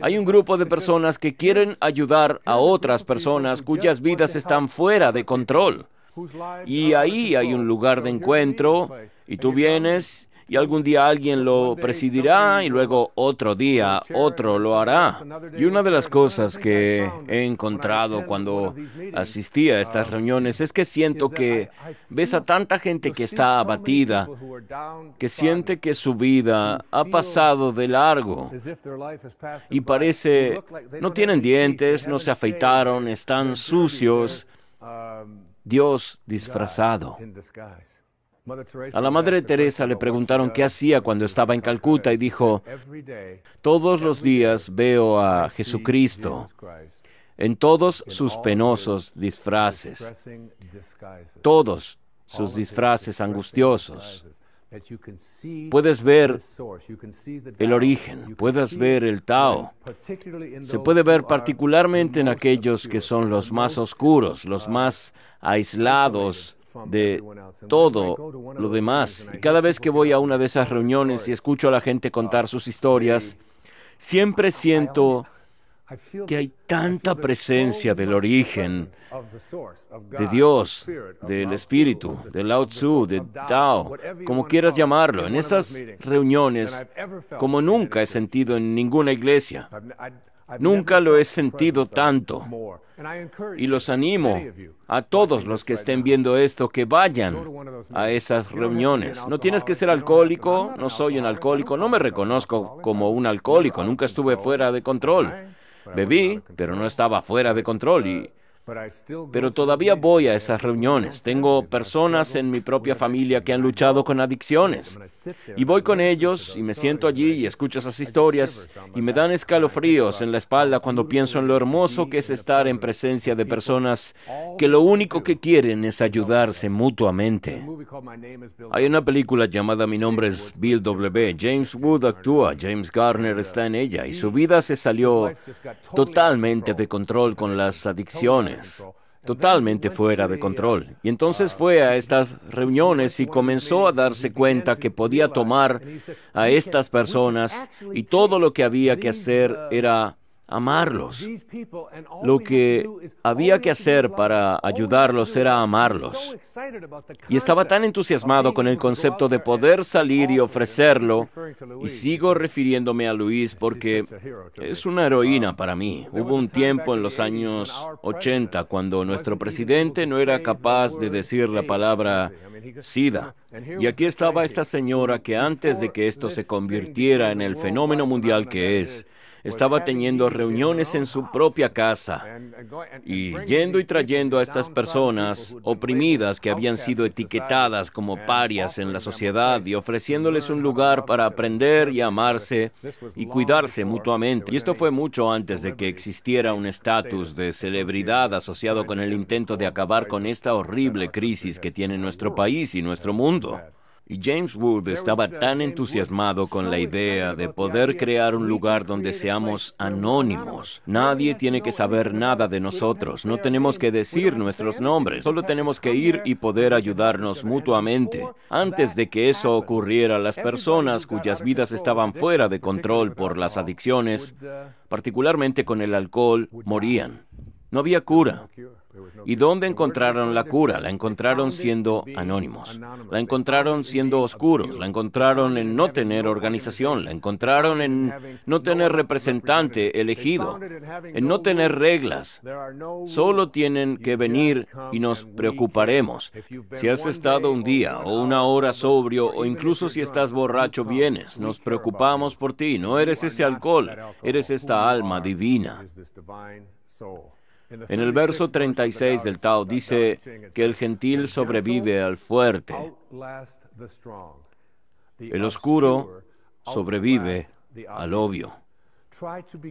Hay un grupo de personas que quieren ayudar a otras personas cuyas vidas están fuera de control. Y ahí hay un lugar de encuentro y tú vienes y algún día alguien lo presidirá y luego otro día otro lo hará. Y una de las cosas que he encontrado cuando asistí a estas um, reuniones es que siento que ves a tanta gente que está abatida, que siente que su vida ha pasado de largo y parece no tienen dientes, no se afeitaron, están sucios. Um, Dios disfrazado. A la Madre Teresa le preguntaron qué hacía cuando estaba en Calcuta y dijo, todos los días veo a Jesucristo en todos sus penosos disfraces, todos sus disfraces angustiosos. Puedes ver el origen, puedes ver el Tao. Se puede ver particularmente en aquellos que son los más oscuros, los más aislados, de todo lo demás. Y cada vez que voy a una de esas reuniones y escucho a la gente contar ah, sus historias, siempre siento que hay tanta presencia del origen, de Dios, del Espíritu, del Lao Tzu, de Tao, como quieras llamarlo, en esas reuniones, como nunca he sentido en ninguna iglesia. Nunca lo he sentido tanto. Y los animo a todos los que estén viendo esto que vayan a esas reuniones. No tienes que ser alcohólico, no soy un alcohólico, no me reconozco como un alcohólico, nunca estuve fuera de control. Bebí, pero no estaba fuera de control y pero todavía voy a esas reuniones. Tengo personas en mi propia familia que han luchado con adicciones. Y voy con ellos y me siento allí y escucho esas historias y me dan escalofríos en la espalda cuando pienso en lo hermoso que es estar en presencia de personas que lo único que quieren es ayudarse mutuamente. Hay una película llamada Mi nombre es Bill W. James Wood actúa, uh, James Garner uh, está en ella y su vida se salió totalmente de control con las adicciones totalmente fuera de control. Y entonces fue a estas reuniones y comenzó a darse cuenta que podía tomar a estas personas y todo lo que había que hacer era amarlos. Lo que había que hacer para ayudarlos era amarlos. Y estaba tan entusiasmado con el concepto de poder salir y ofrecerlo, y sigo refiriéndome a Luis porque es una heroína para mí. Hubo un tiempo en los años 80 cuando nuestro presidente no era capaz de decir la palabra SIDA. Y aquí estaba esta señora que antes de que esto se convirtiera en el fenómeno mundial que es, estaba teniendo reuniones en su propia casa y yendo y trayendo a estas personas oprimidas que habían sido etiquetadas como parias en la sociedad y ofreciéndoles un lugar para aprender y amarse y cuidarse mutuamente. Y esto fue mucho antes de que existiera un estatus de celebridad asociado con el intento de acabar con esta horrible crisis que tiene nuestro país y nuestro mundo. Y James Wood estaba tan entusiasmado con la idea de poder crear un lugar donde seamos anónimos. Nadie tiene que saber nada de nosotros, no tenemos que decir nuestros nombres, solo tenemos que ir y poder ayudarnos mutuamente. Antes de que eso ocurriera, las personas cuyas vidas estaban fuera de control por las adicciones, uh, particularmente con el alcohol, morían. No había cura. ¿Y dónde encontraron la cura? La encontraron siendo anónimos, la encontraron siendo oscuros, la encontraron en no tener organización, la encontraron en no tener representante elegido, en no tener reglas. Solo tienen que venir y nos preocuparemos. Si has estado un día o una hora sobrio o incluso si estás borracho, vienes, nos preocupamos por ti. No eres ese alcohol, eres esta alma divina. En el verso 36 del Tao dice que el gentil sobrevive al fuerte. El oscuro sobrevive al obvio.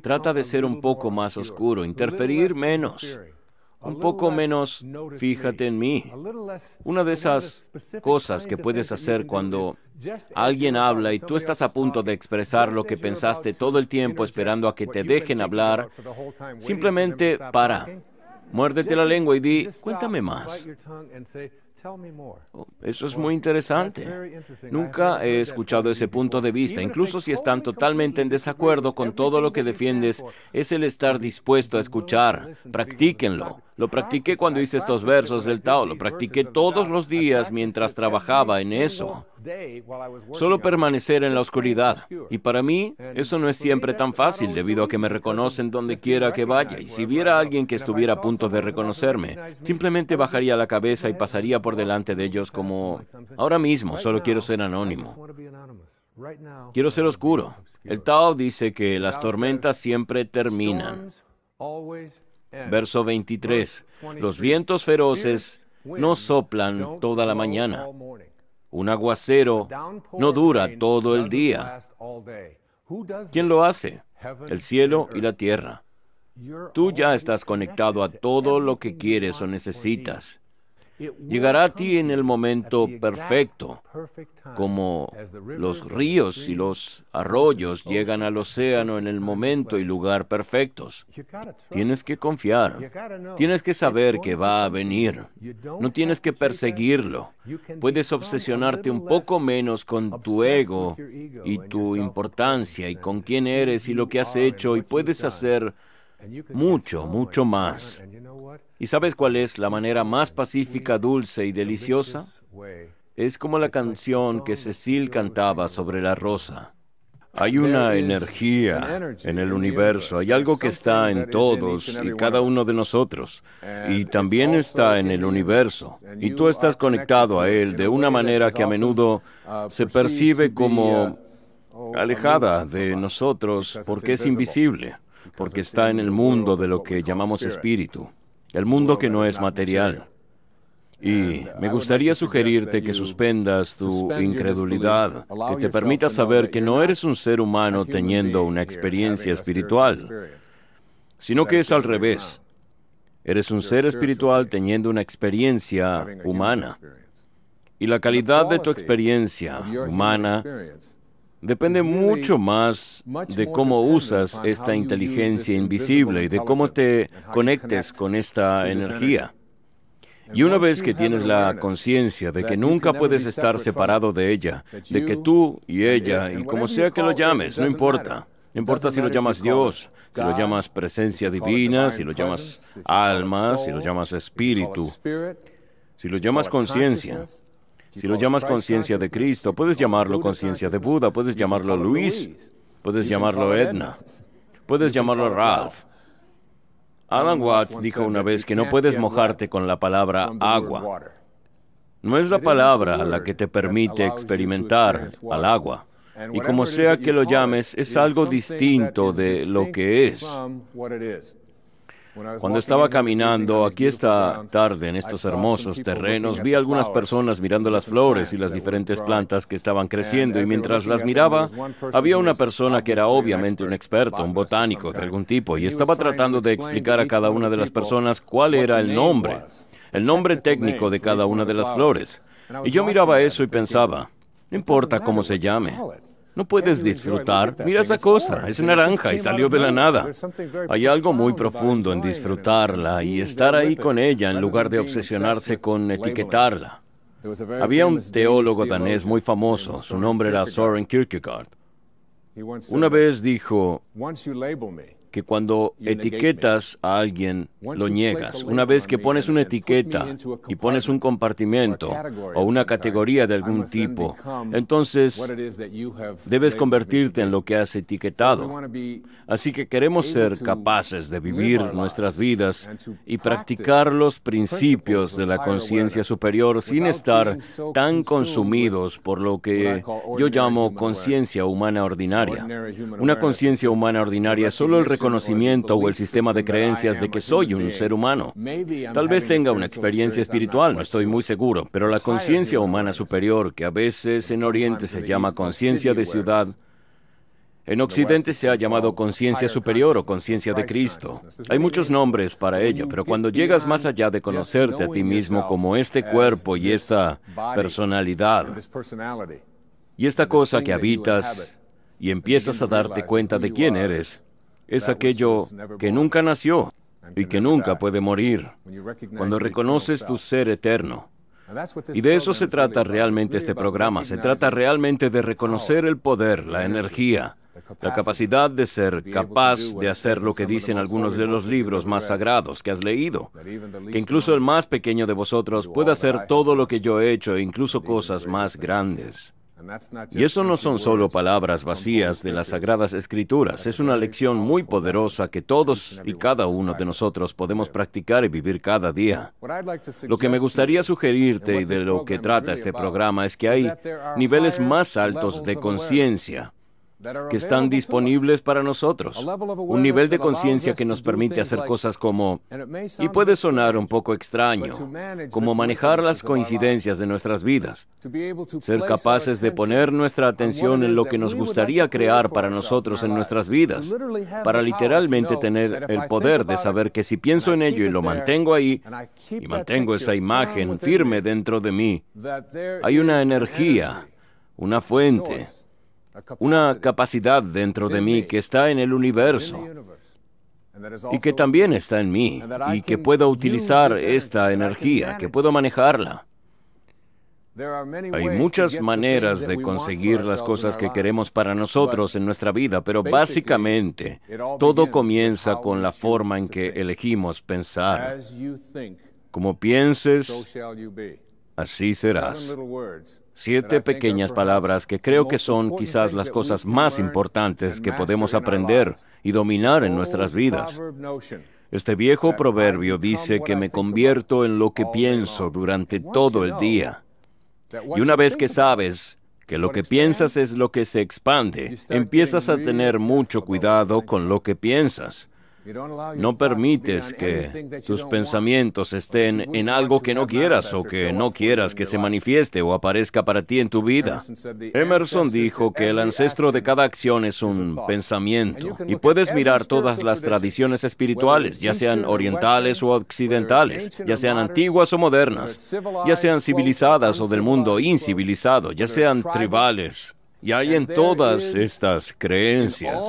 Trata de ser un poco más oscuro, interferir menos, un poco menos fíjate en mí. Una de esas cosas que puedes hacer cuando alguien habla y tú estás a punto de expresar lo que pensaste todo el tiempo esperando a que te dejen hablar, simplemente para. Muérdete la lengua y di, cuéntame más. Oh, eso es muy interesante. Nunca he escuchado ese punto de vista. Incluso si están totalmente en desacuerdo con todo lo que defiendes, es el estar dispuesto a escuchar. Practíquenlo. Lo ah, practiqué pues cuando hice estos pues versos del Tao, lo practiqué todos los días mientras trabajaba en eso. Solo permanecer en la oscuridad. Y para mí, eso no es siempre tan fácil debido a que me reconocen donde quiera que vaya. Y si viera a alguien que estuviera a punto de reconocerme, simplemente bajaría la cabeza y pasaría por delante de ellos como, ahora mismo, solo quiero ser anónimo. Quiero ser oscuro. El Tao dice que las tormentas siempre terminan. Verso 23. Los vientos feroces no soplan toda la mañana. Un aguacero no dura todo el día. ¿Quién lo hace? El cielo y la tierra. Tú ya estás conectado a todo lo que quieres o necesitas llegará a ti en el momento perfecto, como los ríos y los arroyos llegan al océano en el momento y lugar perfectos. Tienes que confiar, tienes que saber que va a venir, no tienes que perseguirlo. Puedes obsesionarte un poco menos con tu ego y tu importancia y con quién eres y lo que has hecho y puedes hacer mucho, mucho más. ¿Y sabes cuál es la manera más pacífica, dulce y deliciosa? Es como la canción que Cecil cantaba sobre la rosa. Hay una energía en el universo, hay algo que está en todos y cada uno de nosotros, y también está en el universo, y tú estás conectado a él de una manera que a menudo uh, se percibe como uh, oh, alejada de nosotros porque es invisible, porque está en el mundo de lo que llamamos espíritu el mundo que no es material. Y me gustaría sugerirte que suspendas tu incredulidad, que te permita saber que no eres un ser humano teniendo una experiencia espiritual, sino que es al revés. Eres un ser espiritual teniendo una experiencia humana. Y la calidad de tu experiencia humana Depende mucho más de cómo usas esta inteligencia invisible y de cómo te conectes con esta energía. Y una vez que tienes la conciencia de que nunca puedes estar separado de ella, de que tú y ella, y como sea que lo llames, no importa. No importa si lo llamas Dios, si lo llamas presencia divina, si lo llamas alma, si lo llamas espíritu, si lo llamas conciencia, si lo llamas conciencia de Cristo, puedes llamarlo conciencia de Buda, puedes llamarlo Luis, puedes llamarlo Edna, puedes llamarlo Ralph. Alan Watts dijo una vez que no puedes mojarte con la palabra agua. No es la palabra la que te permite experimentar al agua. Y como sea que lo llames, es algo distinto de lo que es. Cuando estaba caminando aquí esta tarde en estos hermosos terrenos, vi algunas personas mirando las flores y las diferentes plantas que estaban creciendo y mientras las miraba, había una persona que era obviamente un experto, un botánico de algún tipo, y estaba tratando de explicar a cada una de las personas cuál era el nombre, el nombre técnico de cada una de las flores. Y yo miraba eso y pensaba, no importa cómo se llame, no puedes disfrutar. Mira esa cosa, es naranja y salió de la nada. Hay algo muy profundo en disfrutarla y estar ahí con ella en lugar de obsesionarse con etiquetarla. Había un teólogo danés muy famoso, su nombre era Soren Kierkegaard. Una vez dijo, que cuando etiquetas a alguien, lo niegas. Una vez que pones una etiqueta y pones un compartimento o una categoría de algún tipo, entonces debes convertirte en lo que has etiquetado. Así que queremos ser capaces de vivir nuestras vidas y practicar los principios de la conciencia superior sin estar tan consumidos por lo que yo llamo conciencia humana ordinaria. Una conciencia humana ordinaria es solo el conocimiento o el sistema de creencias de que soy un ser humano. Tal vez tenga una experiencia espiritual, no estoy muy seguro, pero la conciencia humana superior, que a veces en Oriente se llama conciencia de ciudad, en Occidente se ha llamado conciencia superior o conciencia de Cristo. Hay muchos nombres para ella, pero cuando llegas más allá de conocerte a ti mismo como este cuerpo y esta personalidad, y esta cosa que habitas, y empiezas a darte cuenta de quién eres, es aquello que nunca nació y que nunca puede morir, cuando reconoces tu ser eterno. Y de eso se trata realmente este programa, se trata realmente de reconocer el poder, la energía, la capacidad de ser capaz de hacer lo que dicen algunos de los libros más sagrados que has leído, que incluso el más pequeño de vosotros pueda hacer todo lo que yo he hecho e incluso cosas más grandes. Y eso no son solo palabras vacías de las Sagradas Escrituras, es una lección muy poderosa que todos y cada uno de nosotros podemos practicar y vivir cada día. Lo que me gustaría sugerirte y de lo que trata este programa es que hay niveles más altos de conciencia que están disponibles para nosotros, un nivel de conciencia que nos permite hacer cosas como, y puede sonar un poco extraño, como manejar las coincidencias de nuestras vidas, ser capaces de poner nuestra atención en lo que nos gustaría crear para nosotros en nuestras vidas, para literalmente tener el poder de saber que si pienso en ello y lo mantengo ahí, y mantengo esa imagen firme dentro de mí, hay una energía, una fuente, una capacidad dentro de mí que está en el universo y que también está en mí y que puedo utilizar esta energía, que puedo manejarla. Hay muchas maneras de conseguir las cosas que queremos para nosotros en nuestra vida, pero básicamente todo comienza con la forma en que elegimos pensar. Como pienses, así serás. Siete pequeñas palabras que creo que son quizás las cosas más importantes que podemos aprender y dominar en nuestras vidas. Este viejo proverbio dice que me convierto en lo que pienso durante todo el día. Y una vez que sabes que lo que piensas es lo que se expande, empiezas a tener mucho cuidado con lo que piensas. No permites que tus pensamientos estén en algo que no quieras o que no quieras que se manifieste o aparezca para ti en tu vida. Emerson dijo que el ancestro de cada acción es un pensamiento y puedes mirar todas las tradiciones espirituales, ya sean orientales o occidentales, ya sean antiguas o modernas, ya sean civilizadas o del mundo incivilizado, ya sean tribales y hay en todas estas creencias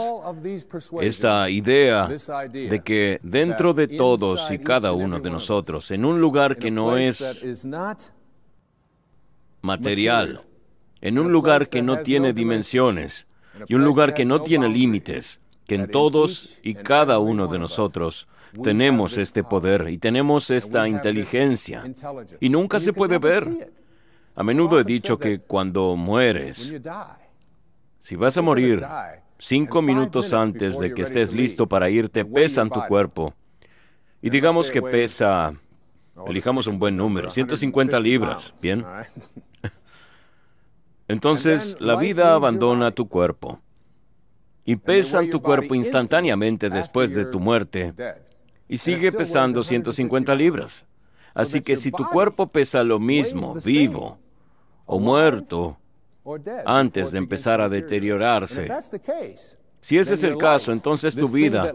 esta idea de que dentro de todos y cada uno de nosotros, en un lugar que no es material, en un lugar que no tiene dimensiones y un lugar que no tiene límites, que en todos y cada uno de nosotros tenemos este poder y tenemos esta inteligencia y nunca se puede ver. A menudo he dicho que cuando mueres, si vas a morir cinco minutos antes de que estés listo para irte, pesan tu cuerpo. Y digamos que pesa, elijamos un buen número, 150 libras, ¿bien? Entonces la vida abandona tu cuerpo y pesan tu cuerpo instantáneamente después de tu muerte y sigue pesando 150 libras. Así que si tu cuerpo pesa lo mismo vivo o muerto antes de empezar a deteriorarse. Si ese es el caso, entonces tu vida,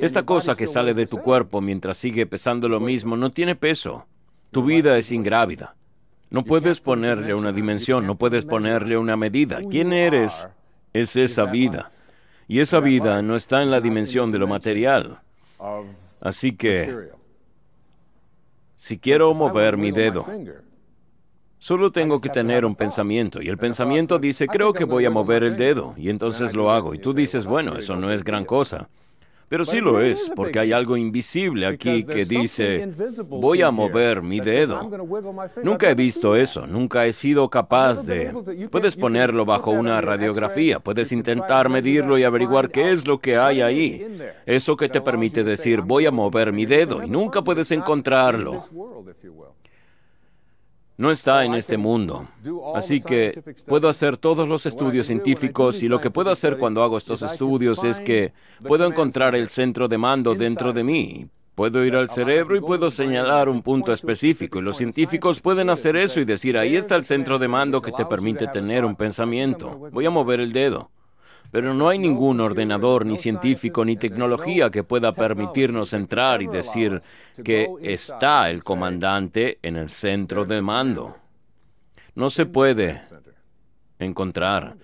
esta cosa que sale de tu cuerpo mientras sigue pesando lo mismo, no tiene peso. Tu vida es ingrávida. No puedes ponerle una dimensión, no puedes ponerle una medida. ¿Quién eres? Es esa vida. Y esa vida no está en la dimensión de lo material. Así que, si quiero mover mi dedo, Solo tengo que tener un pensamiento y el pensamiento dice, ah, creo que voy a mover el dedo y entonces lo hago y tú dices, bueno, eso no es gran cosa. Pero sí lo pues, es, porque hay algo invisible aquí que dice, voy a mover mi dedo. Nunca he visto eso, nunca he sido capaz de... Puedes ponerlo bajo una radiografía, puedes intentar medirlo y averiguar qué es lo que hay ahí. Eso que te permite decir, voy a mover mi dedo, y nunca puedes encontrarlo no está en este mundo. Así que puedo hacer todos los estudios científicos y lo que puedo hacer cuando hago estos estudios es que puedo encontrar el centro de mando dentro de mí. Puedo ir al cerebro y puedo señalar un punto específico y los científicos pueden hacer eso y decir, ahí está el centro de mando que te permite tener un pensamiento. Voy a mover el dedo pero no hay ningún ordenador, ni científico, ni tecnología que pueda permitirnos entrar y decir que está el comandante en el centro de mando. No se puede encontrar.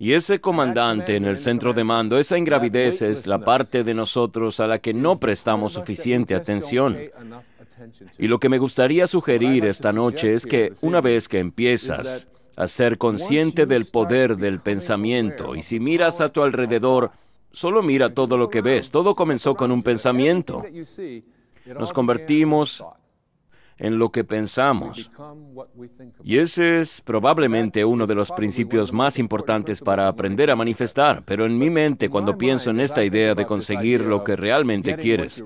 Y ese comandante en el centro de mando, esa ingravidez es la parte de nosotros a la que no prestamos suficiente atención. Y lo que me gustaría sugerir esta noche es que una vez que empiezas a ser consciente del poder del pensamiento. Y si miras a tu alrededor, solo mira todo lo que ves. Todo comenzó con un pensamiento. Nos convertimos en lo que pensamos. Y ese es probablemente uno de los principios más importantes para aprender a manifestar. Pero en mi mente, cuando pienso en esta idea de conseguir lo que realmente quieres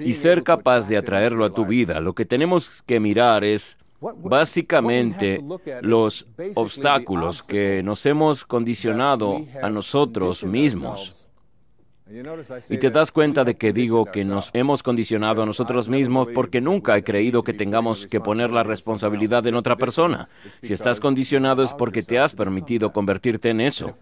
y ser capaz de atraerlo a tu vida, lo que tenemos que mirar es Básicamente, los obstáculos que nos hemos condicionado a nosotros mismos y te das cuenta de que digo que nos hemos condicionado a nosotros mismos porque nunca he creído que tengamos que poner la responsabilidad en otra persona. Si estás condicionado es porque te has permitido convertirte en eso.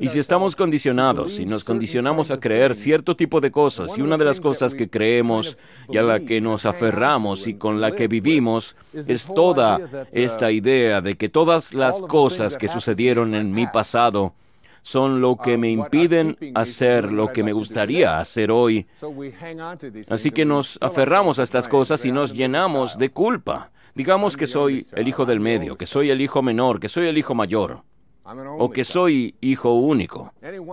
Y si estamos condicionados, y nos condicionamos a creer cierto tipo de cosas, y una de las cosas que creemos y a la que nos aferramos y con la que vivimos es toda esta uh, idea de que todas las cosas que sucedieron en mi pasado son lo que um, me impiden hacer lo que me gustaría hacer hoy. Así que nos aferramos a estas cosas y nos llenamos de culpa. Digamos que soy el hijo del medio, que soy el hijo menor, que soy el hijo mayor o que soy hijo único.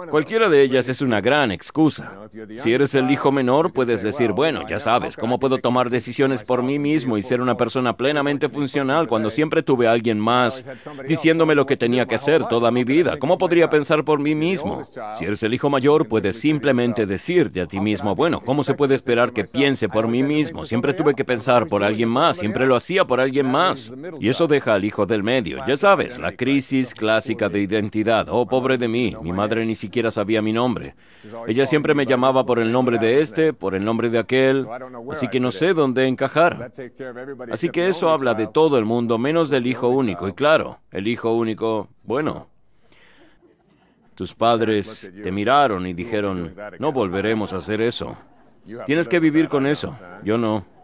Cualquiera de ellas es una gran excusa. Si eres el hijo menor, puedes decir, bueno, ya sabes, ¿cómo puedo tomar decisiones por mí mismo y ser una persona plenamente funcional cuando siempre tuve a alguien más diciéndome lo que tenía que hacer toda mi vida? ¿Cómo podría pensar por mí mismo? Si eres el hijo mayor, puedes simplemente decirte a ti mismo, bueno, ¿cómo se puede esperar que piense por mí mismo? Siempre tuve que pensar por alguien más, siempre lo hacía por alguien más. Y eso deja al hijo del medio, ya sabes, la crisis clásica de identidad. Oh, pobre de mí, mi madre ni siquiera sabía mi nombre. Ella siempre me llamaba por el nombre de este, por el nombre de aquel, así que no sé dónde encajar. Así que eso habla de todo el mundo, menos del hijo único. Y claro, el hijo único, bueno, tus padres te miraron y dijeron, no volveremos a hacer eso. Tienes que vivir con eso. Yo no.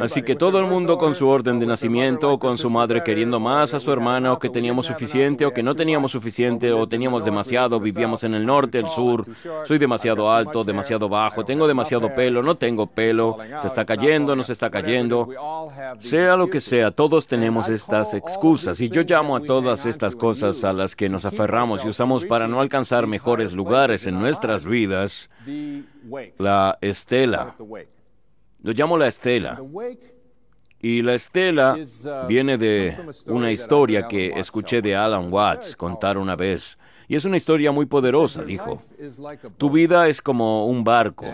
Así que todo el mundo con su orden de nacimiento, o con su madre queriendo más a su hermana, o que teníamos suficiente, o que no teníamos suficiente, o teníamos demasiado, vivíamos en el norte, el sur, soy demasiado alto, demasiado bajo, tengo demasiado pelo, no tengo pelo, se está cayendo, no se está cayendo. Sea lo que sea, todos tenemos estas excusas y yo llamo a todas estas cosas a las que nos aferramos y usamos para no alcanzar mejores lugares en nuestras vidas la estela. Lo llamo la estela. Y la estela uh, viene de una historia que escuché de Alan Watts contar una vez. Y es una historia muy poderosa, dijo. Tu vida es como un barco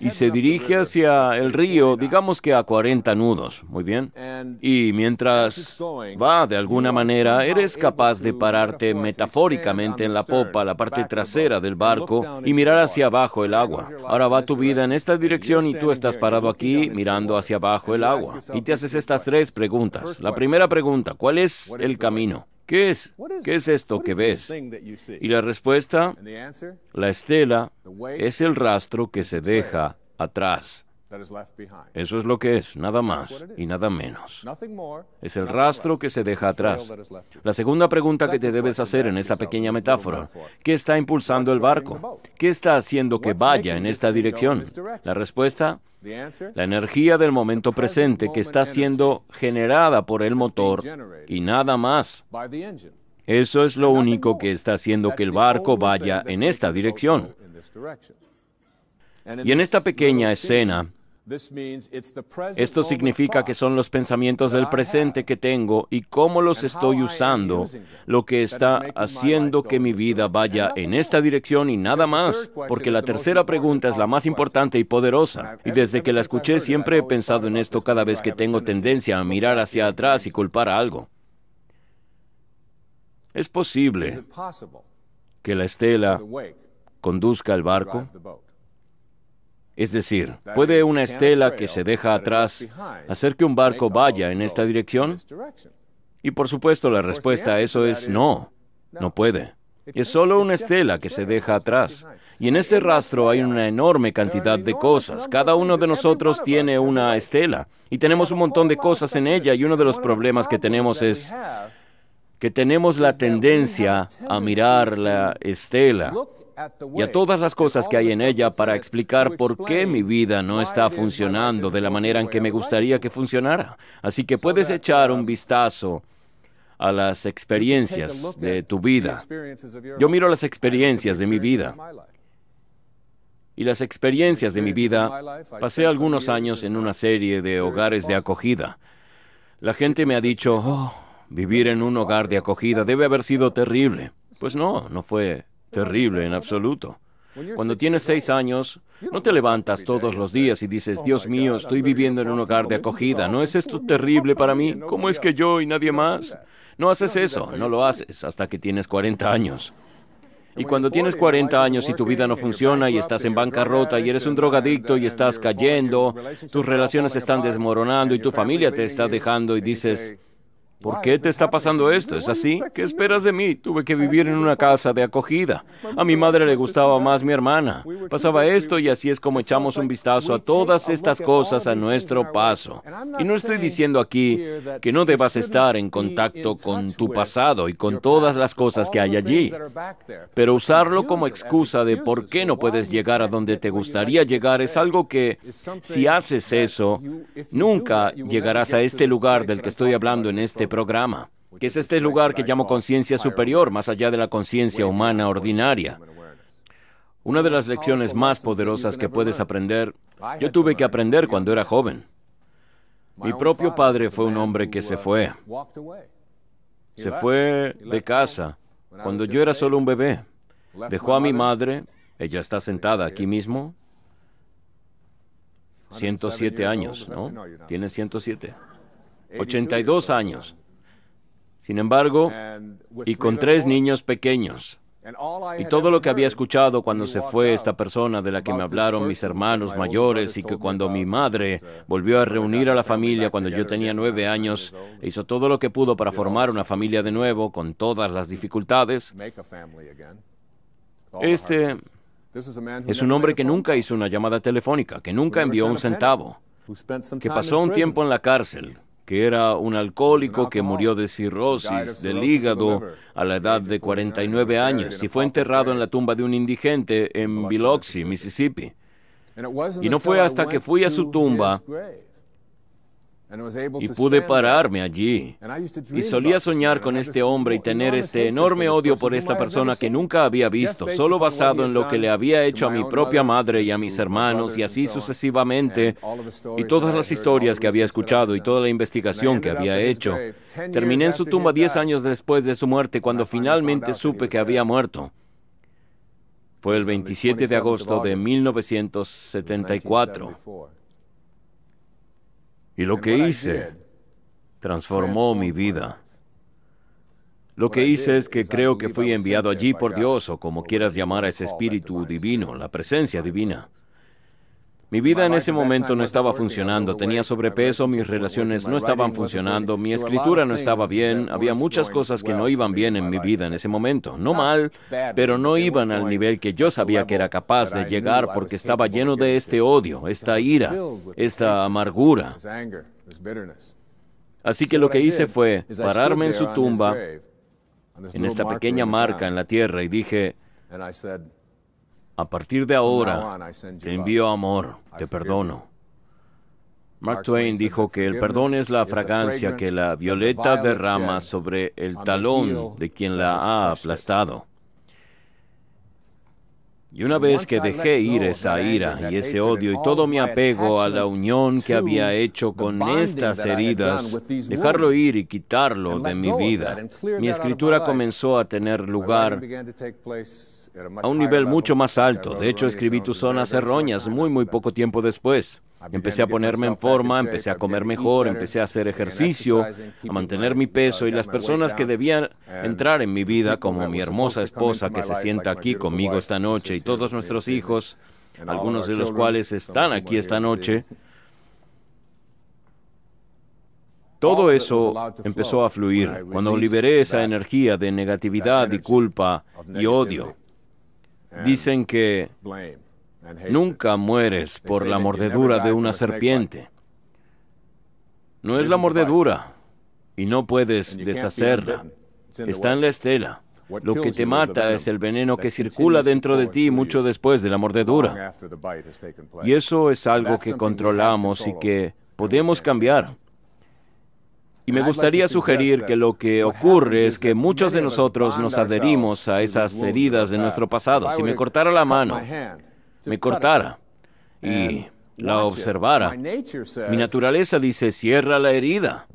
y se dirige hacia el río, digamos que a 40 nudos, muy bien. Y mientras va de alguna manera, eres capaz de pararte metafóricamente en la popa, la parte trasera del barco, y mirar hacia abajo el agua. Ahora va tu vida en esta dirección y tú estás parado aquí mirando hacia abajo el agua. Y te haces estas tres preguntas. La primera pregunta, ¿cuál es el camino? ¿Qué es, esto que ves? Y la respuesta, la estela, es el rastro que se deja atrás. Eso es lo que es, nada más y nada menos. Es el rastro que se deja atrás. La segunda pregunta que te debes hacer en esta pequeña metáfora, ¿qué está impulsando el barco? ¿Qué está haciendo que vaya en esta dirección? La respuesta, la energía del momento presente que está siendo generada por el motor y nada más. Eso es lo único que está haciendo que el barco vaya en esta dirección. Y en esta pequeña escena, esto significa que son los pensamientos del presente que tengo y cómo los estoy usando, lo que está haciendo que mi vida vaya en esta dirección y nada más, porque la tercera pregunta es la más importante y poderosa. Y desde que la escuché siempre he pensado en esto cada vez que tengo tendencia a mirar hacia atrás y culpar a algo. ¿Es posible que la estela conduzca el barco? Es decir, ¿puede una estela que se deja atrás hacer que un barco vaya en esta dirección? Y por supuesto la respuesta a eso es no, no puede. Es solo una estela que se deja atrás. Y en ese rastro hay una enorme cantidad de cosas. Cada uno de nosotros tiene una estela y tenemos un montón de cosas en ella y uno de los problemas que tenemos es que tenemos la tendencia a mirar la estela y a todas las cosas que hay en ella para explicar por qué mi vida no está funcionando de la manera en que me gustaría que funcionara. Así que puedes echar uh, un vistazo a las experiencias de tu vida. Yo miro las experiencias de mi vida. Y las experiencias de mi vida, pasé algunos años en uh, una serie de hogares de acogida. La gente me ha dicho, oh, vivir en un hogar de acogida debe haber sido terrible. Pues no, no fue terrible en absoluto. Cuando tienes seis años, no te levantas todos los días y dices, Dios mío, estoy viviendo en un hogar de acogida. ¿No es esto terrible para mí? ¿Cómo es que yo y nadie más? No haces eso, no lo haces hasta que tienes 40 años. Y cuando tienes 40 años y tu vida no funciona y estás en bancarrota y eres un drogadicto y estás cayendo, tus relaciones están desmoronando y tu familia te está dejando y dices, ¿Por qué te está pasando esto? ¿Es así? ¿Qué esperas de mí? Tuve que vivir en una casa de acogida. A mi madre le gustaba más mi hermana. Pasaba esto y así es como echamos un vistazo a todas estas cosas a nuestro paso. Y no estoy diciendo aquí que no debas estar en contacto con tu pasado y con todas las cosas que hay allí, pero usarlo como excusa de por qué no puedes llegar a donde te gustaría llegar es algo que, si haces eso, nunca llegarás a este lugar del que estoy hablando en este programa, que es este lugar que llamo conciencia superior, más allá de la conciencia humana ordinaria. Una de las lecciones más poderosas que puedes aprender, yo tuve que aprender cuando era joven. Mi propio padre fue un hombre que se uh, fue. Se fue de casa cuando yo era solo un bebé. Dejó a mi madre, ella está sentada aquí mismo, 107 años, ¿no? Tiene 107. 82 años. Sin embargo, y con tres niños pequeños, y todo lo que había escuchado cuando se fue esta persona de la que me hablaron mis hermanos mayores y que cuando mi madre uh, volvió a reunir a la familia cuando yo tenía nueve años, e hizo todo lo que pudo para formar una familia de nuevo con todas las dificultades. Este es un hombre que nunca hizo una llamada telefónica, que nunca envió un centavo, que pasó un tiempo en la cárcel, que era un alcohólico que murió de cirrosis del hígado a la edad de 49 años y fue enterrado en la tumba de un indigente en Biloxi, Mississippi. Y no fue hasta que fui a su tumba y pude pararme allí. Y solía soñar con este hombre y tener este enorme odio por esta persona que nunca había visto, solo basado en lo que le había hecho a mi propia madre y a mis hermanos y así sucesivamente, y todas las historias que había escuchado y toda la investigación que había hecho. Terminé en su tumba diez años después de su muerte cuando finalmente supe que había muerto. Fue el 27 de agosto de 1974. Y lo que hice transformó mi vida. Lo que hice es que creo que fui enviado allí por Dios, o como quieras llamar a ese espíritu divino, la presencia divina. Mi vida en ese momento no estaba funcionando, tenía sobrepeso, mis relaciones no estaban funcionando, mi escritura no estaba bien, había muchas cosas que no iban bien en mi vida en ese momento. No mal, pero no iban al nivel que yo sabía que era capaz de llegar porque estaba lleno de este odio, esta ira, esta amargura. Así que lo que hice fue pararme en su tumba, en esta pequeña marca en la tierra, y dije, a partir de ahora, te envío amor, te perdono. Mark Twain dijo que el perdón es la fragancia que la violeta derrama sobre el talón de quien la ha aplastado. Y una vez que dejé ir esa ira y ese odio y todo mi apego a la unión que había hecho con estas heridas, dejarlo ir y quitarlo de mi vida, mi escritura comenzó a tener lugar a un nivel mucho más alto. De hecho, escribí tus zonas erróneas muy, muy poco tiempo después. Empecé a ponerme en forma, empecé a comer mejor, empecé a hacer ejercicio, a mantener mi peso y las personas que debían entrar en mi vida, como mi hermosa esposa que se sienta aquí conmigo esta noche y todos nuestros hijos, algunos de los cuales están aquí esta noche, todo eso empezó a fluir cuando liberé esa energía de negatividad y culpa y odio. Dicen que nunca mueres por la mordedura de una serpiente. No es la mordedura y no puedes deshacerla. Está en la estela. Lo que te mata es el veneno que circula dentro de ti mucho después de la mordedura. Y eso es algo que controlamos y que podemos cambiar. Y me gustaría sugerir que lo que ocurre es que muchos de nosotros nos adherimos a esas heridas de nuestro pasado. Si me cortara la mano, me cortara y la observara, mi naturaleza dice, cierra la herida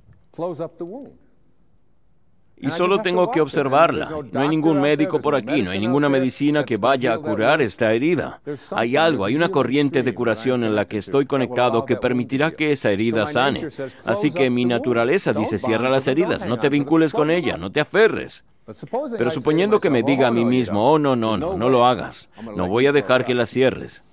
y ah, solo tengo que observarla. No hay ningún médico por aquí, no hay ninguna medicina que vaya a curar esta herida. Hay algo, hay una corriente de curación en la que estoy conectado que permitirá que esa herida sane. Así que mi naturaleza dice, cierra las heridas, no te vincules con ella, no te aferres. Pero suponiendo que me diga a mí mismo, oh, no, no, no, no lo hagas, no voy a dejar que la cierres.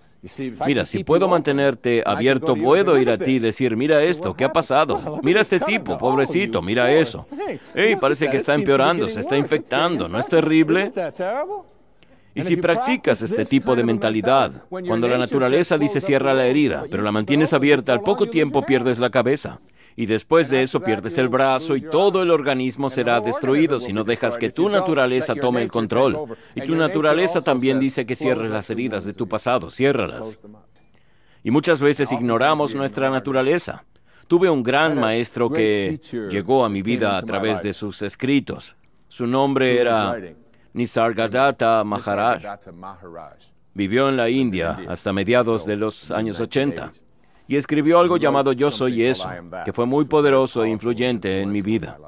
Mira, si puedo mantenerte abierto, puedo ir a ti y decir, mira esto, ¿qué ha pasado? *laughs* Mira este tipo, pobrecito, mira eso. Hey, parece que está empeorando, se está infectando, ¿no es terrible? Y si practicas este tipo de mentalidad, cuando la naturaleza dice cierra la herida, pero la mantienes abierta, al poco tiempo pierdes la cabeza y después de eso pierdes el brazo y todo el organismo será destruido si no dejas que tu naturaleza tome el control. Y tu naturaleza también dice que cierres las heridas de tu pasado, ciérralas. Y muchas veces ignoramos nuestra naturaleza. Tuve un gran maestro que llegó a mi vida a través de sus escritos. Su nombre era Nisargadatta Maharaj. Vivió en la India hasta mediados de los años 80 y escribió algo llamado Yo Soy Eso, que fue muy poderoso e influyente en mi vida.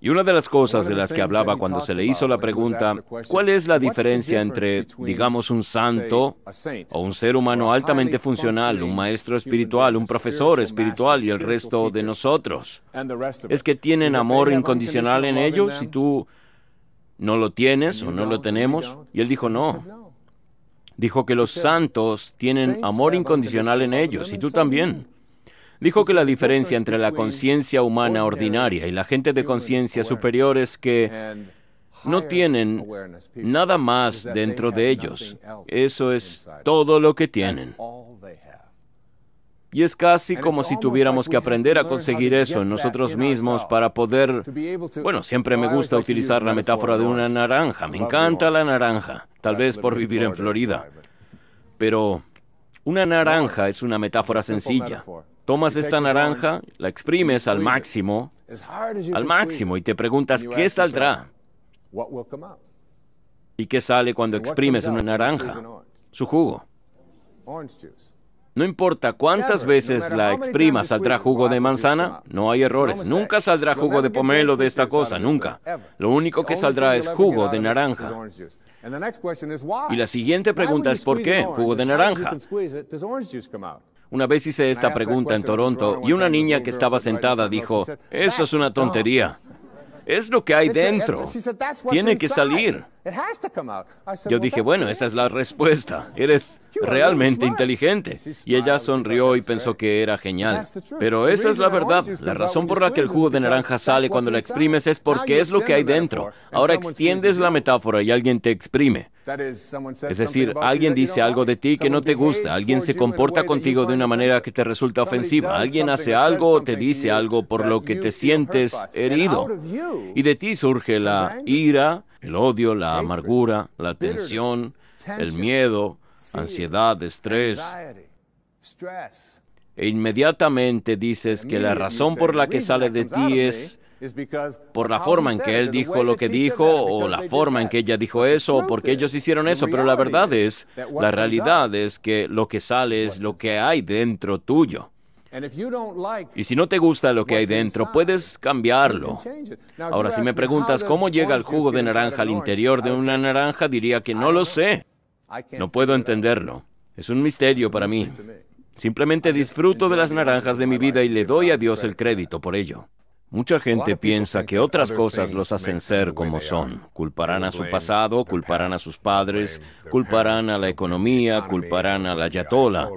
Y una de las cosas de las que hablaba cuando se le hizo la pregunta, ¿cuál es la diferencia entre, digamos, un santo o un ser humano altamente funcional, un maestro espiritual, un profesor espiritual y el resto de nosotros? ¿Es que tienen amor incondicional en ellos y tú no lo tienes o no lo tenemos? Y él dijo, no, Dijo que los santos tienen amor incondicional en ellos y tú también. Dijo que la diferencia entre la conciencia humana ordinaria y la gente de conciencia superior es que no tienen nada más dentro de ellos. Eso es todo lo que tienen. Y es casi como si tuviéramos que aprender a conseguir eso en nosotros mismos para poder... Bueno, siempre me gusta utilizar la metáfora de una naranja. Me encanta la naranja, tal vez por vivir en Florida. Pero una naranja es una metáfora sencilla. Tomas esta naranja, la exprimes al máximo, al máximo, y te preguntas qué saldrá. ¿Y qué sale cuando exprimes una naranja? Su jugo. No importa cuántas veces la exprima, saldrá jugo de manzana, no hay errores. Nunca saldrá jugo de pomelo de esta cosa, nunca. Lo único que saldrá es jugo de naranja. Y la siguiente pregunta es ¿por qué jugo de naranja? Una vez hice esta pregunta en Toronto y una niña que estaba sentada dijo, eso es una tontería. Es lo que hay dentro. Tiene que salir. Yo dije, bueno, esa es la respuesta. Eres realmente inteligente. Y ella sonrió y pensó que era genial. Pero esa es la verdad. La razón por la que el jugo de naranja sale cuando la exprimes es porque es lo que hay dentro. Ahora extiendes la metáfora y alguien te exprime. Es decir, alguien dice algo de ti que no te gusta, alguien se comporta contigo de una manera que te resulta ofensiva, alguien hace algo o te dice algo por lo que te sientes herido. Y de ti surge la ira, el odio, la amargura, la tensión, el miedo, ansiedad, estrés. E inmediatamente dices que la razón por la que sale de ti es por la forma en que él dijo lo que dijo o la forma en que ella dijo eso o porque ellos hicieron eso, pero la verdad es, la realidad es que lo que sale es lo que hay dentro tuyo. Y si no te gusta lo que hay dentro, puedes cambiarlo. Ahora, si me preguntas cómo llega el jugo de naranja al interior de una naranja, diría que no lo sé. No puedo entenderlo. Es un misterio para mí. Simplemente disfruto de las naranjas de mi vida y le doy a Dios el crédito por ello. Mucha gente piensa que otras cosas los hacen ser como son. Culparán a su pasado, culparán a sus padres, culparán a la economía, culparán a la yatola.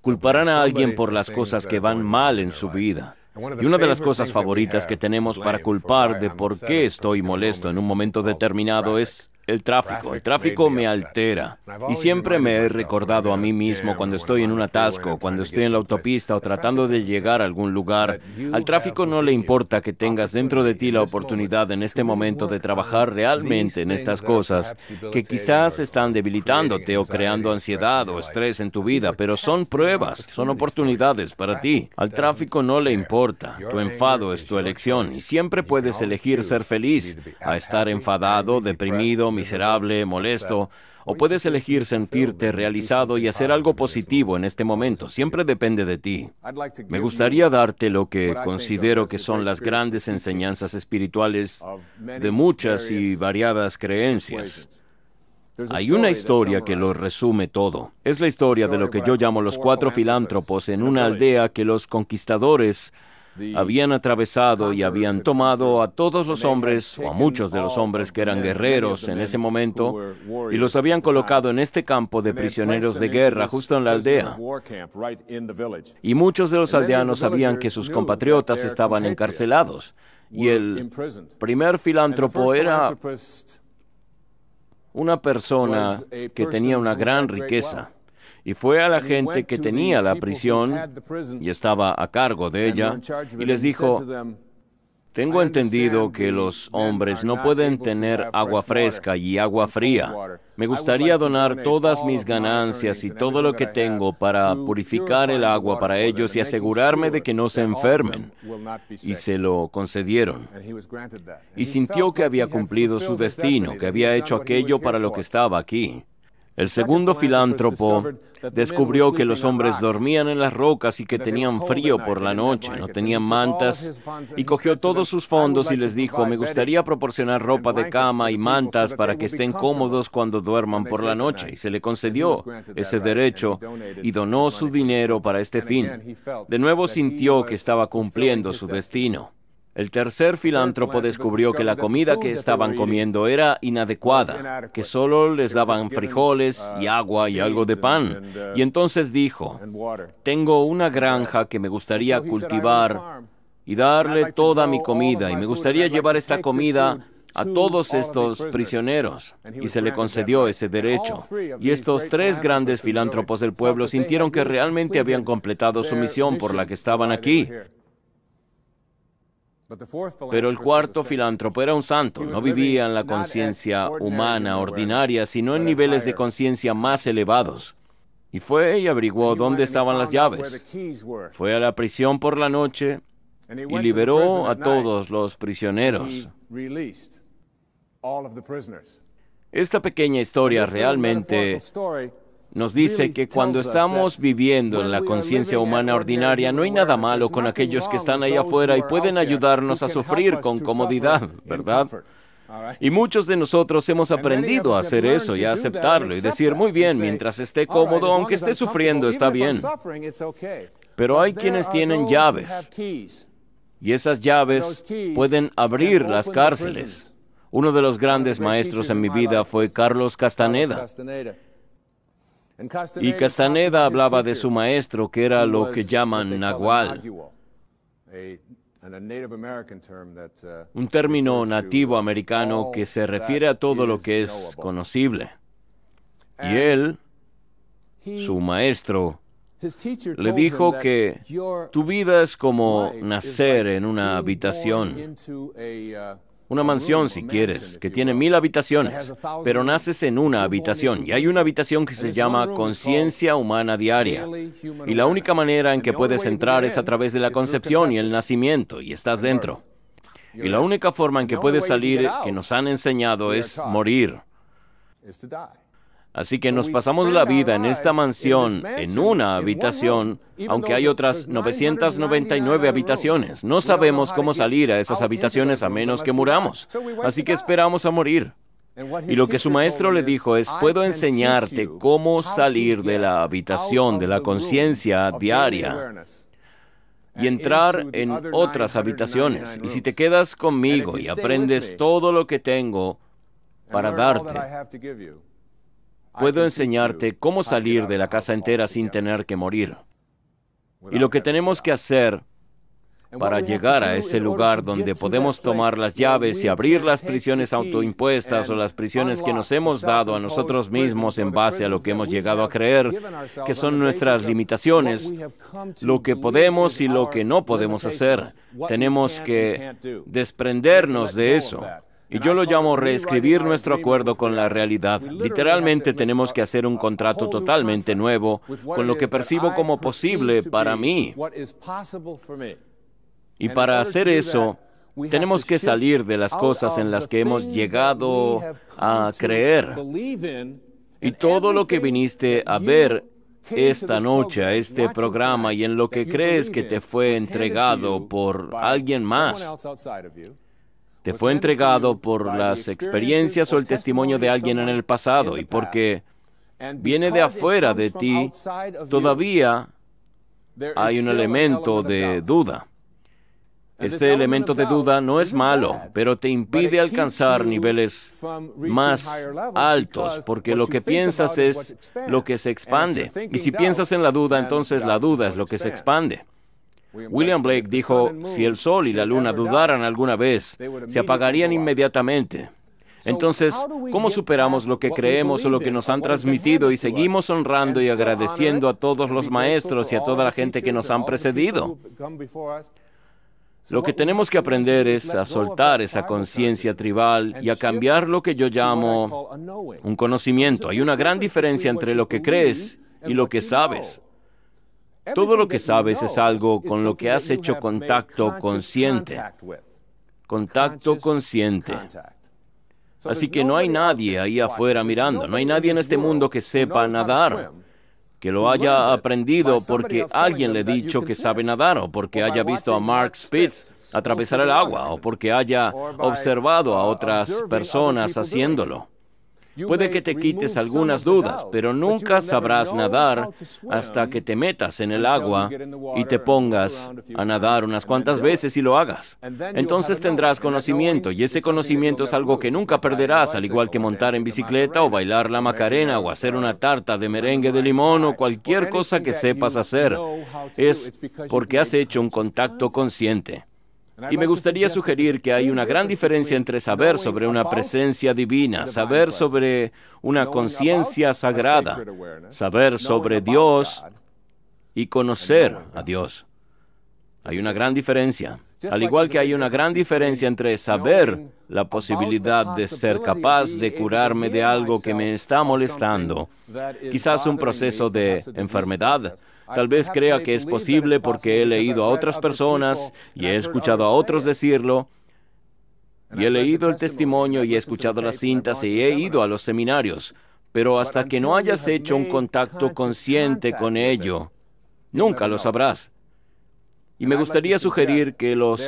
Culparán a alguien por las cosas que van mal en su vida. Y una de las cosas favoritas que tenemos para culpar de por qué estoy molesto en un momento determinado es el tráfico, el tráfico me altera. Y siempre me he recordado a mí mismo cuando estoy en un atasco, cuando estoy en la autopista o tratando de llegar a algún lugar. Al tráfico no le importa que tengas dentro de ti la oportunidad en este momento de trabajar realmente en estas cosas, que quizás están debilitándote o creando ansiedad o estrés en tu vida, pero son pruebas, son oportunidades para ti. Al tráfico no le importa. Tu enfado es tu elección y siempre puedes elegir ser feliz, a estar enfadado, deprimido, miserable, molesto, o puedes elegir sentirte realizado y hacer algo este positivo en este momento. Siempre depende de ti. Me gustaría darte lo que considero que son las grandes enseñanzas espirituales de muchas y variadas creencias. Hay una historia que lo resume todo. Es la historia de lo que yo llamo los cuatro filántropos en una aldea que los conquistadores habían atravesado y habían tomado a todos los hombres, o a muchos de los hombres que eran guerreros en ese momento, y los habían colocado en este campo de prisioneros de guerra justo en la aldea. Y muchos de los aldeanos sabían que sus compatriotas estaban encarcelados. Y el primer filántropo era una persona que tenía una gran riqueza y fue a la gente que tenía la prisión y estaba a cargo de ella y les dijo, tengo entendido que los hombres no pueden tener agua fresca y agua fría. Me gustaría donar todas mis ganancias y todo lo que tengo para purificar el agua para ellos y asegurarme de que no se enfermen. Y se lo concedieron. Y sintió que había cumplido su destino, que había hecho aquello para lo que estaba aquí. El segundo filántropo descubrió que los hombres dormían en las rocas y que tenían frío por la noche, no tenían mantas, y cogió todos sus fondos y les dijo, me gustaría proporcionar ropa de cama y mantas para que estén cómodos cuando duerman por la noche. Y se le concedió ese derecho y donó su dinero para este fin. De nuevo sintió que estaba cumpliendo su destino. El tercer filántropo descubrió que la comida que estaban comiendo era inadecuada, pues, que solo les daban frijoles ah, y agua y algo de pan. Uh, y entonces dijo, tengo una uh, granja que me gustaría cultivar y darle toda mi comida, y me gustaría llevar esta comida a todos estos prisioneros y se le concedió ese derecho. Y estos tres grandes filántropos del pueblo sintieron que realmente habían completado su misión por la que estaban aquí. Pero el cuarto filántropo era un santo, no vivía en la conciencia humana ordinaria, sino en niveles de conciencia más elevados. Y fue y averiguó dónde estaban las llaves. Fue a la prisión por la noche y liberó a todos los prisioneros. Esta pequeña historia realmente nos dice que cuando estamos viviendo en la conciencia humana ordinaria, no hay nada malo con aquellos que están ahí afuera y pueden ayudarnos a sufrir con comodidad, ¿verdad? Y muchos de nosotros hemos aprendido a hacer eso y a aceptarlo y decir, muy bien, mientras esté cómodo, aunque esté sufriendo, está bien. Pero hay quienes tienen llaves y esas llaves pueden abrir las cárceles. Uno de los grandes maestros en mi vida fue Carlos Castaneda. Y Castaneda hablaba de su maestro, que era lo que llaman nahual, uh, un término nativo uh, americano que se refiere a todo lo que es conocible. Y él, su maestro, le dijo que tu vida es como nacer en una habitación una mansión si quieres, que tiene mil habitaciones, pero naces en una habitación y hay una habitación que se llama conciencia humana diaria. Y la única manera en que puedes entrar es a través de la concepción y el nacimiento y estás dentro. Y la única forma en que puedes salir que nos han enseñado es morir. Así que nos pasamos la vida en esta mansión, en una habitación, aunque hay otras 999 habitaciones. No sabemos cómo salir a esas habitaciones a menos que muramos. Así que esperamos a morir. Y lo que su maestro le dijo es, puedo enseñarte cómo salir de la habitación de la conciencia diaria y entrar en otras habitaciones. Y si te quedas conmigo y aprendes todo lo que tengo para darte, Puedo enseñarte cómo salir de la casa entera sin tener que morir. Y lo que tenemos que hacer para llegar a ese lugar donde podemos tomar las llaves y abrir las prisiones autoimpuestas o las prisiones que nos hemos dado a nosotros mismos en base a lo que hemos llegado a creer, que son nuestras limitaciones, lo que podemos y lo que no podemos hacer. Tenemos que desprendernos de eso. Y yo lo llamo reescribir nuestro acuerdo con la realidad. Literalmente tenemos que hacer un contrato totalmente nuevo con lo que percibo como posible para mí. Y para hacer eso, tenemos que salir de las cosas en las que hemos llegado a creer. Y todo lo que viniste a ver esta noche, este programa y en lo que crees que te fue entregado por alguien más te fue entregado por las experiencias o el testimonio de alguien en el pasado y porque viene de afuera de ti, todavía hay un elemento de duda. Este elemento de duda no es malo, pero te impide alcanzar niveles más altos, porque lo que piensas es lo que se expande. Y si piensas en la duda, entonces la duda es lo que se expande. William Blake dijo, si el sol y la luna dudaran alguna vez, se apagarían inmediatamente. Entonces, ¿cómo superamos lo que creemos o lo que nos han transmitido y seguimos honrando y agradeciendo a todos los maestros y a toda la gente que nos han precedido? Lo que tenemos que aprender es a soltar esa conciencia tribal y a cambiar lo que yo llamo un conocimiento. Hay una gran diferencia entre lo que crees y lo que sabes. Todo lo que sabes es algo con lo que has hecho contacto consciente. Contacto consciente. Así que no hay nadie ahí afuera mirando, no hay nadie en este mundo que sepa nadar, que lo haya aprendido porque alguien le ha dicho que sabe nadar, o porque haya visto a Mark Spitz atravesar el agua, o porque haya observado a uh, otras personas haciéndolo. Puede que te quites algunas dudas, pero nunca sabrás nadar hasta que te metas en el agua y te pongas a nadar unas cuantas veces y lo hagas. Entonces tendrás conocimiento y ese conocimiento es algo que nunca perderás, al igual que montar en bicicleta o bailar la macarena o hacer una tarta de merengue de limón o cualquier cosa que sepas hacer. Es porque has hecho un contacto consciente. Y me gustaría sugerir que hay una gran diferencia entre saber sobre una presencia divina, saber sobre una conciencia sagrada, saber sobre Dios y conocer a Dios. Hay una gran diferencia. Al igual que hay una gran diferencia entre saber la posibilidad de ser capaz de curarme de algo que me está molestando, quizás un proceso de enfermedad, Tal vez crea que es posible porque he leído a otras personas y he escuchado a otros decirlo. Y he leído el testimonio y he escuchado las cintas y he ido a los seminarios. Pero hasta que no hayas hecho un contacto consciente con ello, nunca lo sabrás. Y me gustaría sugerir que los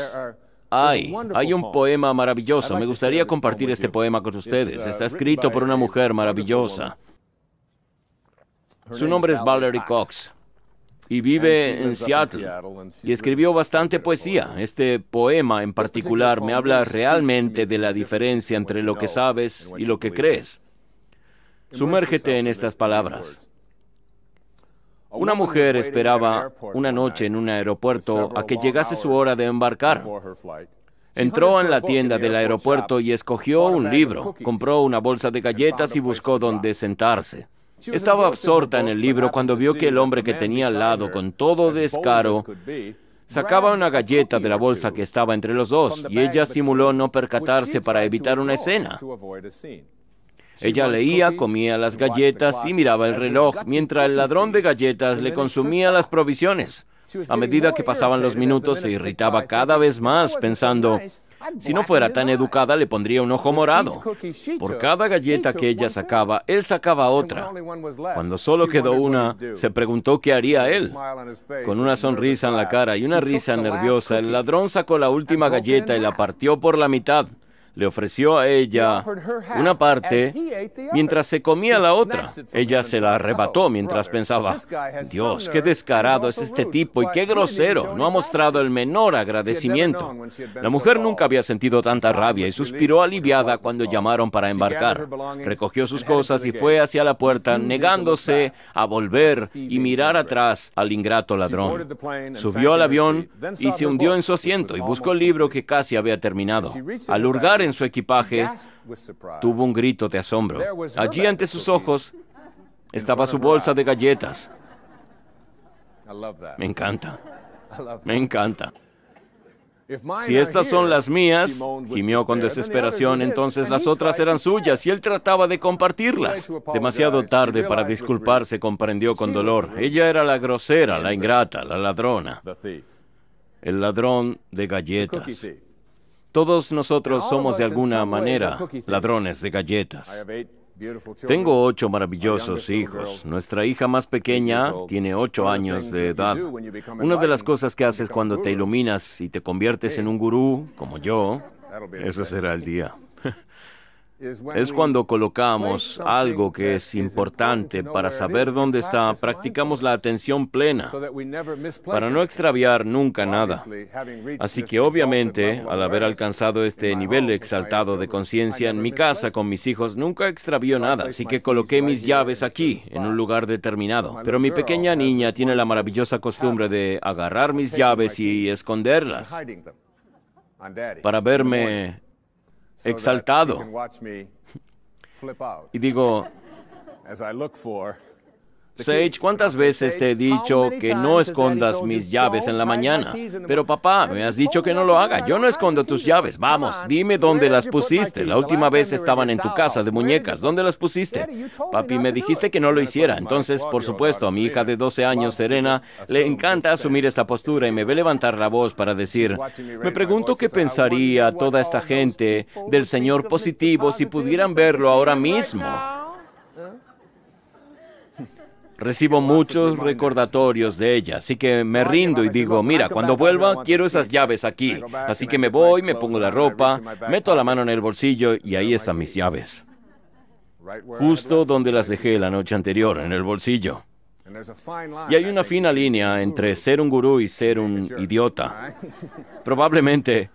hay. Hay un poema maravilloso. Me gustaría compartir este poema con ustedes. Uh, Está escrito por una mujer maravillosa. Su nombre es Valerie Cox y vive en Seattle y escribió bastante poesía. Este poema en particular me habla realmente de la diferencia entre lo que sabes y lo que crees. Sumérgete en estas palabras. Una mujer esperaba una noche en un aeropuerto a que llegase su hora de embarcar. Entró en la tienda del aeropuerto y escogió un libro, compró una bolsa de galletas y buscó dónde sentarse. Estaba absorta en el libro cuando vio que el hombre que tenía al lado, con todo descaro, sacaba una galleta de la bolsa que estaba entre los dos y ella simuló no percatarse para evitar una escena. Ella leía, comía las galletas y miraba el reloj, mientras el ladrón de galletas le consumía las provisiones. A medida que pasaban los minutos se irritaba cada vez más pensando, si no fuera tan educada, le pondría un ojo morado. Por cada galleta que ella sacaba, él sacaba otra. Cuando solo quedó una, se preguntó qué haría él. Con una sonrisa en la cara y una risa nerviosa, el ladrón sacó la última galleta y la partió por la mitad le ofreció a ella una parte mientras se comía la otra. Ella se la arrebató oh, mientras pensaba, Dios, qué descarado es este tipo y qué grosero, no ha mostrado el menor agradecimiento. La mujer nunca había sentido tanta rabia y suspiró aliviada cuando llamaron para embarcar. Recogió sus cosas y fue hacia la puerta, negándose a volver y mirar atrás al ingrato ladrón. Subió al avión y se hundió en su asiento y buscó el libro que casi había terminado. Al hurgar en su equipaje, tuvo un grito de asombro. Allí ante sus ojos estaba su bolsa de galletas. Me encanta. Me encanta. Si estas son las mías, gimió con desesperación, entonces las otras eran suyas y él trataba de compartirlas. Demasiado tarde para disculparse, comprendió con dolor. Ella era la grosera, la ingrata, la ladrona. El ladrón de galletas. Todos nosotros somos de alguna manera ladrones de galletas. Tengo ocho maravillosos hijos. Nuestra hija más pequeña tiene ocho años de edad. Una de las cosas que haces cuando te iluminas y te conviertes en un gurú, como yo, eso será el día. Es cuando colocamos algo que es importante para saber dónde está, practicamos la atención plena para no extraviar nunca nada. Así que obviamente, al haber alcanzado este nivel exaltado de conciencia en mi casa con mis hijos, nunca extravió nada, así que coloqué mis llaves aquí, en un lugar determinado. Pero mi pequeña niña tiene la maravillosa costumbre de agarrar mis llaves y esconderlas para verme Exaltado y flip out, y digo, as I look for. Sage, ¿cuántas veces te he dicho que no escondas mis llaves en la mañana? Pero papá, me has dicho que no lo haga. Yo no escondo tus llaves. Vamos, dime dónde las pusiste. La última vez estaban en tu casa de muñecas. ¿Dónde las pusiste? Papi, me dijiste que no lo hiciera. Entonces, por supuesto, a mi hija de 12 años, Serena, le encanta asumir esta postura y me ve levantar la voz para decir, me pregunto qué pensaría toda esta gente del Señor positivo si pudieran verlo ahora mismo. Recibo muchos recordatorios de ella, así que me rindo y digo, mira, cuando vuelva quiero esas llaves aquí. Así que me voy, me pongo la ropa, meto la mano en el bolsillo y ahí están mis llaves. Justo donde las dejé la noche anterior, en el bolsillo. Y hay una fina línea entre ser un gurú y ser un idiota. *laughs* Probablemente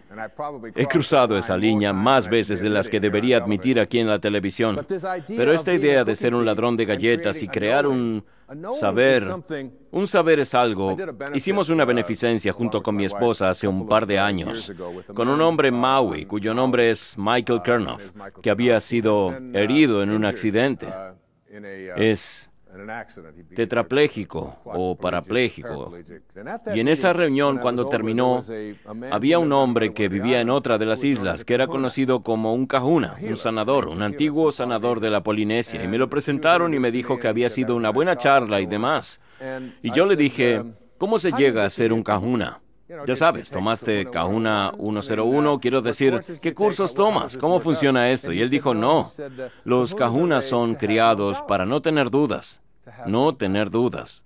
he cruzado esa línea más veces de las que debería admitir aquí en la televisión. Pero esta idea de ser un ladrón de galletas y crear un saber, un saber es algo. Hicimos una uh, beneficencia junto con mi esposa hace un par de años con un hombre Maui cuyo nombre es Michael uh, Kernoff, que había sido uh, herido en un accidente. Es tetrapléjico o parapléjico. Y en esa reunión, cuando terminó, había un hombre que vivía en otra de las islas, que era conocido como un cajuna, un sanador, un antiguo sanador de la Polinesia. Y me lo presentaron y me dijo que había sido una buena charla y demás. Y yo le dije, um, ¿cómo se llega a ser un cajuna? Ya sabes, tomaste Kahuna 101, quiero decir, ¿qué cursos tomas? ¿Cómo funciona esto? Y él dijo, no, los Kahunas son criados para no tener dudas no tener dudas,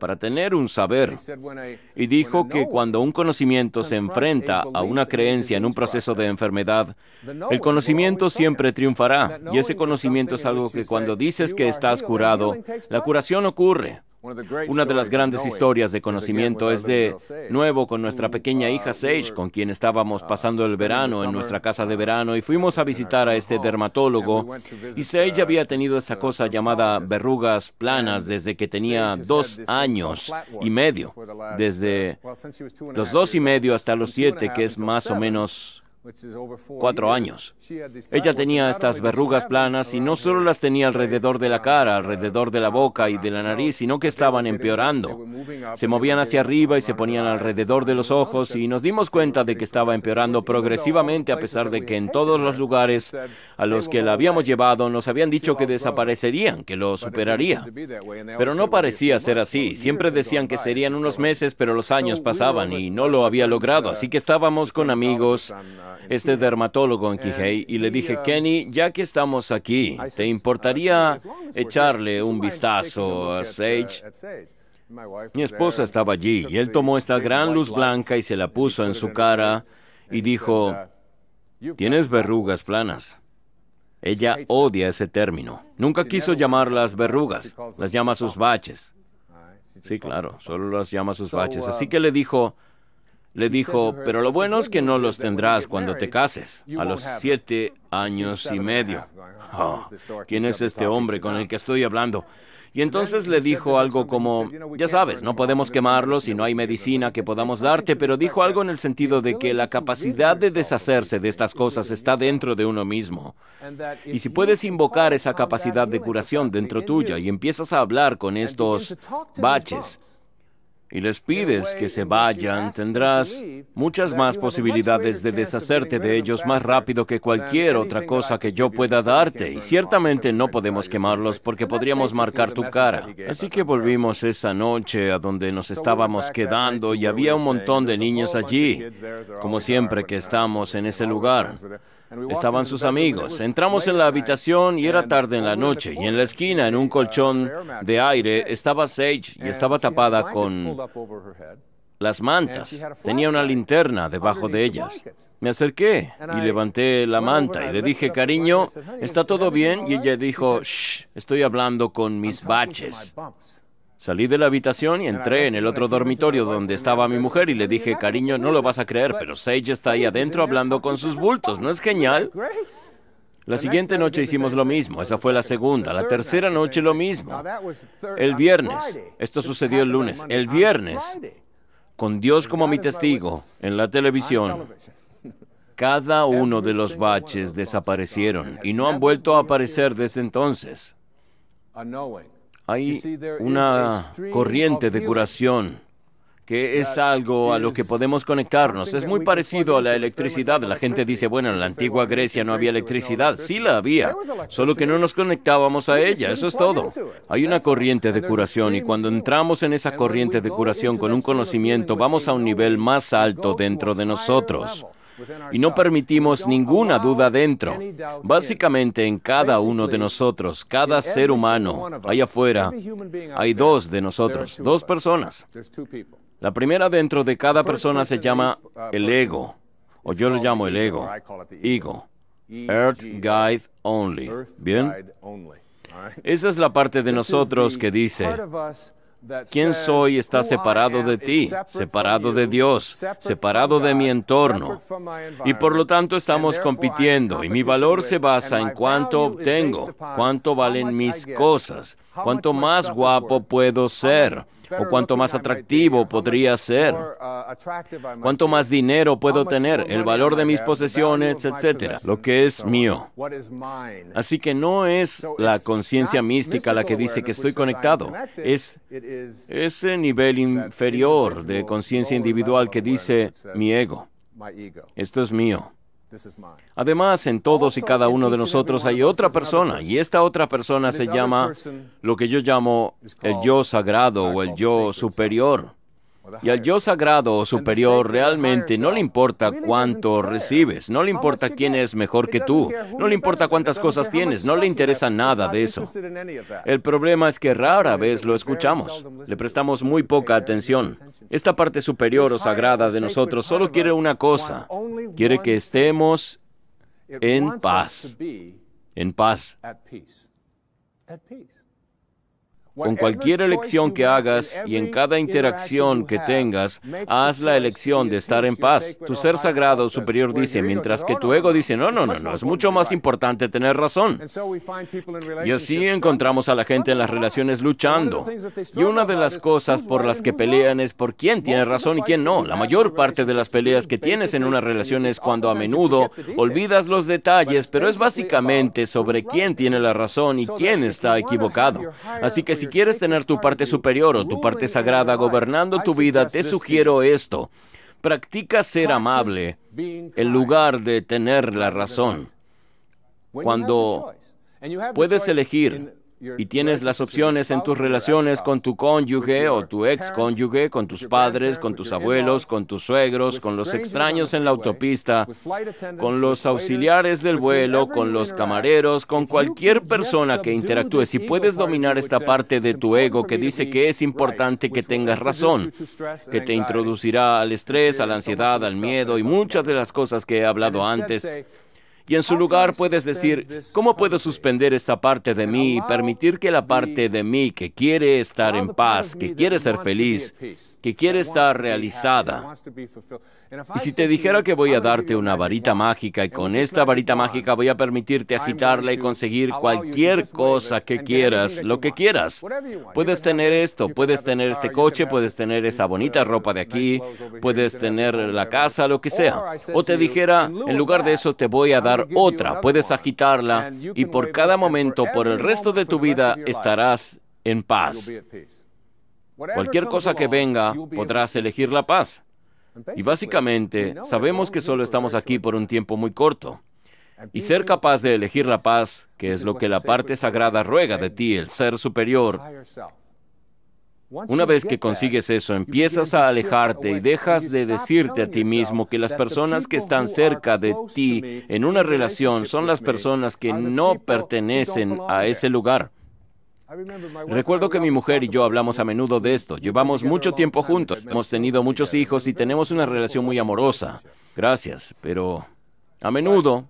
para tener un saber. Y dijo que cuando un conocimiento se enfrenta a una creencia en un proceso de enfermedad, el conocimiento siempre triunfará. Y ese conocimiento es algo que cuando dices que estás curado, la curación ocurre. Una de las grandes historias de conocimiento es de nuevo con nuestra pequeña uh, hija Sage, con quien estábamos uh, pasando el verano en nuestra casa de uh, verano y fuimos a visitar a este dermatólogo. Y Sage había tenido esa cosa llamada verrugas planas desde que tenía dos años y medio, desde los dos y medio hasta los siete, que es más o menos cuatro años. Ella tenía estas verrugas planas y no solo las tenía alrededor de la cara, alrededor de la boca y de la nariz, sino que estaban empeorando. Se movían hacia arriba y se ponían alrededor de los ojos y nos dimos cuenta de que estaba empeorando progresivamente a pesar de que en todos los lugares a los que la habíamos llevado nos habían dicho que desaparecerían, que lo superaría. Pero no parecía ser así. Siempre decían que serían unos meses, pero los años pasaban y no lo había logrado. Así que estábamos con amigos este dermatólogo en Kihei y le dije, um, Kenny, ya que estamos aquí, ¿te uh, importaría echarle un vistazo a uh, Sage? Mi esposa estaba allí y él tomó esta gran luz blanca y se la puso en su cara y dijo, uh, tienes verrugas planas. Ella odia ese término. Nunca quiso llamarlas verrugas, las llama sus baches. Sí, claro, solo las llama sus baches. Así um, que le dijo, le dijo, pero lo bueno es que no los tendrás cuando te cases, a los siete años y medio. Ah, ¿Quién es este hombre con el que estoy hablando? Y entonces le dijo algo como, ya sabes, no podemos quemarlos y no hay medicina que podamos darte, pero dijo algo en el sentido de que la capacidad de deshacerse de estas cosas está dentro de uno mismo. Y si puedes invocar esa capacidad de curación dentro tuya y empiezas a hablar con estos baches, y les pides que se vayan, tendrás muchas más posibilidades de deshacerte de ellos más rápido que cualquier otra cosa que yo pueda darte. Y ciertamente no podemos quemarlos porque podríamos marcar tu cara. Así que volvimos esa noche a donde nos estábamos quedando y e había un montón de niños allí, como siempre que estamos en ese lugar. Estaban sus amigos. Entramos en la habitación y era tarde en la noche. Y en la esquina, en un uh, colchón de aire, estaba Sage y estaba tapada con las mantas. Tenía una linterna debajo de ellas. Me acerqué y levanté la manta y le dije, cariño, ¿está todo bien? Y ella dijo, shh, estoy hablando con mis baches. Salí de la habitación y entré en el otro dormitorio donde pues, estaba mi mujer y pues, le pues, dije, cariño, no lo vas a creer, pero Sage está ahí adentro hablando con sus *laughs* bultos, ¿no es genial? La siguiente noche hicimos lo mismo, esa fue la segunda, la tercera noche lo mismo. El viernes, esto sucedió el lunes, el viernes, con Dios como mi testigo, en la televisión, *laughs* cada uno de los baches desaparecieron y no han vuelto a aparecer desde entonces hay una corriente de curación que es algo a lo que podemos conectarnos. Es muy parecido a la electricidad. La gente dice, bueno, en la antigua Grecia no había electricidad. Sí la había, solo que no nos conectábamos a ella. Eso es todo. Hay una corriente de curación y cuando entramos en esa corriente de curación con un conocimiento, vamos a un nivel más alto dentro de nosotros y no permitimos ninguna duda dentro. Básicamente en cada uno de nosotros, cada ser humano, allá afuera, hay dos de nosotros, dos personas. La primera dentro de cada persona se llama el ego, o yo lo llamo el ego, ego, Earth Guide Only. ¿Bien? Esa es la parte de nosotros que dice, ¿Quién soy está separado de ti, separado de Dios, separado de mi entorno? Y por lo tanto estamos compitiendo y mi valor se basa en cuánto obtengo, cuánto valen mis cosas, cuánto más guapo puedo ser o cuánto más atractivo podría ser, uh, cuánto más dinero puedo tener, el valor de mis posesiones, etcétera, lo que es mío. Así que no es la conciencia mística la que dice que estoy conectado, es ese nivel inferior de conciencia individual que dice mi ego. Esto es mío. Además, en todos y cada uno de nosotros hay otra persona y esta otra persona se llama lo que yo llamo el yo sagrado o el yo superior. Y al yo sagrado o superior realmente no le importa cuánto recibes, no le importa quién es mejor que tú, no le importa cuántas cosas tienes, no le interesa nada de eso. El problema es que rara vez lo escuchamos, le prestamos muy poca atención. Esta parte superior o sagrada de nosotros solo quiere una cosa, quiere que estemos en paz, en paz. Con cualquier elección que hagas y en cada interacción que tengas, haz la elección de estar en paz. Tu ser sagrado superior dice, mientras oh, que tu ego dice, no, no, no, no, es mucho más importante tener razón. Y así encontramos a la gente en las relaciones luchando. Y una de las cosas por las que pelean es por quién tiene razón y quién no. La mayor parte de las peleas que tienes en una relación es cuando a menudo olvidas los detalles, pero es básicamente uh, sobre quién tiene la razón y quién está equivocado. Así que si si quieres tener tu parte superior o tu parte sagrada gobernando tu vida, te sugiero esto. Practica ser amable en lugar de tener la razón. Cuando puedes elegir y tienes las opciones en tus relaciones con tu cónyuge o tu ex cónyuge, con tus padres, con tus abuelos, con tus suegros, con los extraños en la autopista, con los auxiliares del vuelo, con los camareros, con cualquier persona que interactúe. Si puedes dominar esta parte de tu ego que dice que es importante que tengas razón, que te introducirá al estrés, a la ansiedad, al miedo y muchas de las cosas que he hablado antes. Y en su lugar puedes decir, ¿cómo puedo suspender esta parte de mí y permitir que la parte de mí que quiere estar en paz, que quiere ser feliz, que quiere estar realizada, y si te dijera que voy a darte una varita mágica y con esta varita mágica voy a permitirte agitarla y conseguir cualquier cosa que quieras, lo que quieras. Puedes tener esto, puedes tener este coche, puedes tener esa bonita ropa de aquí, puedes tener la casa, lo que sea. O te dijera, en lugar de eso te voy a dar otra, puedes agitarla y por cada momento, por el resto de tu vida, estarás en paz. Cualquier cosa que venga, podrás elegir la paz. Y pues. básicamente sabemos que solo estamos aquí por un tiempo muy corto. Y ser capaz de elegir la paz, que es lo que la parte sagrada ruega de ti, el ser superior. Una vez que consigues eso, empiezas a alejarte y dejas de decirte a ti mismo que las personas que están cerca de ti en una relación son las personas que no pertenecen a ese lugar. Recuerdo que mi mujer y yo hablamos a menudo de esto. Llevamos mucho tiempo juntos, hemos tenido muchos hijos y tenemos una relación muy amorosa. Gracias, pero a menudo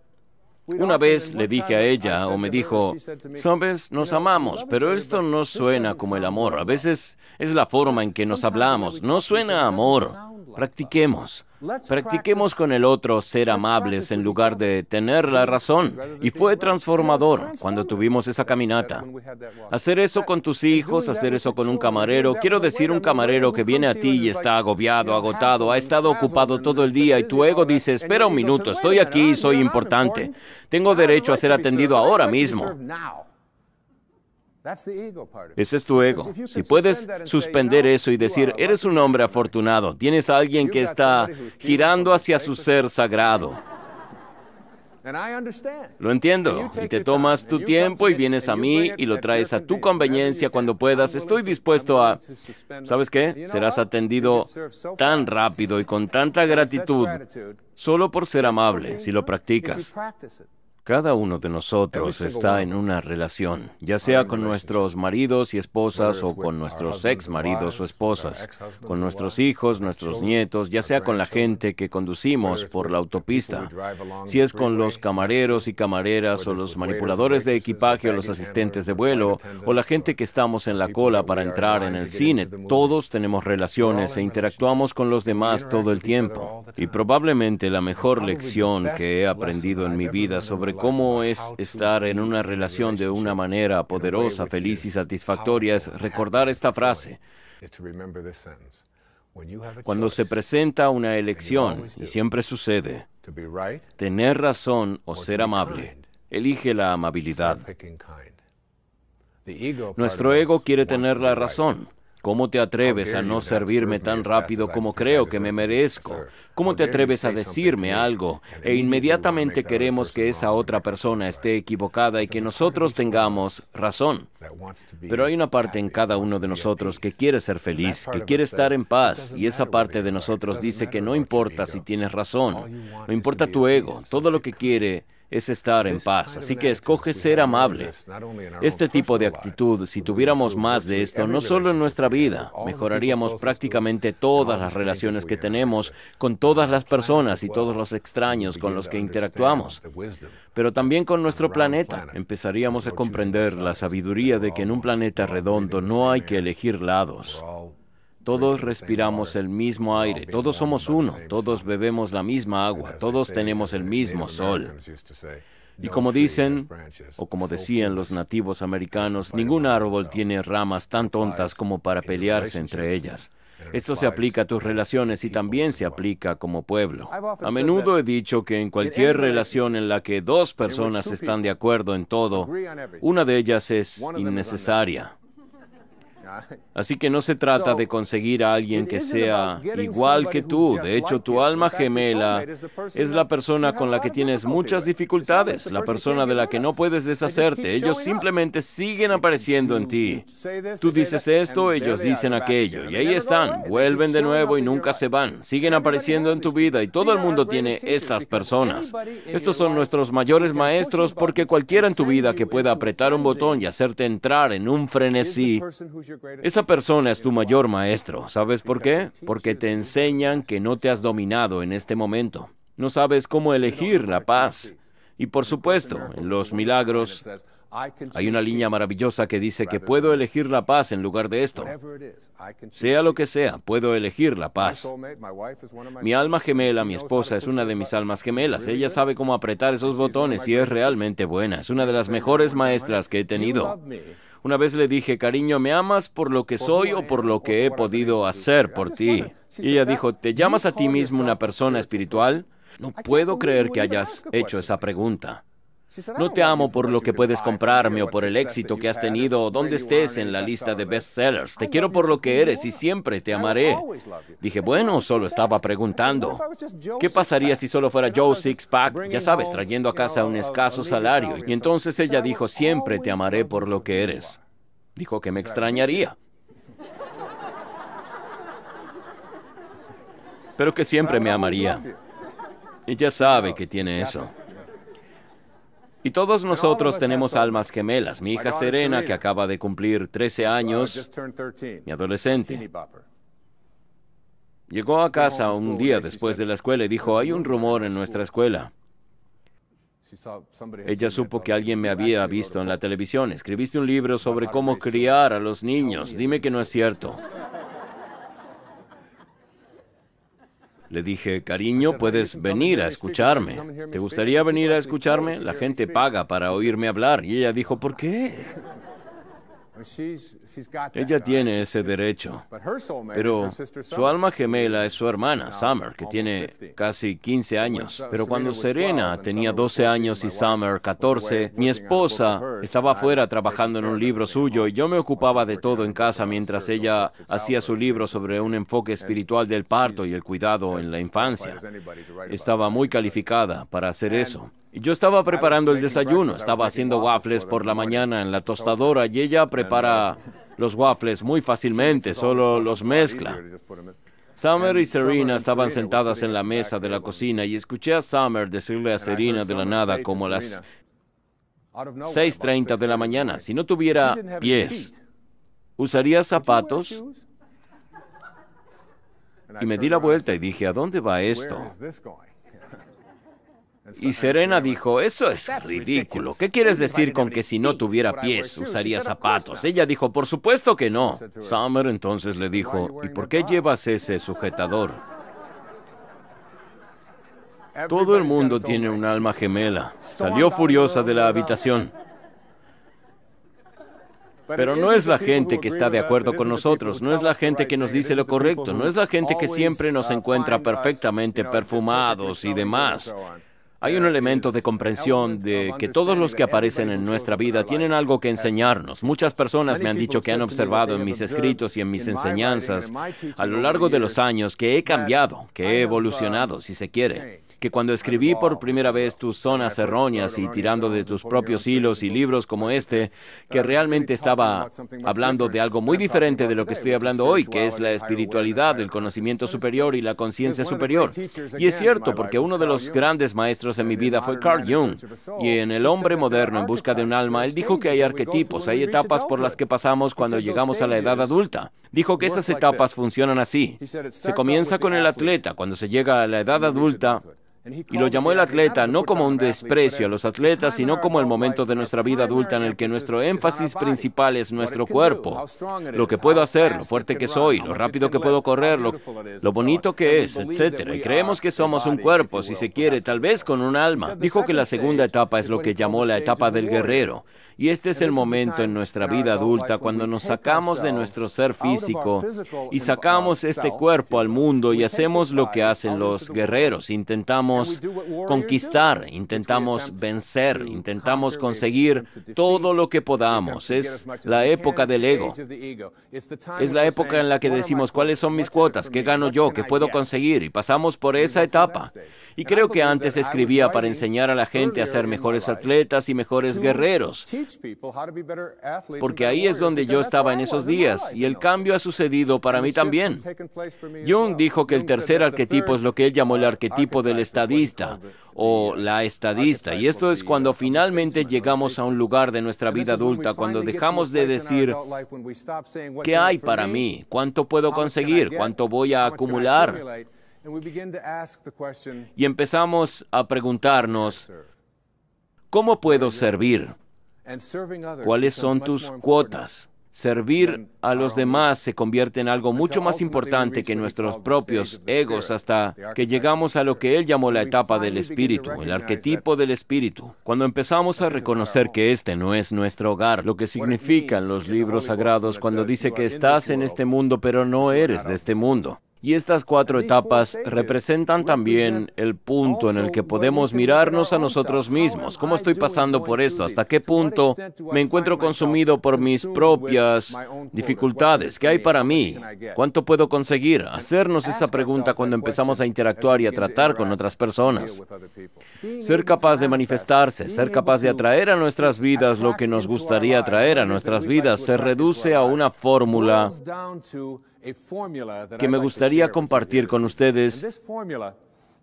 una vez le dije a ella, o me dijo, sabes, nos amamos, pero esto no suena como el amor. A veces es la forma en que nos hablamos. No suena amor. Practiquemos. Practiquemos con el otro ser amables en lugar de tener la razón. Y fue transformador cuando tuvimos esa caminata. Hacer eso con tus hijos, hacer eso con un camarero. Quiero decir, un camarero que viene a ti y está agobiado, agotado, ha estado ocupado todo el día y tu ego dice, espera un minuto, estoy aquí, soy importante. Tengo derecho a ser atendido ahora mismo. Ese es tu ego. Si puedes suspender eso y decir, eres un hombre afortunado, tienes a alguien que está girando hacia su ser sagrado. Lo entiendo. Y te tomas tu tiempo y vienes a mí y lo traes a tu conveniencia cuando puedas. Estoy dispuesto a... ¿Sabes qué? Serás atendido tan rápido y con tanta gratitud solo por ser amable si lo practicas. Cada uno de nosotros está en una relación, ya sea con nuestros maridos y esposas o con nuestros ex maridos o esposas, con nuestros hijos, nuestros nietos, ya sea con la gente que conducimos por la autopista, si es con los camareros y camareras o los manipuladores de equipaje o los asistentes de vuelo o la gente que estamos en la cola para entrar en el cine. Todos tenemos relaciones e interactuamos con los demás todo el tiempo. Y probablemente la mejor lección que he aprendido en mi vida sobre cómo es estar en una relación de una manera poderosa, feliz y satisfactoria es recordar esta frase. Cuando se presenta una elección, y siempre sucede, tener razón o ser amable, elige la amabilidad. Nuestro ego quiere tener la razón. ¿Cómo te atreves a no servirme tan rápido como creo que me merezco? ¿Cómo te atreves a decirme algo e inmediatamente queremos que esa otra persona esté equivocada y que nosotros tengamos razón? Pero hay una parte en cada uno de nosotros que quiere ser feliz, que quiere estar en paz y esa parte de nosotros dice que no importa si tienes razón, no importa tu ego, todo lo que quiere es estar en paz. Así que escoge ser amable. Este tipo de actitud, si tuviéramos más de esto, no solo en nuestra vida, mejoraríamos prácticamente todas las relaciones que tenemos con todas las personas y todos los extraños con los que interactuamos, pero también con nuestro planeta. Empezaríamos a comprender la sabiduría de que en un planeta redondo no hay que elegir lados. Todos respiramos el mismo aire, todos somos uno, todos bebemos la misma agua, todos tenemos el mismo sol. Y como dicen, o como decían los nativos americanos, ningún árbol tiene ramas tan tontas como para pelearse entre ellas. Esto se aplica a tus relaciones y también se aplica como pueblo. A menudo he dicho que en cualquier relación en la que dos personas están de acuerdo en todo, una de ellas es innecesaria. Así que no se trata de conseguir a alguien que sea igual que tú. De hecho, tu alma gemela es la persona con la que tienes muchas dificultades, la persona de la que no puedes deshacerte. Ellos simplemente siguen apareciendo en ti. Tú dices esto, ellos dicen aquello, y ahí están, vuelven de nuevo y nunca se van. Siguen apareciendo en tu vida y todo el mundo tiene estas personas. Estos son nuestros mayores maestros porque cualquiera en tu vida que pueda apretar un botón y hacerte entrar en un frenesí esa persona es tu mayor maestro. ¿Sabes por qué? Porque te enseñan que no te has dominado en este momento. No sabes cómo elegir la paz. Y por supuesto, en los milagros hay una línea maravillosa que dice que puedo elegir la paz en lugar de esto. Sea lo que sea, puedo elegir la paz. Mi alma gemela, mi esposa, es una de mis almas gemelas. Ella sabe cómo apretar esos botones y es realmente buena. Es una de las mejores maestras que he tenido. Una vez le dije, cariño, ¿me amas por lo que soy o por lo que he podido hacer por ti? ella dijo, ¿te llamas a ti mismo una persona espiritual? No puedo creer que hayas hecho esa pregunta. No te amo por lo que puedes comprarme o por el éxito que has tenido o donde estés en la lista de bestsellers. Te quiero por lo que eres y siempre te amaré. Dije, bueno, solo estaba preguntando. ¿Qué pasaría si solo fuera Joe Sixpack, ya sabes, trayendo a casa un escaso salario? Y entonces ella dijo, siempre te amaré por lo que eres. Dijo que me extrañaría. Pero que siempre me amaría. Ella sabe que tiene eso. Y todos nosotros tenemos almas gemelas. Mi hija Serena, que acaba de cumplir 13 años, mi adolescente. Llegó a casa un día eh, después de la escuela y dijo, hay un rumor en nuestra escuela. Ella supo que alguien me había visto en la televisión. Escribiste un libro sobre cómo criar a los niños. Dime que no es cierto. Le dije, cariño, puedes venir a escucharme. ¿Te gustaría venir a escucharme? La gente paga para oírme hablar. Y ella dijo, ¿por qué? Ella tiene ese derecho, pero su alma gemela es su hermana, Summer, que tiene casi 15 años. Pero cuando Serena tenía 12 años y Summer 14, mi esposa estaba afuera trabajando en un libro suyo y yo me ocupaba de todo en casa mientras ella hacía su libro sobre un enfoque espiritual del parto y el cuidado en la infancia. Estaba muy calificada para hacer eso. Yo estaba preparando el desayuno, estaba haciendo waffles por la mañana en la tostadora y ella prepara los waffles muy fácilmente, solo los mezcla. Summer y Serena estaban sentadas en la mesa de la cocina y escuché a Summer decirle a Serena de la nada como a las 6.30 de la mañana, si no tuviera pies, ¿usaría zapatos? Y me di la vuelta y dije, ¿a dónde va esto? Y Serena dijo, eso es ridículo. ¿Qué quieres decir con que si no tuviera pies usaría zapatos? Ella dijo, por supuesto que no. Summer entonces le dijo, ¿y por qué llevas ese sujetador? Todo el mundo tiene un alma gemela. Salió furiosa de la habitación. Pero no es la gente que está de acuerdo con nosotros, no es la gente que nos dice lo correcto, no es la gente que siempre nos uh, encuentra perfectamente perfumados y demás. Hay un elemento de comprensión de que todos los que aparecen en nuestra vida tienen algo que enseñarnos. Muchas personas me han dicho que han observado en mis escritos y en mis enseñanzas a lo largo de los años que he cambiado, que he evolucionado, si se quiere que cuando escribí por primera vez tus zonas erróneas y tirando de tus propios hilos y libros como este, que realmente estaba hablando de algo muy diferente de lo que estoy hablando hoy, que es la espiritualidad, el conocimiento superior y la conciencia superior. Y es cierto, porque uno de los grandes maestros en mi vida fue Carl Jung, y en El hombre moderno en busca de un alma, él dijo que hay arquetipos, hay etapas por las que pasamos cuando llegamos a la edad adulta. Dijo que esas etapas funcionan así. Se comienza con el atleta, cuando se llega a la edad adulta, y lo llamó el atleta no como un desprecio a los atletas, sino como el momento de nuestra vida adulta en el que nuestro énfasis principal es nuestro cuerpo. Lo que puedo hacer, lo fuerte que soy, lo rápido que puedo correr, lo, bonito que es, etc. Y creemos que somos un cuerpo, si se quiere, tal vez con un alma. Dijo que la segunda etapa es lo que llamó la etapa del guerrero. Y este es el momento en nuestra vida adulta cuando nos sacamos de nuestro ser físico y sacamos este cuerpo al mundo y hacemos lo que hacen los guerreros. Intentamos conquistar, intentamos vencer, intentamos conseguir todo lo que podamos. Es la época del ego. Es la época en la que decimos cuáles son mis cuotas, qué gano yo, qué puedo conseguir y pasamos por esa etapa. Y creo que antes escribía para enseñar a la gente a ser mejores atletas y mejores guerreros, porque ahí es donde yo estaba en esos días y el cambio ha sucedido para mí también. Jung dijo que el tercer arquetipo es lo que él llamó el arquetipo del estadista o uh, la estadista. Y esto es cuando finalmente llegamos a un lugar de nuestra vida adulta, cuando dejamos de decir, ¿qué hay para mí? ¿Cuánto puedo conseguir? ¿Cuánto voy a acumular? Y empezamos a preguntarnos, ¿cómo puedo servir? ¿Cuáles son tus cuotas? Servir a los demás se convierte en algo mucho más importante que nuestros propios egos hasta que llegamos a lo que él llamó la etapa del espíritu, el arquetipo del espíritu. Cuando empezamos a reconocer que este no es nuestro hogar, lo que significan los libros sagrados cuando dice que estás en este mundo pero no eres de este mundo. Y estas cuatro etapas representan también el punto en el que podemos mirarnos a nosotros mismos. ¿Cómo estoy pasando por esto? ¿Hasta qué punto me encuentro consumido por mis propias dificultades? ¿Qué hay para mí? ¿Cuánto puedo conseguir? Hacernos esa pregunta cuando empezamos a interactuar y a tratar con otras personas. Ser capaz de manifestarse, ser capaz de atraer a nuestras vidas lo que nos gustaría atraer a nuestras vidas, se reduce a una fórmula que me gustaría compartir con ustedes.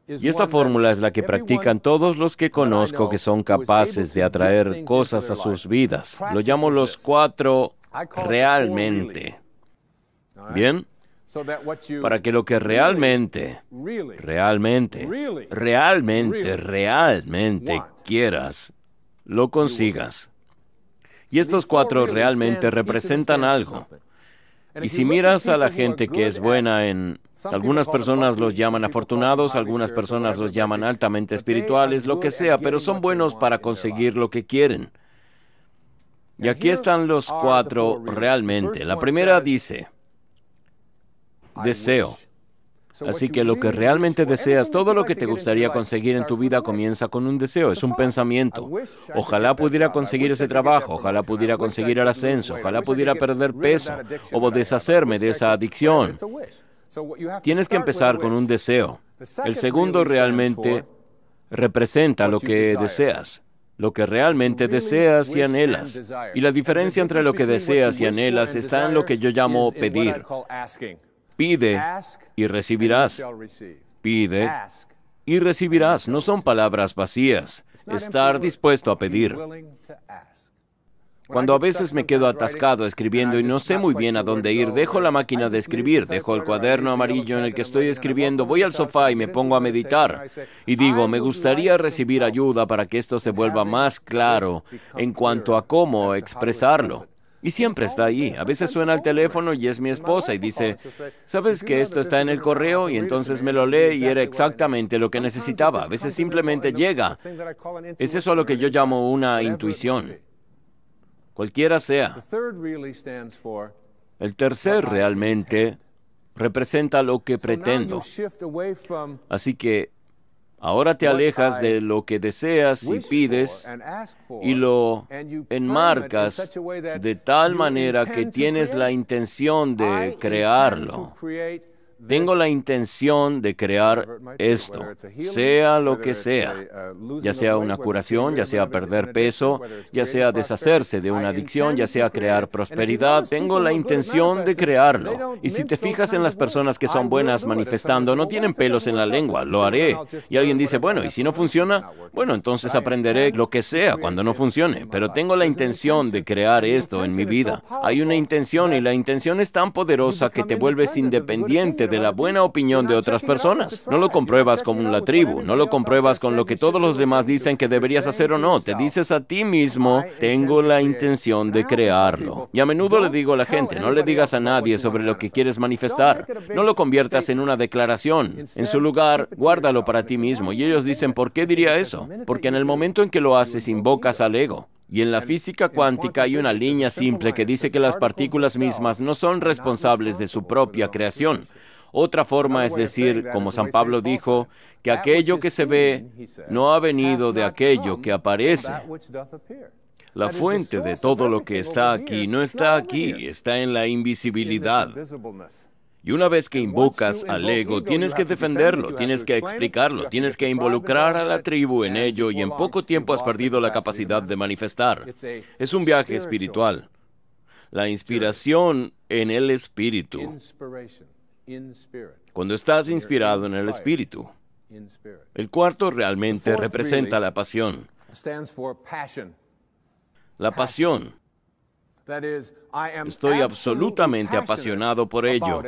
Y esta fórmula es la que practican todos los que conozco que son capaces de atraer cosas a sus vidas. Lo llamo los cuatro realmente. ¿Bien? Para que lo que realmente, realmente, realmente, realmente quieras, lo consigas. Y estos cuatro realmente representan algo. Y si miras a la gente que es buena en... Algunas personas los llaman afortunados, algunas personas los llaman altamente espirituales, lo que sea, pero son buenos para conseguir lo que quieren. Y aquí están los cuatro realmente. La primera dice, deseo. Así que lo que realmente deseas, todo lo que te gustaría conseguir en tu vida comienza con un deseo, es un pensamiento. Ojalá pudiera conseguir ese trabajo, ojalá pudiera conseguir el ascenso, ojalá pudiera perder peso o deshacerme de esa adicción. Tienes que empezar con un deseo. El segundo realmente representa lo que deseas lo que realmente deseas y anhelas. Y la diferencia entre lo que deseas y anhelas está en lo que yo llamo pedir. Pide y recibirás. Pide y recibirás. No son palabras vacías. Estar dispuesto a pedir. Cuando a veces me quedo atascado escribiendo y no sé muy bien a dónde ir, dejo la máquina de escribir, dejo el cuaderno amarillo en el que estoy escribiendo, voy al sofá y me pongo a meditar. Y digo, me gustaría recibir ayuda para que esto se vuelva más claro en cuanto a cómo expresarlo. Y siempre está ahí. A veces suena el teléfono y es mi esposa y dice, ¿sabes que esto está en el correo? Y entonces me lo lee y era exactamente lo que necesitaba. A veces simplemente llega. Es eso a lo que yo llamo una intuición. Cualquiera sea. El tercer realmente representa lo que pretendo. Así que Ahora te alejas de lo que deseas y pides y lo enmarcas de tal manera que tienes la intención de crearlo. Tengo la intención de crear esto, sea lo que sea, uh, ya sea una curación, ya sea perder peso, ya sea deshacerse de una adicción, ya sea crear prosperidad. Tengo la intención de crearlo. Y si te fijas en las personas que son buenas manifestando, no tienen pelos en la lengua, lo haré. Y alguien dice, bueno, ¿y si no funciona? Bueno, entonces aprenderé lo que sea cuando no funcione, pero tengo la intención de crear esto en mi vida. Hay una intención y la intención es tan poderosa que te vuelves independiente de de la buena opinión de otras personas. No lo compruebas como una tribu, no lo compruebas con lo que todos los demás dicen que deberías hacer o no. Te dices a ti mismo, tengo la intención de crearlo. Y a menudo le digo a la gente, no le digas a nadie sobre lo que quieres manifestar. No lo conviertas en una declaración. En su lugar, guárdalo para ti mismo. Y ellos dicen, ¿por qué diría eso? Porque en el momento en que lo haces, invocas al ego. Y en la física cuántica hay una línea simple que dice que las partículas mismas no son responsables de su propia creación. Otra forma es decir, como San Pablo dijo, que aquello que se ve no ha venido de aquello que aparece. La fuente de todo lo que está aquí no está aquí, está en la invisibilidad. Y una vez que invocas al ego, tienes que defenderlo, tienes que explicarlo, tienes que involucrar a la tribu en ello y en poco tiempo has perdido la capacidad de manifestar. Es un viaje espiritual. La inspiración en el espíritu cuando estás inspirado en el Espíritu. El cuarto realmente representa la pasión. La pasión. Estoy absolutamente apasionado por ello.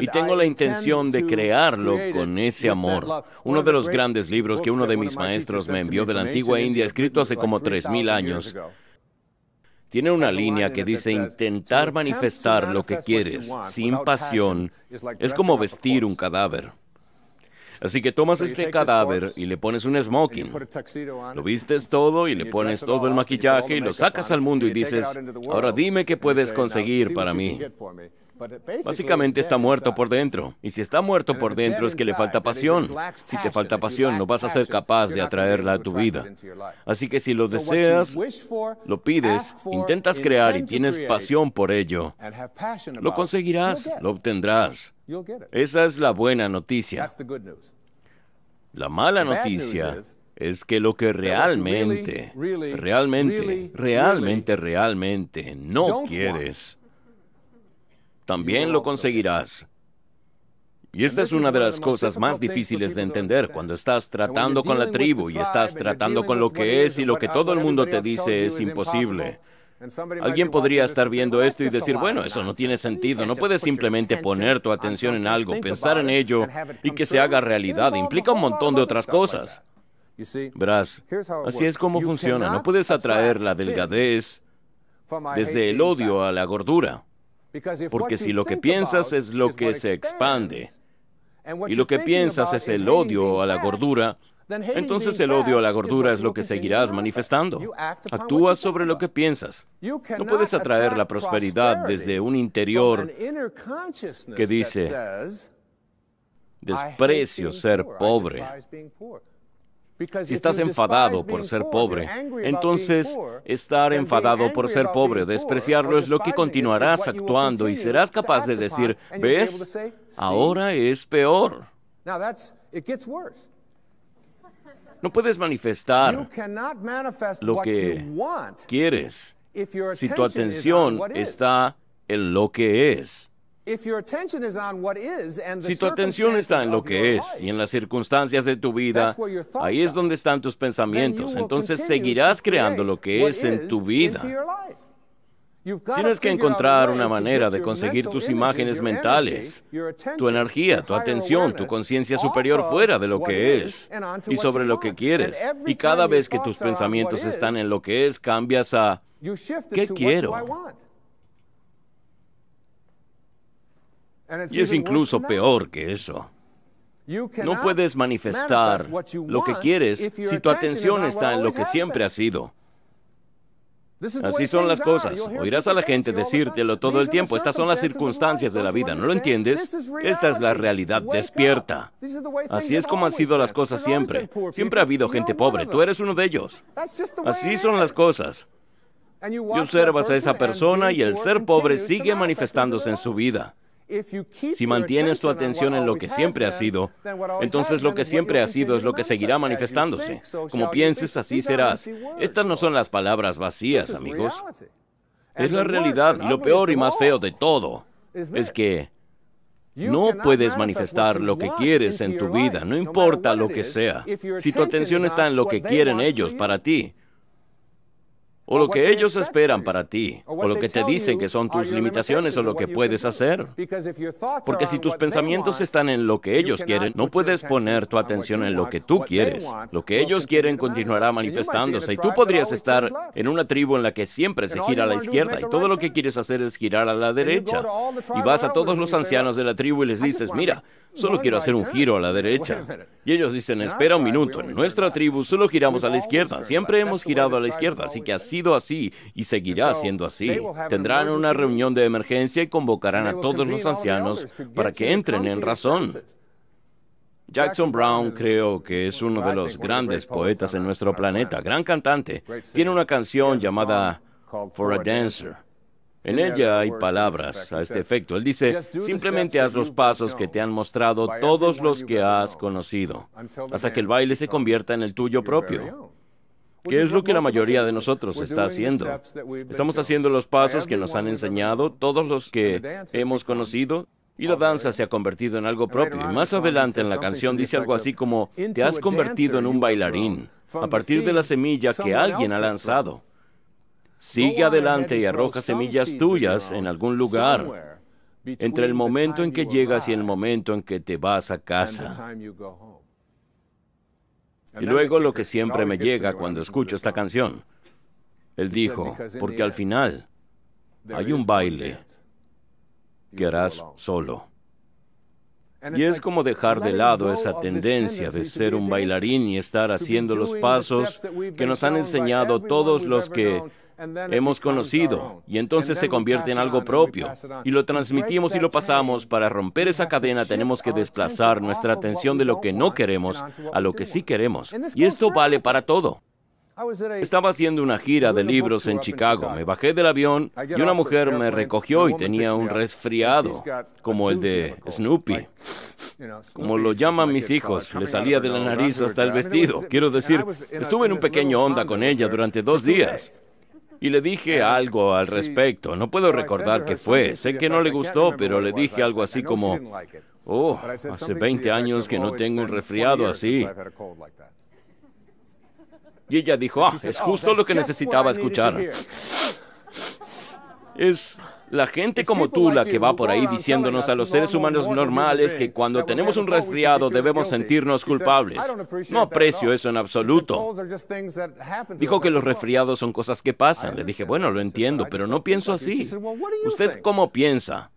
Y tengo la intención de crearlo con ese amor. Uno de los grandes libros que uno de mis maestros me envió de la antigua India, escrito hace como 3.000 años, tiene una línea que dice intentar manifestar lo que quieres sin pasión es como vestir un cadáver. Así que tomas este cadáver y le pones un smoking, lo vistes todo y le pones todo el maquillaje y lo sacas al mundo y dices, ahora dime qué puedes conseguir para mí. Básicamente está muerto por dentro. Y si está muerto por dentro es que le falta pasión. Si te falta pasión no vas a ser capaz de atraerla a tu vida. Así que si lo deseas, lo pides, intentas crear y tienes pasión por ello, lo conseguirás, lo obtendrás. Esa es la buena noticia. La mala noticia es que lo que realmente, realmente, realmente, realmente, no quieres también lo conseguirás. Y esta es una de las cosas más difíciles de entender cuando estás tratando con la tribu y estás tratando con lo que es y lo que todo el mundo te dice es imposible. Alguien podría estar viendo esto y decir, bueno, eso no tiene sentido, no puedes simplemente poner tu atención en algo, pensar en ello y que se haga realidad. Implica un montón de otras cosas. Verás, así es como funciona. No puedes atraer la delgadez desde el odio a la gordura. Porque si lo que piensas es lo que se expande, y lo que piensas es el odio a la gordura, entonces el odio a la gordura es lo que seguirás manifestando. Actúas sobre lo que piensas. No puedes atraer la prosperidad desde un interior que dice, desprecio ser pobre. Si estás enfadado por ser pobre, entonces estar enfadado por ser pobre o despreciarlo es lo que continuarás actuando y serás capaz de decir, ves, ahora es peor. No puedes manifestar lo que quieres si tu atención está en lo que es. Si tu atención está en lo que es y en las circunstancias de tu vida, ahí es donde están tus pensamientos. Entonces seguirás creando lo que es en tu vida. Tienes que encontrar una manera de conseguir tus imágenes mentales, tu energía, tu atención, tu conciencia superior fuera de lo que es y sobre lo que quieres. Y cada vez que tus pensamientos están en lo que es, cambias a ¿qué quiero? Y es incluso peor que eso. No puedes manifestar lo que quieres si tu atención está en lo que siempre ha sido. Así son las cosas. Oirás a la gente decírtelo todo el tiempo. Estas son las circunstancias de la vida. ¿No lo entiendes? Esta es la realidad. Despierta. Así es como han sido las cosas siempre. Siempre ha habido gente pobre. Tú eres uno de ellos. Así son las cosas. Y observas a esa persona y el ser pobre sigue manifestándose en su vida. Si mantienes tu atención en lo que siempre ha sido, entonces lo que siempre ha sido es lo que seguirá manifestándose. Como pienses, así serás. Estas no son las palabras vacías, amigos. Es la realidad y lo peor y más feo de todo es que no puedes manifestar lo que quieres en tu vida, no importa lo que sea. Si tu atención está en lo que quieren ellos para ti, o lo que ellos esperan para ti, o lo que te dicen que son tus limitaciones o lo que puedes hacer. Porque si tus pensamientos están en lo que ellos quieren, no puedes poner tu atención en lo que tú quieres. Lo que ellos quieren continuará manifestándose y tú podrías estar en una tribu en la que siempre se gira a la izquierda y todo lo que quieres hacer es girar a la derecha. Y vas a todos los ancianos de la tribu y les dices, mira, solo quiero hacer un giro a la *laughs* derecha. Y ellos dicen, espera un minuto, en nuestra tribu solo giramos a la izquierda, siempre hemos girado a la izquierda, así que así sido así y seguirá siendo así. Tendrán una reunión de emergencia y convocarán a todos los ancianos para que entren en razón. Jackson Brown creo que es uno de los grandes poetas en nuestro planeta, gran cantante. Tiene una canción llamada For a Dancer. En ella hay palabras a este efecto. Él dice, simplemente haz los pasos que te han mostrado todos los que has conocido, hasta que el baile se convierta en el tuyo propio. ¿Qué es lo que la mayoría de nosotros está haciendo. Estamos haciendo los pasos que nos han enseñado todos los que hemos conocido y la danza se ha convertido en algo propio. Y más adelante en la canción dice algo así como, te has convertido en un bailarín a partir de la semilla que alguien ha lanzado. Sigue adelante y arroja semillas tuyas en algún lugar, entre el momento en que llegas y el momento en que te vas a casa. Y luego lo que siempre me llega cuando escucho esta canción. Él dijo, porque al final hay un baile que harás solo. Y es como dejar de lado esa tendencia de ser un bailarín y estar haciendo los pasos que nos han enseñado todos los que hemos conocido y entonces se convierte en algo propio y lo transmitimos y lo pasamos. Para romper esa cadena tenemos que desplazar nuestra atención de lo que no queremos a lo que sí queremos. Y esto vale para todo. Estaba haciendo una gira de libros en Chicago. Me bajé del avión y una mujer me recogió y tenía un resfriado, como el de Snoopy. Como lo llaman mis hijos, le salía de la nariz hasta el vestido. Quiero decir, estuve en un pequeño onda con ella durante dos días y le dije algo al respecto. No puedo recordar qué fue. Sé que no le gustó, pero le dije algo así como, oh, hace 20 años que no tengo un resfriado así. Y ella dijo, ah, es oh, justo lo que necesitaba escuchar. Es la gente como tú, la que va por ahí diciéndonos a los seres humanos normales que cuando tenemos un resfriado debemos sentirnos culpables. No aprecio eso en absoluto. Dijo que los resfriados son cosas que pasan. Le dije, bueno, lo entiendo, pero no pienso así. ¿Usted cómo piensa?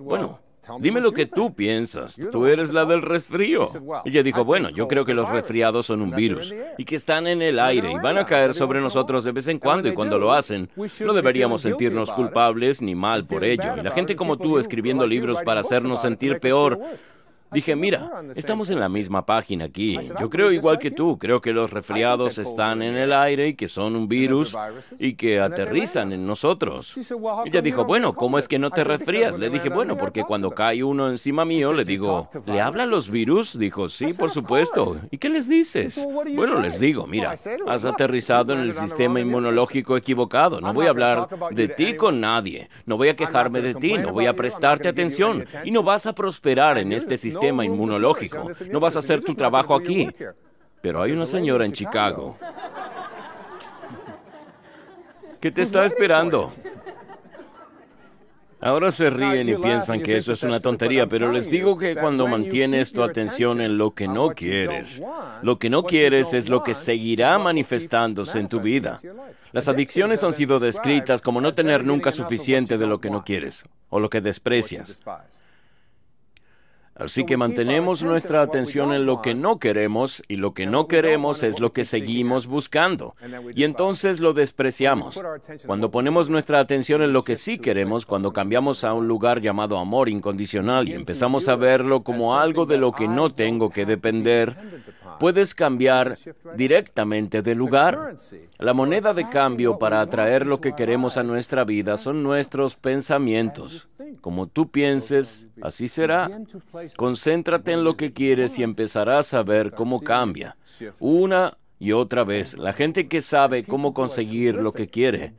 Bueno, dime lo que tú piensas, tú eres la del resfrío. Ella dijo, bueno, yo creo que los resfriados son un virus y que están en el aire y van a caer sobre nosotros de vez en cuando y cuando lo hacen, no deberíamos sentirnos culpables ni mal por ello. Y la gente como tú escribiendo libros para hacernos sentir peor. Dije, mira, estamos en la misma página aquí. Yo creo igual que tú, creo que los resfriados están en el aire y que son un virus y que aterrizan en nosotros. Ella dijo, bueno, ¿cómo es que no te resfrías? Le dije, bueno, porque cuando cae uno encima mío, le digo, ¿le hablan los virus? Dijo, sí, pues, por supuesto. ¿Y qué les dices? Bueno, les digo, mira, has aterrizado en el sistema inmunológico equivocado. No voy a hablar de ti con nadie. No voy a quejarme de ti, no voy a prestarte atención y no vas a prosperar en este sistema tema inmunológico. No vas a hacer tu trabajo aquí. Pero hay una señora en Chicago *laughs* que te está esperando. Ahora se ríen y piensan que eso es una tontería, pero les digo que cuando mantienes tu atención en lo que no quieres, lo que no quieres es lo que seguirá manifestándose en tu vida. Las adicciones han sido descritas como no tener nunca suficiente de lo que no quieres o lo que desprecias. Así que mantenemos nuestra atención en lo que no queremos y lo que no queremos es lo que seguimos buscando. Y entonces lo despreciamos. Cuando ponemos nuestra atención en lo que sí queremos, cuando cambiamos a un lugar llamado amor incondicional y empezamos a verlo como algo de lo que no tengo que depender, puedes cambiar directamente de lugar. La moneda de cambio para atraer lo que queremos a nuestra vida son nuestros pensamientos. Como tú pienses, así será. Concéntrate en lo que quieres y empezarás a ver cómo cambia. Una y otra vez, la gente que sabe cómo conseguir lo que quiere,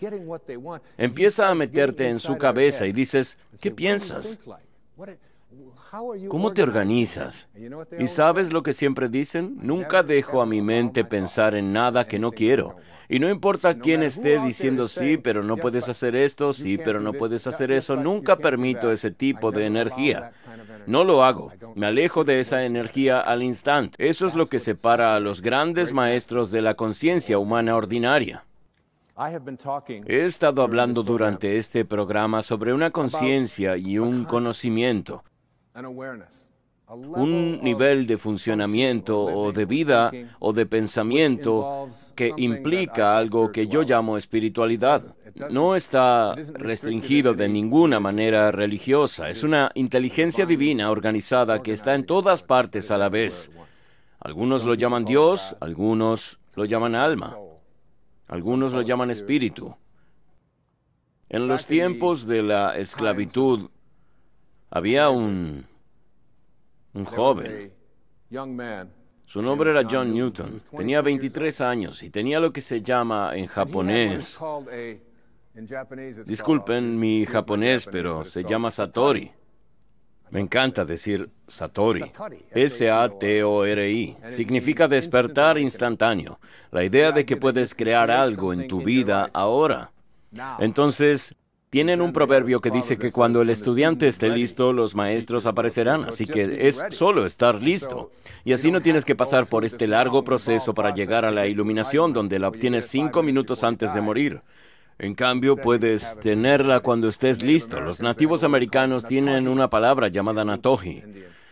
empieza a meterte en su cabeza y dices, ¿qué piensas? ¿Cómo te organizas? ¿Y sabes lo que siempre dicen? Nunca dejo a mi mente pensar en nada que no quiero. Y no importa quién esté diciendo sí, pero no puedes hacer esto, sí, pero no puedes hacer eso, nunca permito ese tipo de energía. No lo hago. Me alejo de esa energía al instante. Eso es lo que separa a los grandes maestros de la conciencia humana ordinaria. He estado hablando durante este programa sobre una conciencia y un conocimiento un nivel de funcionamiento o de vida o de pensamiento que implica algo que yo llamo espiritualidad. No está restringido de ninguna manera religiosa. Es una inteligencia divina organizada que está en todas partes a la vez. Algunos lo llaman Dios, algunos lo llaman alma, algunos lo llaman espíritu. En los tiempos de la esclavitud había un un joven. Su nombre era John Newton. Tenía 23 años y tenía lo que se llama en japonés. Disculpen mi japonés, pero se llama Satori. Me encanta decir Satori. S-A-T-O-R-I. Significa despertar instantáneo. La idea de que puedes crear algo en tu vida ahora. Entonces, tienen un proverbio que dice que cuando el estudiante esté listo, los maestros aparecerán, así que es solo estar listo. Y así no tienes que pasar por este largo proceso para llegar a la iluminación, donde la obtienes cinco minutos antes de morir. En cambio, puedes tenerla cuando estés listo. Los nativos americanos tienen una palabra llamada natoji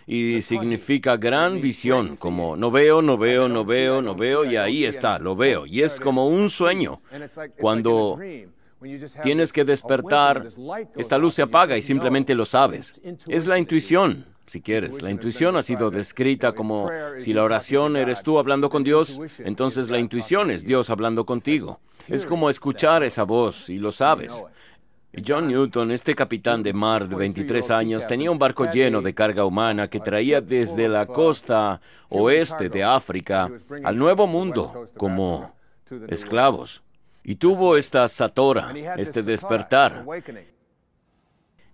y significa gran visión, como no veo, no veo, no veo, no veo, y ahí está, lo veo. Y es como un sueño. Cuando Tienes que despertar. Esta luz se apaga y simplemente lo sabes. Es la intuición, si quieres. La intuición ha sido descrita como si la oración eres tú hablando con Dios, entonces la intuición es Dios hablando contigo. Es como escuchar esa voz y lo sabes. John Newton, este capitán de mar de 23 años, tenía un barco lleno de carga humana que traía desde la costa oeste de África al Nuevo Mundo como esclavos. Y tuvo esta satora, este despertar.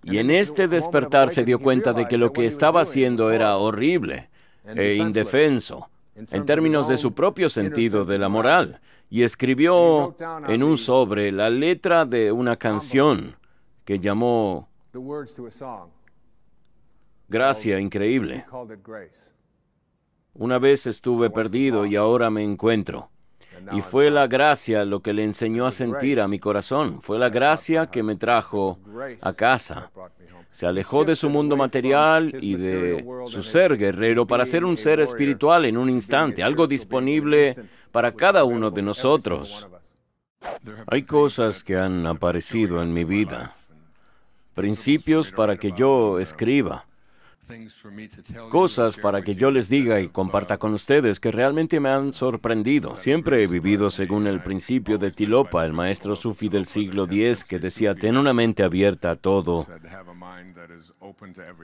Y en este despertar se dio cuenta de que lo que estaba haciendo era horrible e indefenso en términos de su propio sentido de la moral, y escribió en un sobre la letra de una canción que llamó Gracia Increíble. Una vez estuve perdido y ahora me encuentro. Y fue la gracia lo que le enseñó a sentir a mi corazón. Fue la gracia que me trajo a casa. Se alejó de su mundo material y de su ser guerrero para ser un ser espiritual en un instante, algo disponible para cada uno de nosotros. Hay cosas que han aparecido en mi vida, principios para que yo escriba, cosas para que yo les diga y uh, comparta con ustedes que realmente me han sorprendido. Siempre he vivido según el principio de Tilopa, el maestro sufi del siglo X, que decía, ten una mente abierta a todo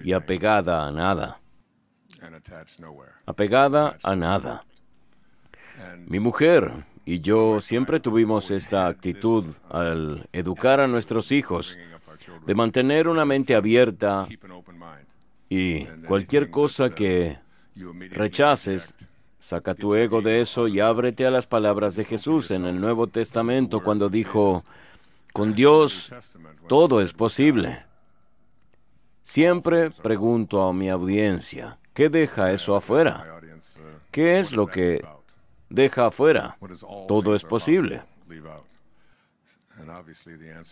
y apegada a nada. Apegada a nada. Mi mujer y yo siempre tuvimos esta actitud uh, al educar a nuestros hijos, de mantener una mente abierta y cualquier cosa que rechaces, saca tu ego de eso y ábrete a las palabras de Jesús en el Nuevo Testamento cuando dijo, con Dios todo es posible. Siempre pregunto a mi audiencia, ¿qué deja eso afuera? ¿Qué es lo que deja afuera? Todo es posible.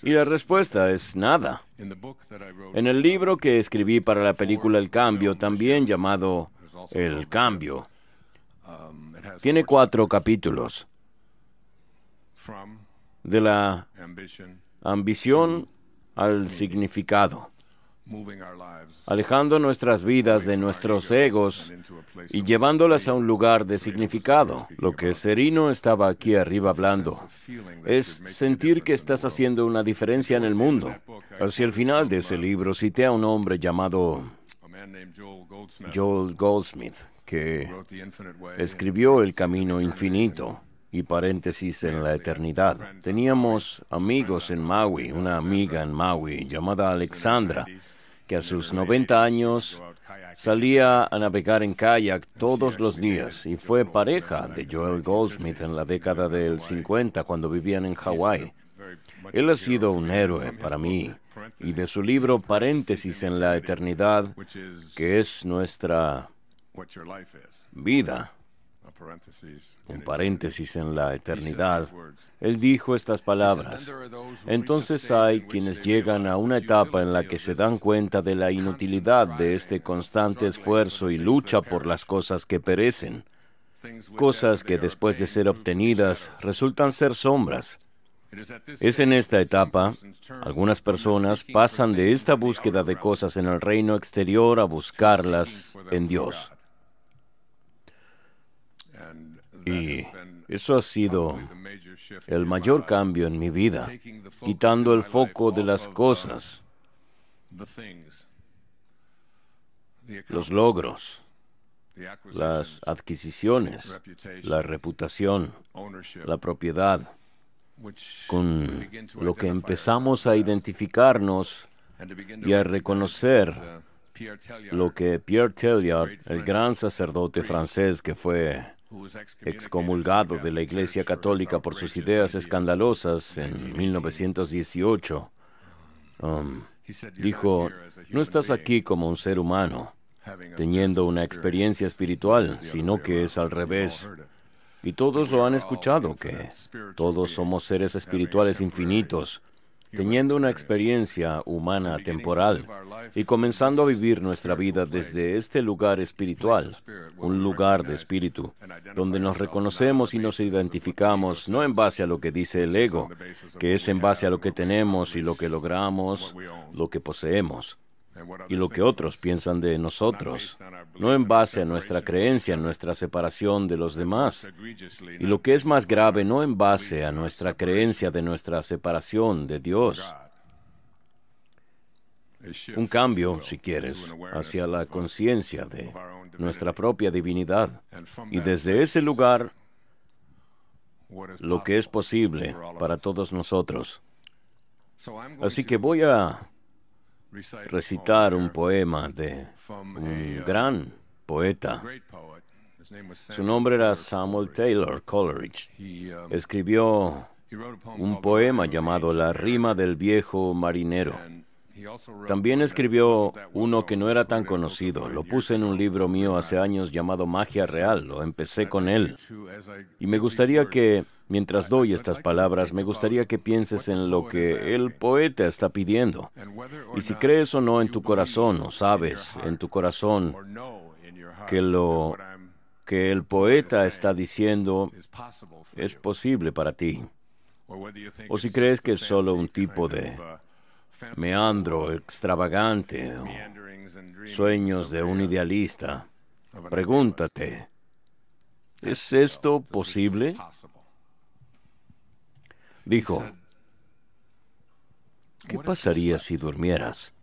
Y la respuesta es nada. En el libro que escribí para la película El Cambio, también llamado El Cambio, um, tiene cuatro capítulos. De la ambición al significado alejando nuestras vidas de nuestros egos y llevándolas a un lugar de significado. Lo que Serino estaba aquí arriba hablando es sentir que estás haciendo una diferencia en el mundo. Hacia el final de ese libro cité a un hombre llamado Joel Goldsmith, que escribió El Camino Infinito y paréntesis en la eternidad. Teníamos amigos en Maui, una amiga en Maui llamada Alexandra, que a sus 90 años salía a navegar en kayak todos los días y fue pareja de Joel Goldsmith en la década del 50 cuando vivían en Hawái. Él ha sido un héroe para mí y de su libro Paréntesis en la Eternidad, que es nuestra vida, un paréntesis en la eternidad, Él dijo estas palabras. Entonces hay quienes llegan a una etapa en la que se dan cuenta de la inutilidad de este constante esfuerzo y lucha por las cosas que perecen, cosas que después de ser obtenidas resultan ser sombras. Es en esta etapa, algunas personas pasan de esta búsqueda de cosas en el reino exterior a buscarlas en Dios. Y eso ha sido el mayor cambio en mi vida, quitando el foco de las cosas, los logros, las adquisiciones, la reputación, la propiedad, con lo que empezamos a identificarnos y a reconocer lo que Pierre Telliard, el gran sacerdote francés que fue excomulgado de la Iglesia Católica por sus ideas escandalosas en 1918. Um, dijo, no estás aquí como un ser humano, teniendo una experiencia espiritual, sino que es al revés. Y todos lo han escuchado, que todos somos seres espirituales infinitos, teniendo una experiencia humana temporal y comenzando a vivir nuestra vida desde este lugar espiritual, un lugar de espíritu, donde nos reconocemos y nos identificamos no en base a lo que dice el ego, que es en base a lo que tenemos y lo que logramos, lo que poseemos y lo que otros piensan de nosotros, no en base a nuestra creencia en nuestra separación de los demás, y lo que es más grave, no en base a nuestra creencia de nuestra separación de Dios. Un cambio, si quieres, hacia la conciencia de nuestra propia divinidad. Y desde ese lugar, lo que es posible para todos nosotros. Así que voy a recitar un poema de un uh, gran poeta. Su nombre era Samuel Taylor Coleridge. Um, Escribió un poema llamado La rima del viejo marinero también escribió uno que no era tan conocido. Lo puse en un libro mío hace años llamado Magia Real. Lo empecé con él. Y me gustaría que, mientras doy estas palabras, me gustaría que pienses en lo que el poeta está pidiendo. Y si crees o no en tu corazón, o sabes en tu corazón que lo que el poeta está diciendo es posible para ti. O si crees que es solo un tipo de meandro extravagante, sueños de un idealista, pregúntate, ¿es esto posible? Dijo, ¿qué pasaría si durmieras?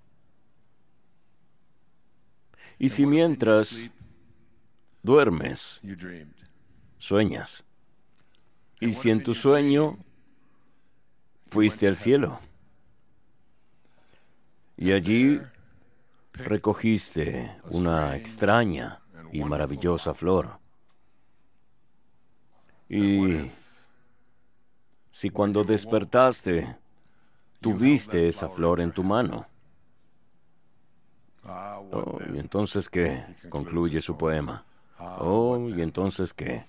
Y si mientras duermes, sueñas. Y si en tu sueño fuiste al cielo. Y allí recogiste una extraña y maravillosa flor. Y si cuando despertaste tuviste esa flor en tu mano. Oh, y entonces qué, concluye su poema. Oh, y entonces qué.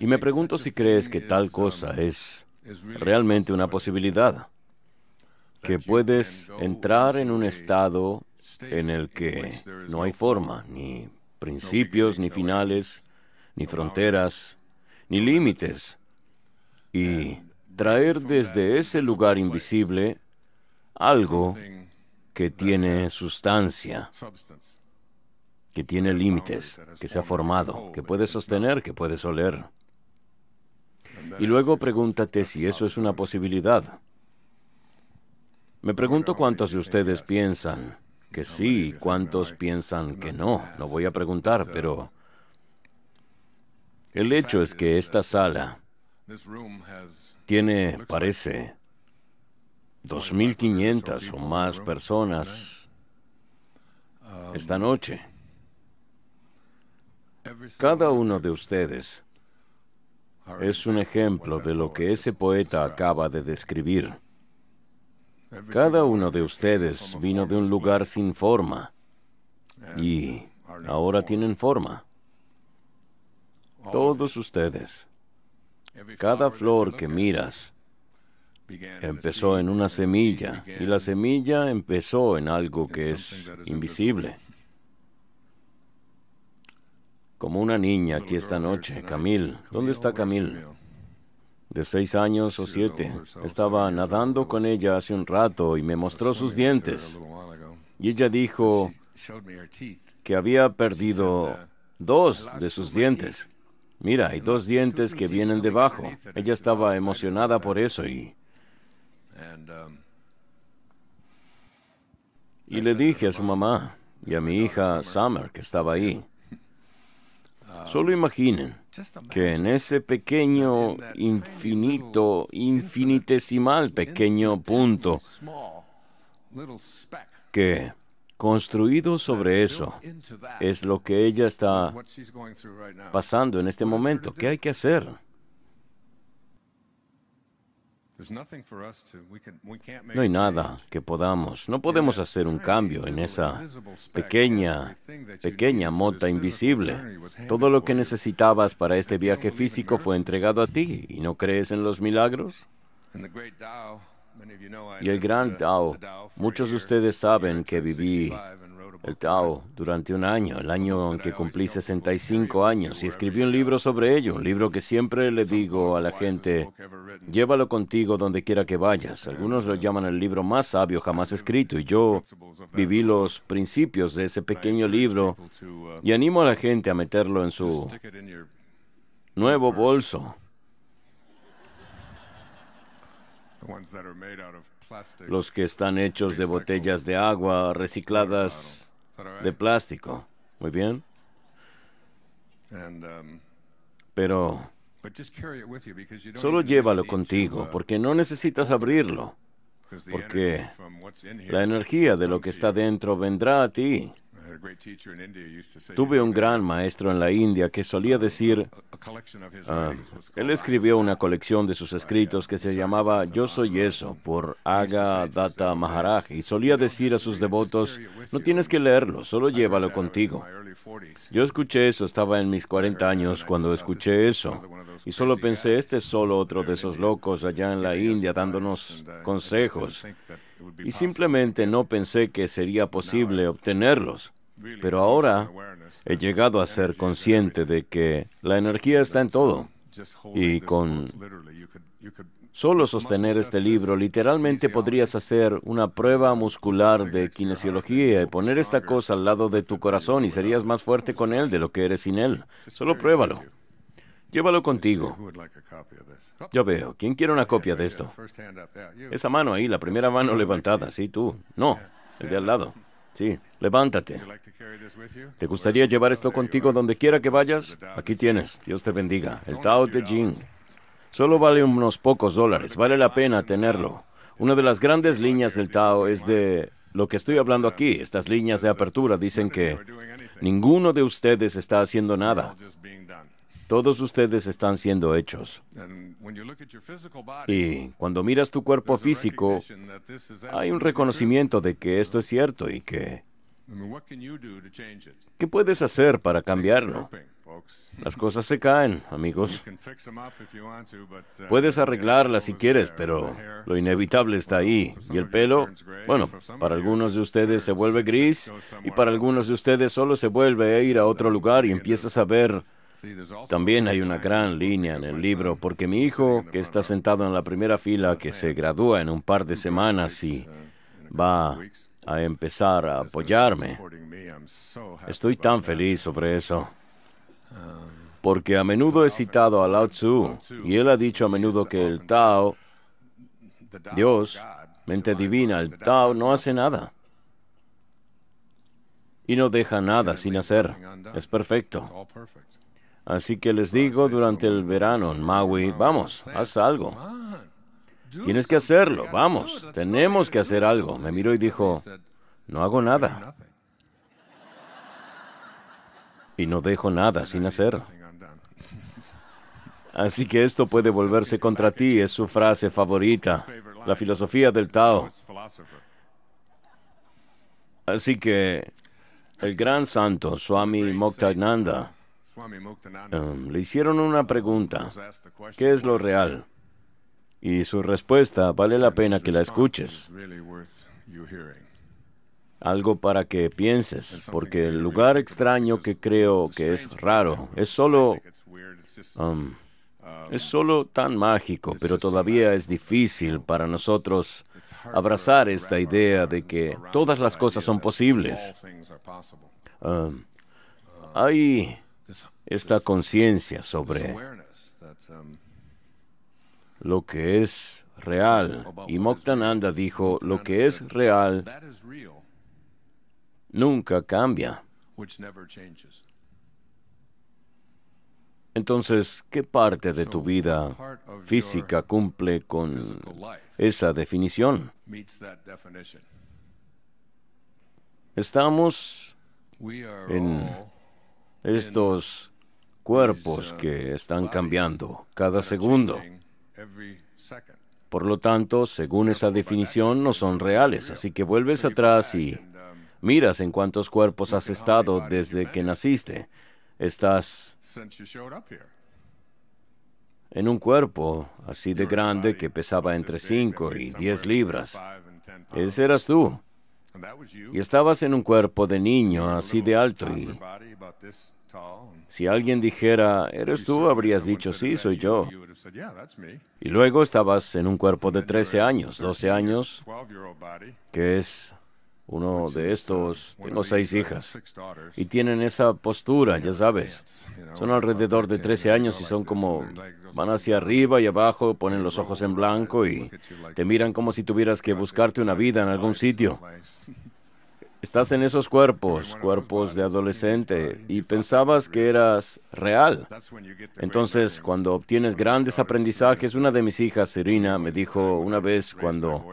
Y me pregunto si crees que tal cosa es realmente una posibilidad que puedes entrar en un estado en el que no hay forma, ni principios, ni finales, ni fronteras, ni límites, y traer desde ese lugar invisible algo que tiene sustancia, que tiene límites, que se ha formado, que puede sostener, que puede oler. Y luego pregúntate si eso es una posibilidad. Me pregunto cuántos de ustedes piensan que sí, y cuántos piensan que no. lo voy a preguntar, pero el hecho es que esta sala tiene, parece, 2.500 o más personas esta noche. Cada uno de ustedes es un ejemplo de lo que ese poeta acaba de describir. Cada uno de ustedes vino de un lugar sin forma y ahora tienen forma. Todos ustedes. Cada flor que miras empezó en una semilla y la semilla empezó en algo que es invisible. Como una niña aquí esta noche, Camil. ¿Dónde está Camil? de seis años o siete. Estaba nadando con ella hace un rato y me mostró sus dientes. Y ella dijo que había perdido dos de sus dientes. Mira, hay dos dientes que vienen debajo. Ella estaba emocionada por eso y... Y le dije a su mamá y a mi hija Summer que estaba ahí. Solo imaginen que en ese pequeño, infinito, infinitesimal pequeño punto que construido sobre eso es lo que ella está pasando en este momento. ¿Qué hay que hacer? No hay nada que podamos, no podemos hacer un cambio en esa pequeña, pequeña mota invisible. Todo lo que necesitabas para este viaje físico fue entregado a ti y no crees en los milagros. Y el gran uh, Tao, muchos de ustedes saben que viví el Tao durante un año, el año en que cumplí 65 años, y escribí un libro sobre ello, un libro que siempre le digo a la gente, llévalo contigo donde quiera que vayas. Algunos lo llaman el libro más sabio jamás escrito, y yo viví los principios de ese pequeño libro y animo a la gente a meterlo en su nuevo bolso. Los que están hechos de botellas de agua recicladas de plástico. Muy bien. Um, Pero solo llévalo contigo uh, porque no necesitas abrirlo. Porque la energía de lo que está dentro vendrá a ti Tuve un gran maestro en la India que solía decir, ah, él escribió una colección de sus uh, escritos que se llamaba Yo soy eso por Aga Data Maharaj y solía decir a sus devotos, no tienes que leerlo, solo llévalo contigo. Yo escuché eso, estaba en mis 40 años cuando escuché eso y solo pensé, este es solo otro de esos locos allá en la India dándonos uh, consejos y simplemente no pensé que sería posible obtenerlos. Pero ahora he llegado a ser consciente de que la energía está en todo. Y con solo sostener este libro, literalmente podrías hacer una prueba muscular de kinesiología y poner esta cosa al lado de tu corazón y serías más fuerte con él de lo que eres sin él. Solo pruébalo. Llévalo contigo. Yo veo. ¿Quién quiere una oh, copia de esto? Esa mano ahí, la primera mano levantada. Sí, tú. No, el de al lado. Sí, levántate. ¿Te gustaría llevar esto contigo donde quiera que vayas? Aquí tienes, Dios te bendiga, el Tao de Jin. Solo vale unos pocos dólares, vale la pena tenerlo. Una de las grandes líneas del Tao es de lo que estoy hablando aquí. Estas líneas de apertura dicen que ninguno de ustedes está haciendo nada. Todos ustedes están siendo hechos. Y cuando miras tu cuerpo físico, hay un reconocimiento de que esto es cierto y que... ¿Qué puedes hacer para cambiarlo? Las cosas se caen, amigos. Em uh, puedes arreglarlas si quieres, pero lo inevitable está ahí. Y el pelo, bueno, para algunos de ustedes se vuelve gris y para algunos de ustedes solo se vuelve a ir a otro lugar y empiezas a ver también hay una gran línea en el libro porque mi hijo, que está sentado en la primera fila, que se gradúa en un par de semanas y uh, va a empezar a apoyarme, estoy tan feliz sobre eso. Um, porque a menudo he citado a Lao Tzu y él ha dicho a menudo que el Tao, Dios, mente divina, el Tao no hace nada y no deja nada sin hacer. Es perfecto. Así que les digo durante el verano en Maui, vamos, haz algo. Tienes que hacerlo, vamos, tenemos que hacer algo. Me miró y dijo, no hago nada. Y no dejo nada sin hacer. Así que esto puede volverse contra ti, es su frase favorita, la filosofía del Tao. Así que el gran santo Swami Muktananda Em, le hicieron una pregunta, ¿qué es lo real? Y su respuesta vale la pena que la escuches. Algo para que pienses, porque el lugar extraño que creo que es raro es solo... Em, es solo tan mágico, pero todavía es difícil para nosotros abrazar esta idea de que todas las cosas son posibles. Em, hay esta conciencia sobre lo que es real. Y Moktananda dijo, lo que es real nunca cambia. Entonces, ¿qué parte de tu vida física cumple con esa definición? Estamos en estos cuerpos que están cambiando cada segundo. Por lo tanto, según esa definición, no son reales, así que vuelves atrás y miras en cuántos cuerpos has estado desde que naciste. Estás en un cuerpo así de grande que pesaba entre 5 y 10 libras. Ese eras tú. Y estabas en un cuerpo de niño así de alto y si alguien dijera, ¿eres tú? Habrías dicho, sí, soy yo. Y luego estabas en un cuerpo de 13 años, 12 años, que es uno de estos, tengo seis hijas, y tienen esa postura, ya sabes. Son alrededor de 13 años y son como, van hacia arriba y abajo, ponen los ojos en blanco y te miran como si tuvieras que buscarte una vida en algún sitio. Estás en esos cuerpos, cuerpos de adolescente, y pensabas que eras real. Entonces, cuando obtienes grandes aprendizajes, una de mis hijas, Serena, me dijo una vez cuando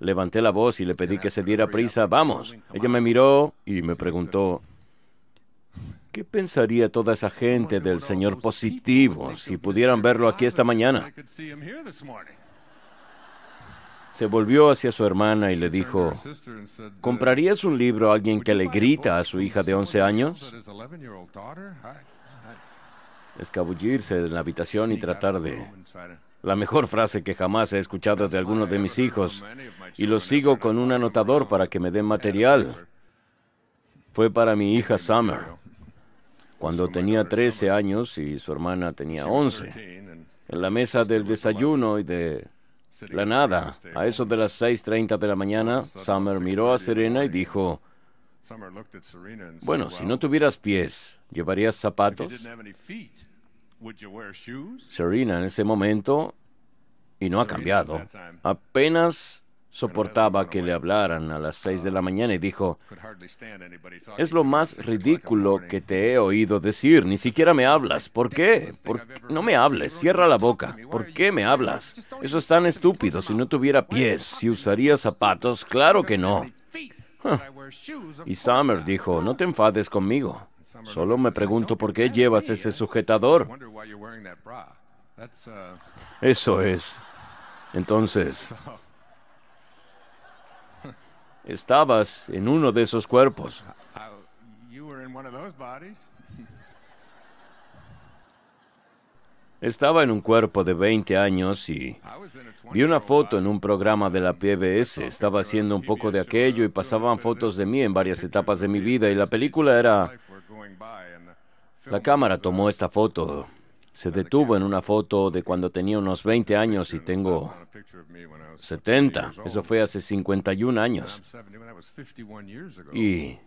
levanté la voz y le pedí que se diera prisa, vamos. Ella me miró y me preguntó, ¿Qué pensaría toda esa gente del Señor positivo si pudieran verlo aquí esta mañana? se volvió hacia su hermana y le dijo, ¿comprarías un libro a alguien que le grita a su hija de 11 años? Escabullirse en la habitación y tratar de... La mejor frase que jamás he escuchado de alguno de mis hijos, y lo sigo con un anotador para que me dé material, fue para mi hija Summer, cuando tenía 13 años y su hermana tenía 11, en la mesa del desayuno y de la nada. A eso de las 6.30 de la mañana, Summer miró a Serena y dijo, bueno, si no tuvieras pies, ¿llevarías zapatos? Serena en ese momento, y no ha cambiado, apenas soportaba que le hablaran a las seis de la mañana y dijo, es lo más ridículo que te he oído decir, ni siquiera me hablas. ¿Por qué? No me hables, cierra la boca. ¿Por qué me hablas? Eso es tan estúpido, si no tuviera pies, si usaría zapatos, claro que no. Y Summer dijo, no te enfades conmigo. Solo me pregunto por qué llevas ese sujetador. Eso es. Entonces, Estabas en uno de esos cuerpos. *laughs* Estaba en un cuerpo de 20 años y vi una foto en un programa de la PBS. Estaba haciendo un poco de aquello y pasaban fotos de mí en varias etapas de mi vida y la película era... La cámara uh, tomó esta foto se detuvo en una foto de cuando tenía unos 20 años y tengo 70. Eso fue hace 51 años. Y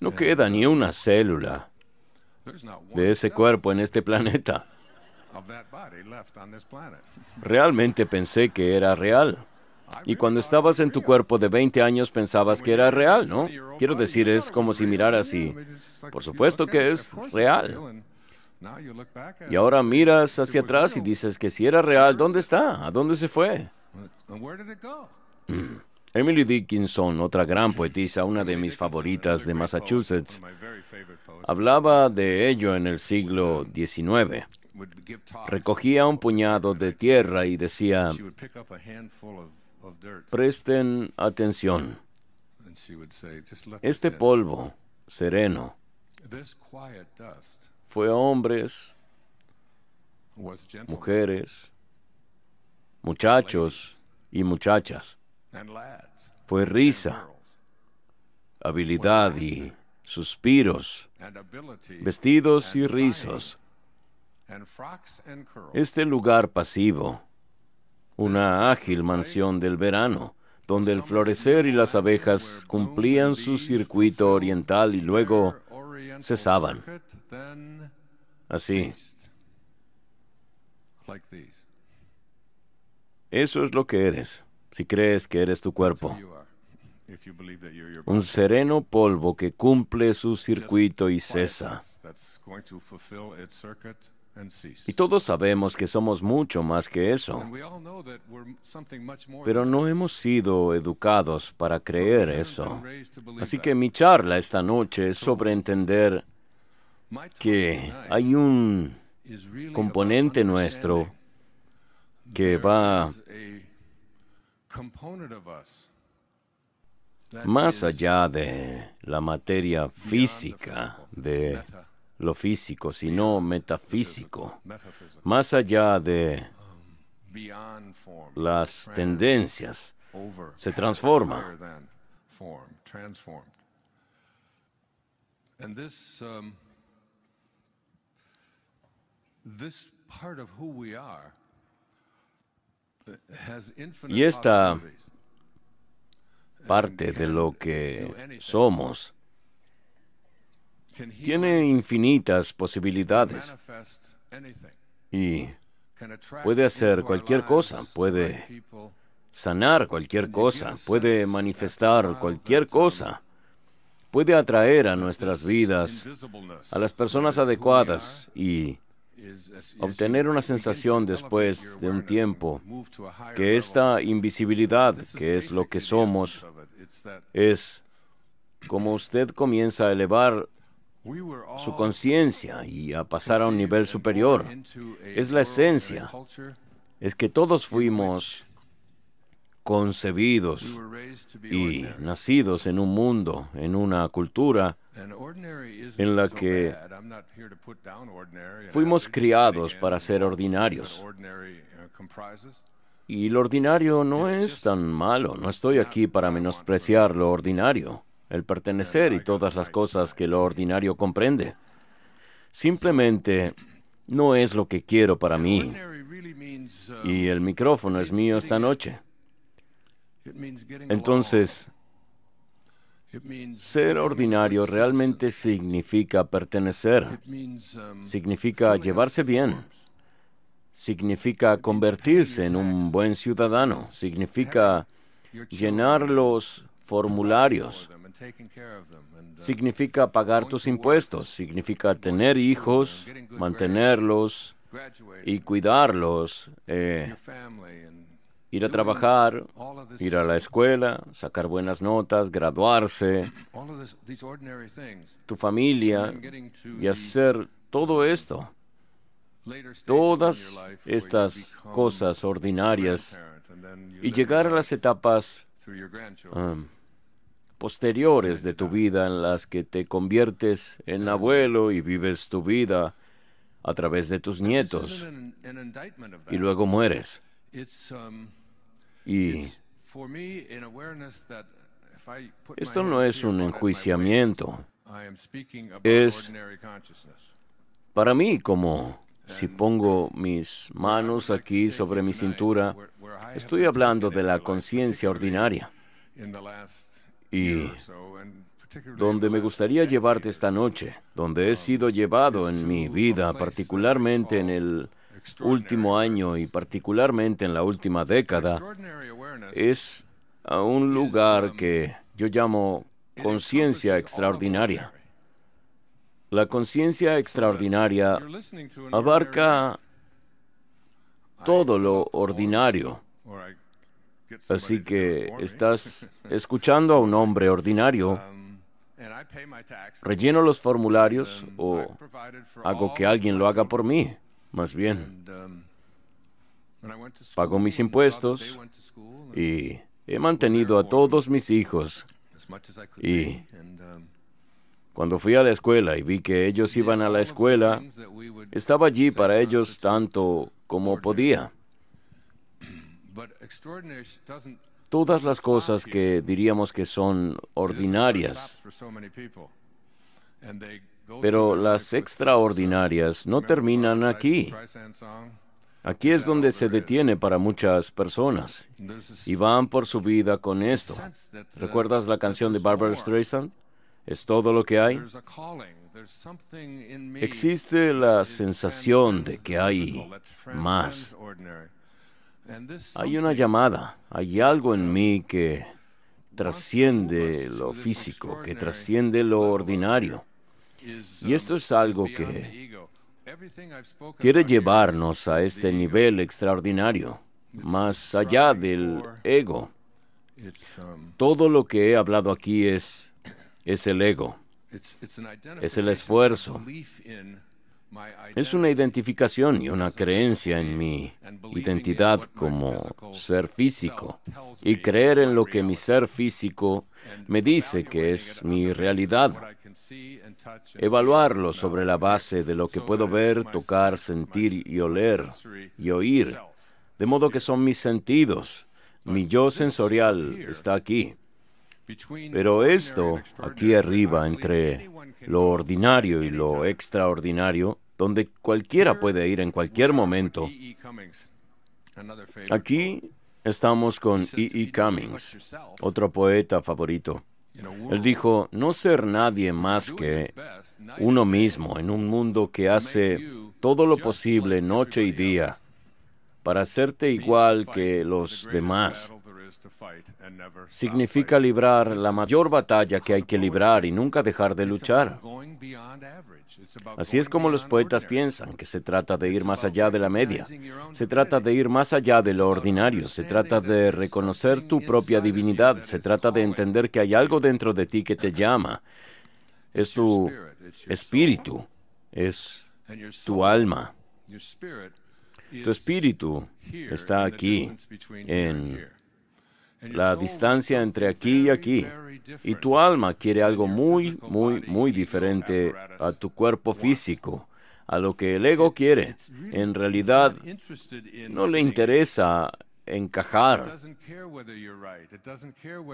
no queda ni una célula de ese cuerpo en este planeta. Realmente pensé que era real. Y cuando estabas en tu cuerpo de 20 años pensabas que era real, ¿no? Quiero decir, es como si miraras y... Por supuesto que es real. Y ahora miras hacia atrás y dices que si era real, ¿dónde está? ¿A dónde se fue? Mm. Emily Dickinson, otra gran poetisa, una de mis favoritas de Massachusetts, hablaba de ello en el siglo XIX. Recogía un puñado de tierra y decía, presten atención. Este polvo sereno fue hombres, mujeres, muchachos y muchachas. Fue risa, habilidad y suspiros, vestidos y rizos. Este lugar pasivo, una ágil mansión del verano, donde el florecer y las abejas cumplían su circuito oriental y luego cesaban así. Eso es lo que eres, si crees que eres tu cuerpo. Un sereno polvo que cumple su circuito y cesa. Y todos sabemos que somos mucho más que eso. Pero no hemos sido educados para creer eso. Así que mi charla esta noche es sobre entender que hay un componente nuestro que va más allá de la materia física, de lo físico, sino metafísico, más allá de las tendencias, se transforma. Y esta parte de lo que somos tiene infinitas posibilidades y puede hacer cualquier cosa, puede sanar cualquier cosa, puede manifestar cualquier cosa, puede atraer a nuestras vidas a las personas adecuadas y obtener una sensación después de un tiempo que esta invisibilidad, que es lo que somos, es como usted comienza a elevar su conciencia y a pasar a un nivel superior. Es la esencia. Es que todos fuimos concebidos y nacidos en un mundo, en una cultura en la que fuimos criados para ser ordinarios. Uh, y lo ordinario no es tan malo, no estoy aquí para menospreciar lo ordinario el pertenecer y todas las cosas que lo ordinario comprende. Simplemente no es lo que quiero para mí. Y el micrófono es mío esta noche. Entonces, ser ordinario realmente significa pertenecer, significa llevarse bien, significa convertirse en un buen ciudadano, significa llenar los formularios, Uh, significa pagar tus impuestos, significa tener hijos, mantenerlos y cuidarlos, eh, ir a trabajar, ir a la escuela, sacar buenas notas, graduarse, *clears throat* tu familia y hacer todo esto. Todas estas cosas ordinarias y llegar a las etapas posteriores de tu vida en las que te conviertes en abuelo y vives tu vida a través de tus nietos y luego mueres. Um, y esto no es un enjuiciamiento, es para mí como si pongo mis manos aquí sobre mi cintura, estoy hablando de la conciencia ordinaria y donde me gustaría llevarte esta noche, donde he sido llevado en mi vida, particularmente en el último año y particularmente en la última década, es a un lugar que yo llamo conciencia extraordinaria. La conciencia extraordinaria abarca todo lo ordinario Así que estás escuchando a un hombre ordinario. *laughs* Um, Relleno los formularios o hago que alguien lo haga por mí, más bien. Um, Pago mis impuestos y he mantenido a todos mis hijos. Y um, cuando fui a la escuela y vi que ellos iban a la escuela, estaba allí para ellos tanto como podía todas las cosas que diríamos que son ordinarias, pero las extraordinarias no terminan aquí. Aquí es donde se detiene para muchas personas y van por su vida con esto. ¿Recuerdas la canción de Barbara Streisand? ¿Es todo lo que hay? Existe la sensación de que hay más. Hay una llamada, hay algo en mí que trasciende lo físico, que trasciende lo ordinario. Y um, esto es algo que quiere llevarnos a este nivel extraordinario, más allá del ego. Um, Todo lo que he hablado aquí es, es el ego, es el esfuerzo, es una identificación y una creencia en mi identidad como ser físico y creer en lo que mi ser físico me dice que es mi realidad. Evaluarlo sobre la base de lo que puedo ver, tocar, sentir y oler y oír. De modo que son mis sentidos. Mi yo sensorial está aquí. Pero esto, aquí arriba, entre lo ordinario y lo extraordinario, donde cualquiera ah. puede ir en cualquier momento. Aquí estamos con E. E. Cummings, otro poeta favorito. Él dijo, no ser nadie más que uno mismo en un mundo que hace todo lo posible noche y día para hacerte igual que los demás Significa librar la mayor batalla que hay que librar y nunca dejar de luchar. Así es como los poetas piensan, que se trata de ir más allá de la media, se trata de ir más allá de lo ordinario, se trata de reconocer tu propia divinidad, se trata de entender que hay algo dentro de ti que te llama, es tu espíritu, es tu alma. Tu espíritu está aquí, en la distancia entre aquí y aquí. Y tu alma quiere algo muy, muy, muy diferente a tu cuerpo físico, a lo que el ego quiere. En realidad, no le interesa encajar.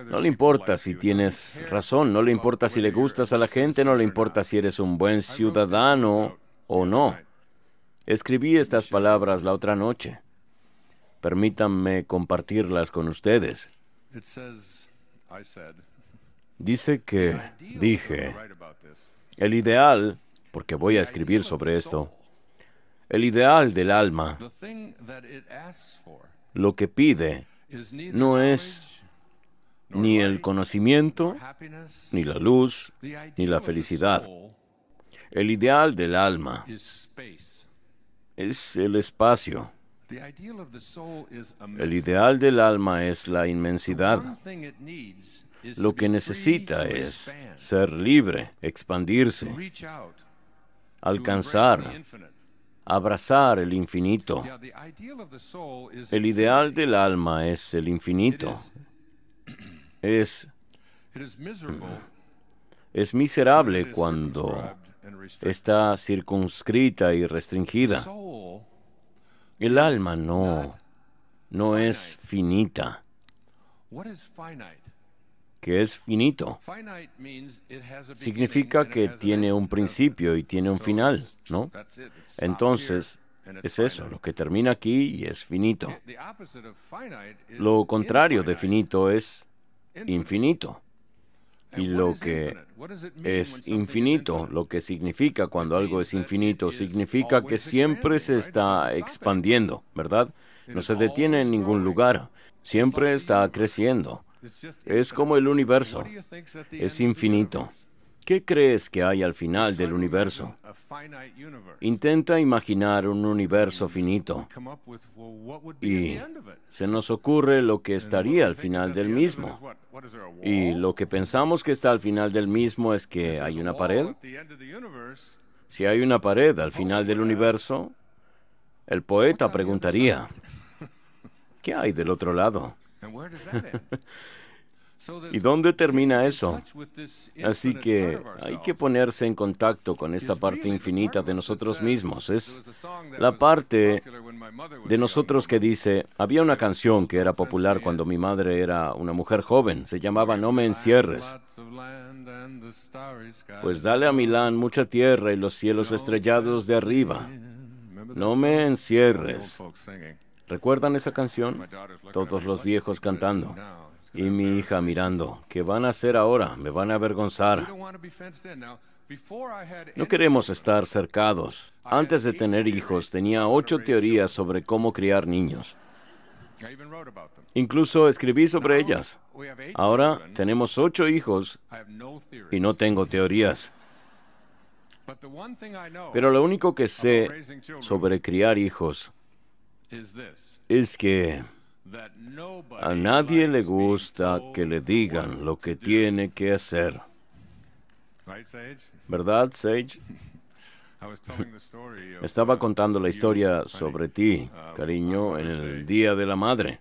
No le importa si tienes razón, no le importa si le gustas a la gente, no le importa si eres un buen ciudadano o no. Escribí estas palabras la otra noche. Permítanme compartirlas con ustedes. Dice que dije, el ideal, porque voy a escribir sobre esto, el ideal del alma, lo que pide, no es ni el conocimiento, ni la luz, ni la felicidad. El ideal del alma es el espacio. El ideal del alma es la inmensidad. Lo que necesita es ser libre, expandirse, alcanzar, abrazar el infinito. El ideal del alma es el infinito. Es, *clears throat* es miserable cuando está circunscrita y restringida. El alma no, no es finita. ¿Qué es finito? Significa que tiene un principio y tiene un final, ¿no? Entonces, es eso, lo que termina aquí y es finito. Lo contrario de finito es infinito y lo que es infinito, lo que significa cuando algo es infinito, significa que siempre se está expandiendo, ¿verdad? No se detiene en ningún lugar, siempre está creciendo. Es como el universo, es infinito. ¿Qué crees que hay al final del universo? Intenta imaginar un universo finito y se nos ocurre lo que estaría al final del mismo. Y lo que pensamos que está al final del mismo es que hay una pared. Si hay una pared al final del universo, el poeta preguntaría, ¿qué hay del otro lado? *laughs* ¿Y dónde termina eso? Así que hay que ponerse en contacto con esta parte infinita de nosotros mismos. Es la parte de nosotros que dice, había una canción que era popular cuando mi madre era una mujer joven, se llamaba No me encierres. Pues dale a Milán mucha tierra y los cielos estrellados de arriba. No me encierres. ¿Recuerdan esa canción? Todos los viejos cantando. Y mi hija mirando, ¿qué van a hacer ahora? Me van a avergonzar. No queremos estar cercados. Antes de tener hijos tenía ocho teorías sobre cómo criar niños. Incluso escribí sobre ellas. Ahora tenemos ocho hijos y no tengo teorías. Pero lo único que sé sobre criar hijos es que a nadie le gusta que le digan lo que tiene que hacer. ¿Verdad, Sage? estaba uh, contando la historia sobre uh, ti, cariño, en el Día de la Madre.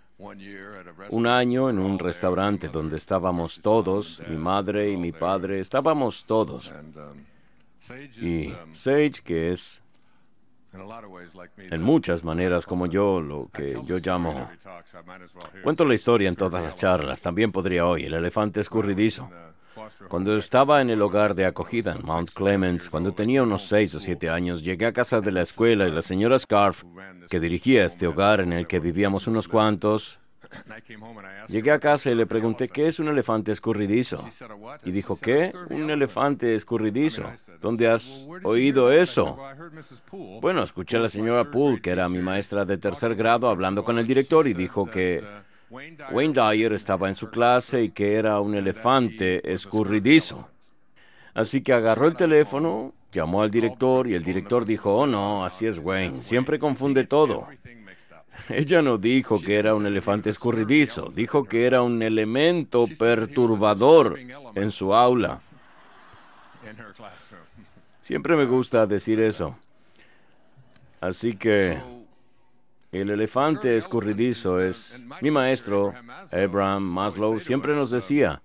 Un año en un restaurante donde estábamos todos, mi madre y mi padre, estábamos todos. Um, y um, Sage, que es en muchas maneras como yo, lo que yo llamo... Cuento la historia en todas las charlas, también podría hoy, el elefante escurridizo. Uh, cuando estaba en el hogar de acogida en Mount Clemens, cuando tenía unos seis o siete años, llegué a casa de la escuela y la señora Scarf, que dirigía este hogar en el que vivíamos unos cuantos, Llegué a casa y le pregunté qué es un elefante escurridizo. Y dijo, ¿qué? Un elefante escurridizo. ¿Dónde has oído eso? Bueno, escuché a la señora Poole, que era mi maestra de tercer grado, hablando con el director y dijo que uh, Wayne Dyer estaba en su clase y que era un elefante escurridizo. Así que agarró el teléfono, llamó al director y el director dijo, oh no, oh, así es Wayne, siempre confunde todo. Ella no dijo que era un elefante escurridizo, dijo que era un elemento perturbador en su aula. Siempre me gusta decir eso. Así que el elefante escurridizo es... Mi maestro, Abraham Maslow, siempre nos decía,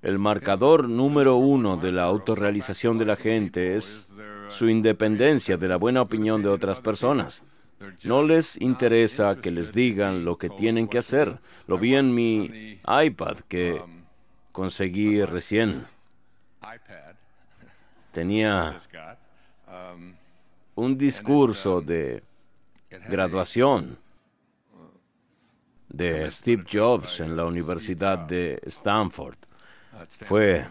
el marcador número uno de la autorrealización de la gente es su independencia de la buena opinión de otras personas. No les interesa que les digan lo que tienen que hacer. Lo vi en mi iPad que conseguí recién. Tenía un discurso de graduación de Steve Jobs en la Universidad de Stanford. Fue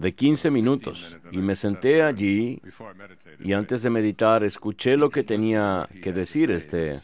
de 15 minutos y me senté allí y antes de meditar escuché lo que tenía que decir este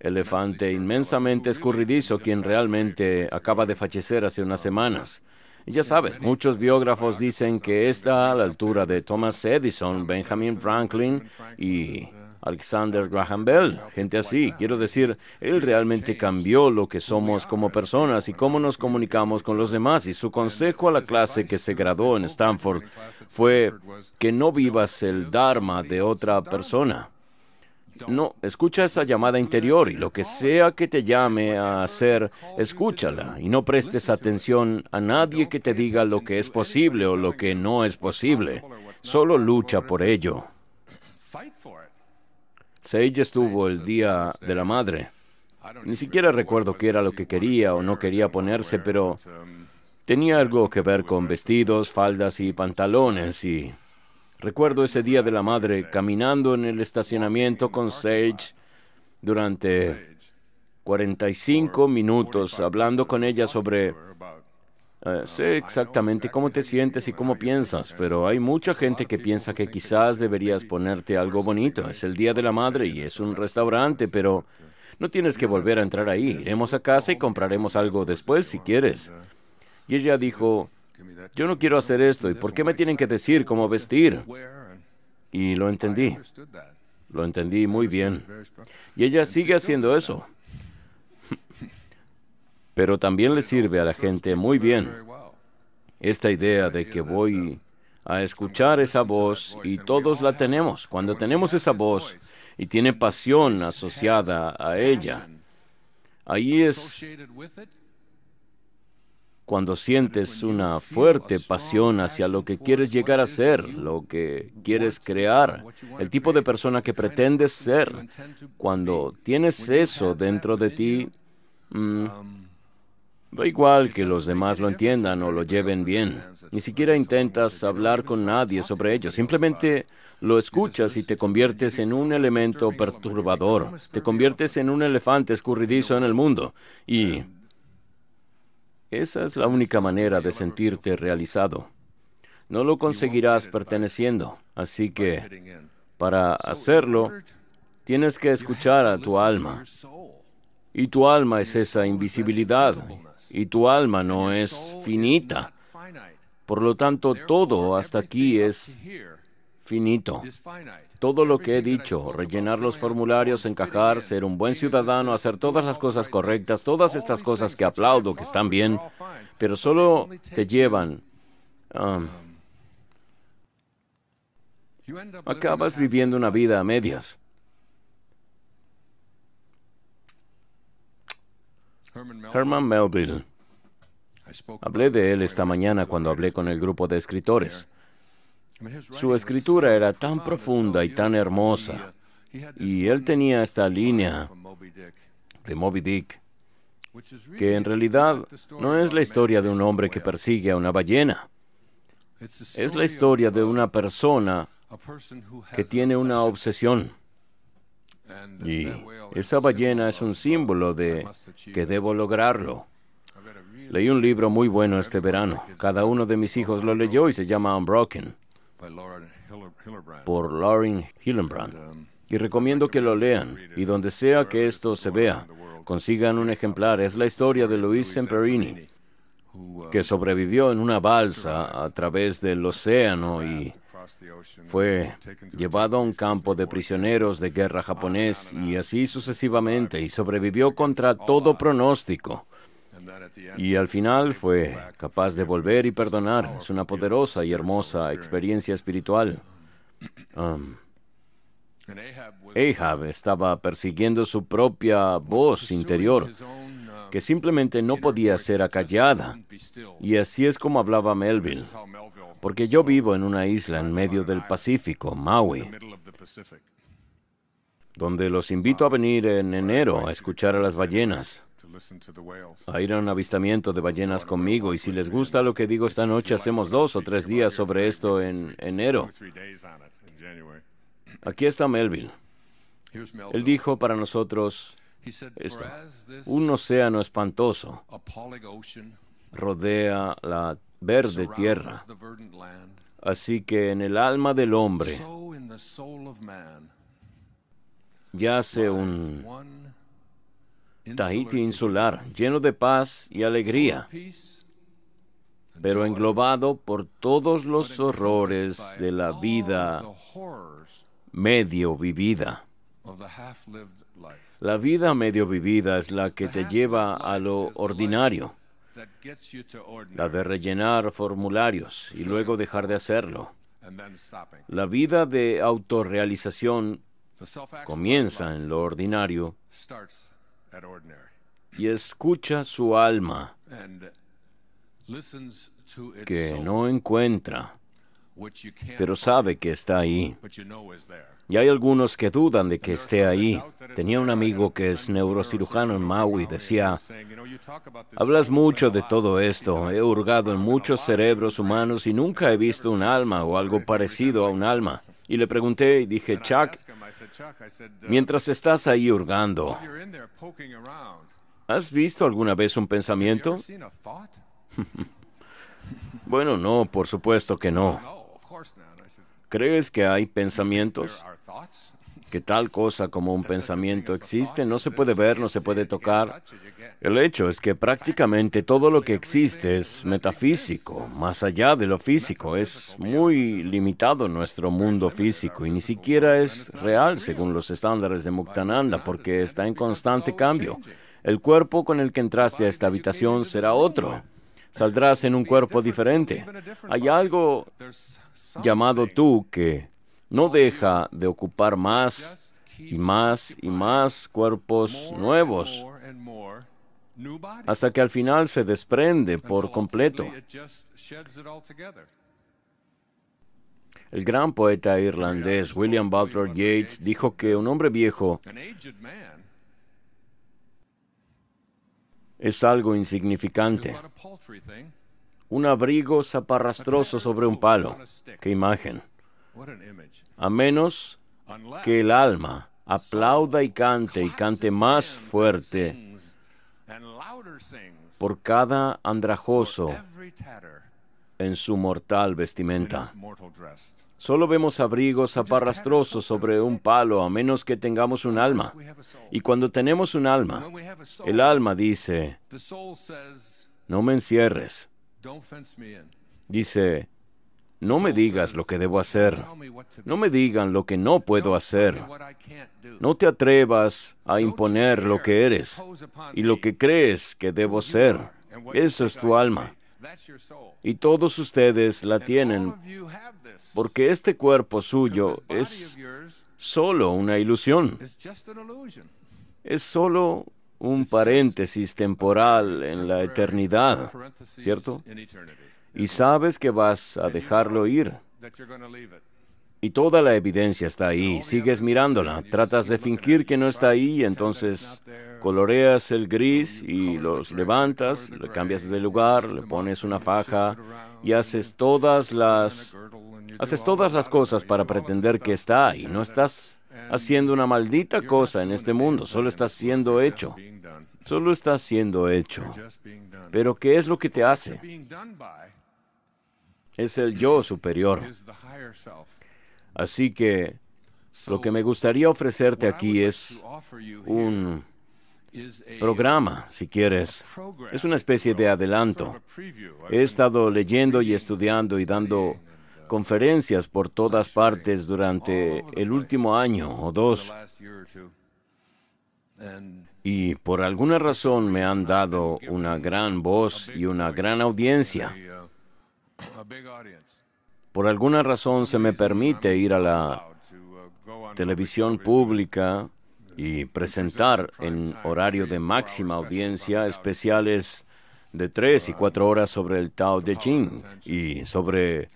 elefante inmensamente escurridizo quien realmente acaba de fallecer hace unas semanas. ya sabes, muchos biógrafos dicen que está a la altura de Thomas Edison, Benjamin Franklin y Alexander Graham Bell, gente así. Quiero decir, él realmente cambió lo que somos como personas y cómo nos comunicamos con los demás. Y su consejo a la clase que se graduó en Stanford fue que no vivas el Dharma de otra persona. No, escucha esa llamada interior y lo que sea que te llame a hacer, escúchala y no prestes atención a nadie que te diga lo que es posible o lo que no es posible. Solo lucha por ello. Sage estuvo el día de la madre. Ni siquiera recuerdo qué era lo que quería o no quería ponerse, pero um, tenía algo que ver con vestidos, faldas y pantalones y recuerdo ese día de la madre caminando en el estacionamiento con Sage durante 45 minutos hablando con ella sobre eh, sé exactamente cómo te sientes y cómo piensas, pero hay mucha gente que piensa que quizás deberías ponerte algo bonito. Es el Día de la Madre y es un restaurante, pero no tienes que volver a entrar ahí. Iremos a casa y compraremos algo después si quieres. Y ella dijo, yo no quiero hacer esto, ¿y por qué me tienen que decir cómo vestir? Y lo entendí. Lo entendí muy bien. Y ella sigue haciendo eso pero también le sirve a la gente muy bien. Esta idea de que voy a escuchar esa voz y todos la tenemos. Cuando tenemos esa voz y tiene pasión asociada a ella, ahí es cuando sientes una fuerte pasión hacia lo que quieres llegar a ser, lo que quieres crear, el tipo de persona que pretendes ser. Cuando tienes eso dentro de ti, mm, Da igual que los demás lo entiendan o lo lleven bien. Ni siquiera intentas hablar con nadie sobre ello. Simplemente lo escuchas y te conviertes en un elemento perturbador. Te conviertes en un elefante escurridizo en el mundo. Y esa es la única manera de sentirte realizado. No lo conseguirás perteneciendo. Así que, para hacerlo, tienes que escuchar a tu alma. Y tu alma es esa invisibilidad y tu alma no es finita. Por lo tanto, todo hasta aquí es finito. Todo lo que he dicho, rellenar los formularios, encajar, ser un buen ciudadano, hacer todas las cosas correctas, todas estas cosas que aplaudo, que están bien, pero solo te llevan... Um, acabas viviendo una vida a medias. Herman Melville. Hablé de él esta mañana cuando hablé con el grupo de escritores. Su escritura era tan profunda y tan hermosa, y él tenía esta línea de Moby Dick, que en realidad no es la historia de un hombre que persigue a una ballena, es la historia de una persona que tiene una obsesión y esa ballena es un símbolo de que debo lograrlo. Leí un libro muy bueno este verano. Cada uno de mis hijos lo leyó y se llama Unbroken por Lauren Hillenbrand. Um, y recomiendo que lo lean y donde sea que esto se vea, consigan un ejemplar. Es la historia de Luis Semperini, uh, que sobrevivió en una balsa a través del océano y fue llevado a un campo de prisioneros de guerra japonés y así sucesivamente, y sobrevivió contra todo pronóstico. Y al final fue capaz de volver y perdonar. Es una poderosa y hermosa experiencia espiritual. Um, um, Ahab estaba persiguiendo su propia voz interior, um, que simplemente no podía ser acallada. Y así es como hablaba Melville porque yo vivo en una isla en medio del Pacífico, Maui, donde los invito a venir en enero a escuchar a las ballenas, a ir a un avistamiento de ballenas conmigo y si les gusta lo que digo esta noche, hacemos dos o tres días sobre esto en enero. Aquí está Melville. Él dijo para nosotros esto, un océano espantoso rodea la verde tierra. Así que en el alma del hombre yace un Tahiti insular, lleno de paz y alegría, pero englobado por todos los horrores de la vida medio vivida. La vida medio vivida es la que te lleva a lo ordinario la de rellenar formularios y luego dejar de hacerlo. La vida de autorrealización comienza en lo ordinario y escucha su alma que no encuentra pero sabe que está ahí. Y hay algunos que dudan de que esté ahí. Tenía un amigo que es neurocirujano en Maui, decía, hablas mucho de todo esto, he hurgado en muchos cerebros humanos y nunca he visto un alma o algo parecido a un alma. Y le pregunté y dije, Chuck, uh, mientras estás ahí hurgando, ¿has visto alguna vez un pensamiento? *laughs* bueno, no, por supuesto que no. ¿Crees que hay pensamientos? Que tal cosa como un pensamiento existe, no se puede ver, no se puede tocar. El hecho es que prácticamente todo lo que existe es metafísico, más allá de lo físico. Es muy limitado nuestro mundo físico y ni siquiera es real según los estándares de Muktananda porque está en constante cambio. El cuerpo con el que entraste a esta habitación será otro. Saldrás en un cuerpo diferente. Hay algo llamado tú que no deja de ocupar más y más y más cuerpos nuevos hasta que al final se desprende por completo. El gran poeta irlandés William Butler Yeats dijo que un hombre viejo es algo insignificante un abrigo zaparrastroso sobre un palo. ¡Qué imagen! A menos que el alma aplauda y cante y cante más fuerte por cada andrajoso en su mortal vestimenta. Solo vemos abrigos zaparrastrosos sobre un palo a menos que tengamos un alma. Y cuando tenemos un alma, el alma dice, no me encierres. Dice, no me digas lo que debo hacer, no me digan lo que no puedo hacer, no te atrevas a imponer lo que eres y lo que crees que debo ser. Eso es tu alma. Y todos ustedes la tienen, porque este cuerpo suyo es solo una ilusión. Es solo un paréntesis temporal en la eternidad, ¿cierto? Y sabes que vas a dejarlo ir. Y toda la evidencia está ahí, sigues mirándola, tratas de fingir que no está ahí, entonces coloreas el gris y los levantas, le cambias de lugar, le pones una faja y haces todas las haces todas las cosas para pretender que está ahí, no estás haciendo una maldita cosa en este mundo, solo está siendo hecho. Solo está siendo hecho. Pero ¿qué es lo que te hace? Es el yo superior. Así que lo que me gustaría ofrecerte aquí es un programa, si quieres. Es una especie de adelanto. He estado leyendo y estudiando y dando conferencias por todas partes durante el último año o dos. Y por alguna razón me han dado una gran voz y una gran audiencia. Por alguna razón se me permite ir a la televisión pública y presentar en horario de máxima audiencia especiales de tres y cuatro horas sobre el Tao de Ching y sobre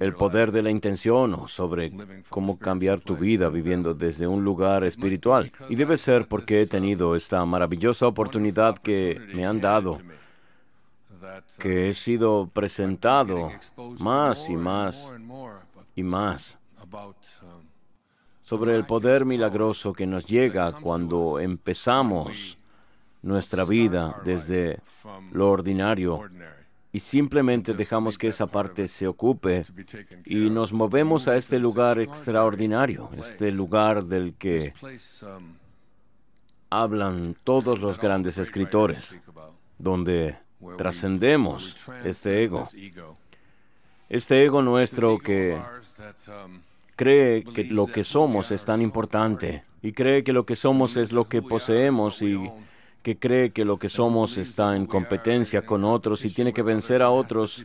el poder de la intención sobre cómo cambiar tu vida viviendo desde un lugar espiritual. Y debe ser porque he tenido esta maravillosa oportunidad que me han dado, que he sido presentado más y más y más sobre el poder milagroso que nos llega cuando empezamos nuestra vida desde lo ordinario y simplemente dejamos que esa parte se ocupe y nos movemos a este lugar extraordinario, este lugar del que hablan todos los grandes escritores, donde trascendemos este ego, este ego nuestro que cree que lo que somos es tan importante y cree que lo que somos es lo que poseemos y que cree que lo que somos está en competencia con otros y tiene que vencer a otros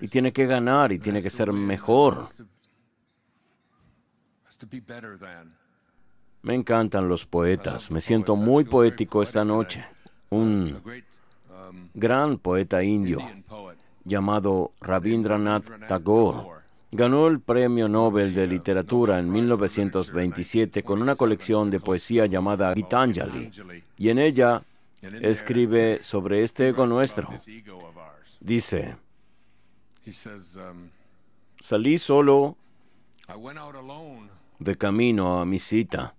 y tiene que ganar y tiene que ser mejor. Me encantan los poetas. Me siento muy poético esta noche. Un gran poeta indio llamado Rabindranath Tagore ganó el Premio Nobel de Literatura en 1927 con una colección de poesía llamada Gitanjali y en ella escribe sobre este ego nuestro. Dice, salí solo de camino a mi cita,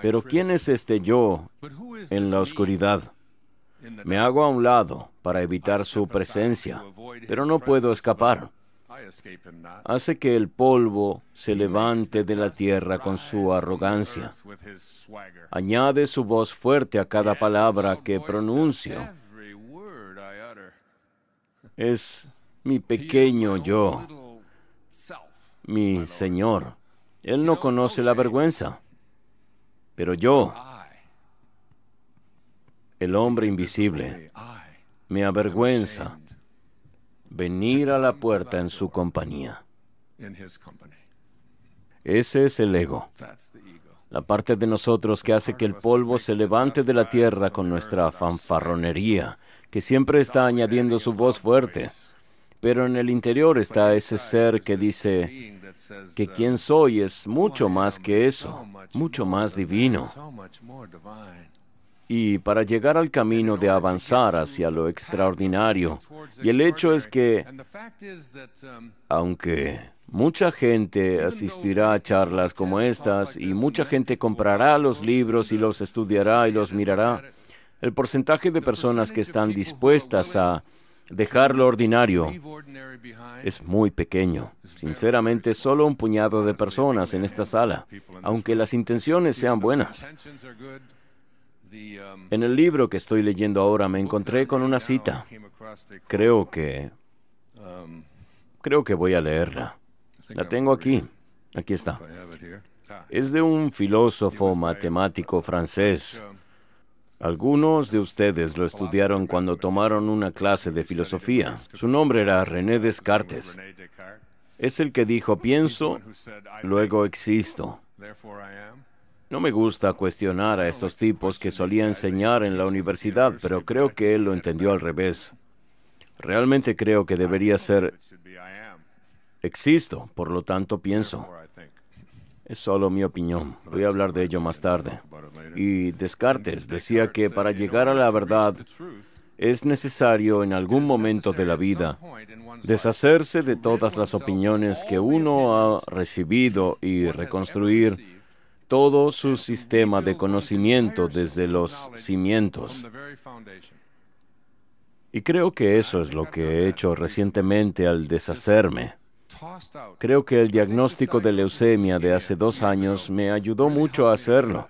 pero ¿quién es este yo en la oscuridad? Me hago a un lado para evitar su presencia, pero no puedo escapar. Hace que el polvo se levante de la tierra con su arrogancia. Añade su voz fuerte a cada palabra que pronuncio. Es mi pequeño yo, mi Señor. Él no conoce la vergüenza, pero yo, el hombre invisible, me avergüenza venir a la puerta en su compañía. Ese es el ego, la parte de nosotros que hace que el polvo se levante de la tierra con nuestra fanfarronería, que siempre está añadiendo su voz fuerte. Pero en el interior está ese ser que dice que quien soy es mucho más que eso, mucho más divino y para llegar al camino de avanzar hacia lo extraordinario. Y el hecho es que, aunque mucha gente asistirá a charlas como estas y mucha gente comprará los libros y los estudiará y los mirará, el porcentaje de personas que están dispuestas a dejar lo ordinario es muy pequeño. Sinceramente, solo un puñado de personas en esta sala, aunque las intenciones sean buenas. Um, en el libro que estoy leyendo ahora me encontré con una cita. Creo que... Um, creo que voy a leerla. La tengo aquí. Aquí está. Ah. Es de un filósofo matemático francés. Um, Algunos de ustedes lo estudiaron cuando tomaron una clase de filosofía. Su nombre era René Descartes. Es el que dijo pienso, luego existo. No me gusta cuestionar a estos tipos que solía enseñar en la universidad, pero creo que él lo entendió al revés. Realmente creo que debería ser... Existo, por lo tanto pienso. Es solo mi opinión. Voy a hablar de ello más tarde. Y Descartes decía que para llegar a la verdad es necesario en algún momento de la vida deshacerse de todas las opiniones que uno ha recibido y reconstruir todo su sistema de conocimiento desde los cimientos. Y creo que eso es lo que he hecho recientemente al deshacerme. Creo que el diagnóstico de leucemia de hace dos años me ayudó mucho a hacerlo.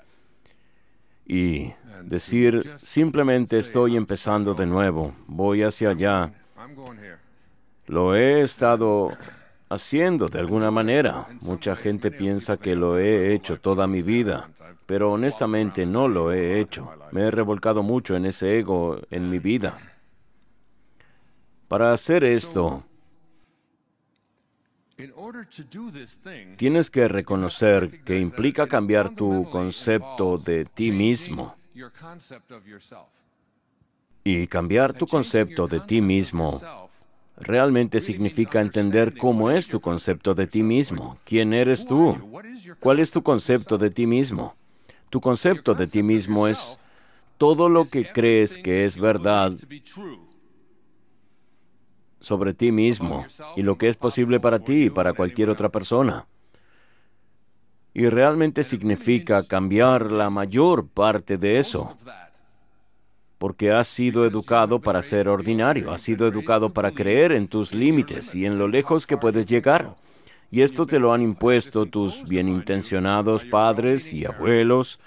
Y decir, simplemente estoy empezando de nuevo, voy hacia allá. Lo he estado haciendo de alguna manera. Mucha gente piensa que lo he hecho toda mi vida, pero honestamente no lo he hecho. Me he revolcado mucho en ese ego en mi vida. Para hacer esto, tienes que reconocer que implica cambiar tu concepto de ti mismo. Y cambiar tu concepto de ti mismo realmente significa entender cómo es tu concepto de ti mismo, quién eres tú, cuál es tu concepto de ti mismo. Tu concepto de ti mismo es todo lo que crees que es verdad sobre ti mismo y lo que es posible para ti y para cualquier otra persona. Y realmente significa cambiar la mayor parte de eso porque has sido educado para ser ordinario, has sido educado para creer en tus límites y en lo lejos que puedes llegar. Y esto te lo han impuesto tus bienintencionados padres y abuelos,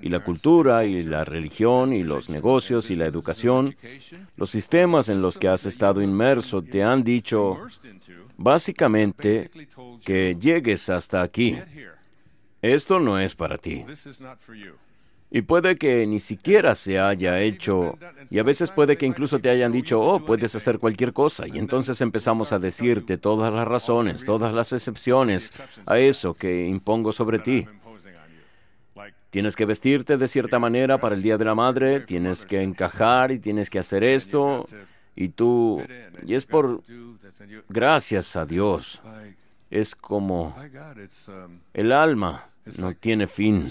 y la cultura, y la religión, y los negocios, y la educación. Los sistemas en los que has estado inmerso te han dicho, básicamente, que llegues hasta aquí. Esto no es para ti. Y puede que ni siquiera se haya hecho, y a veces puede que incluso te hayan dicho, oh, puedes hacer cualquier cosa, y entonces empezamos a decirte todas las razones, todas las excepciones a eso que impongo sobre ti. Tienes que vestirte de cierta manera para el Día de la Madre, tienes que encajar y tienes que hacer esto, y tú, y es por, gracias a Dios, es como el alma no tiene fin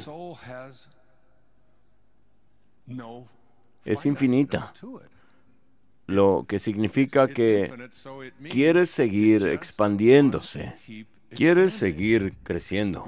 es infinita, lo que significa que quiere seguir expandiéndose, quiere seguir creciendo.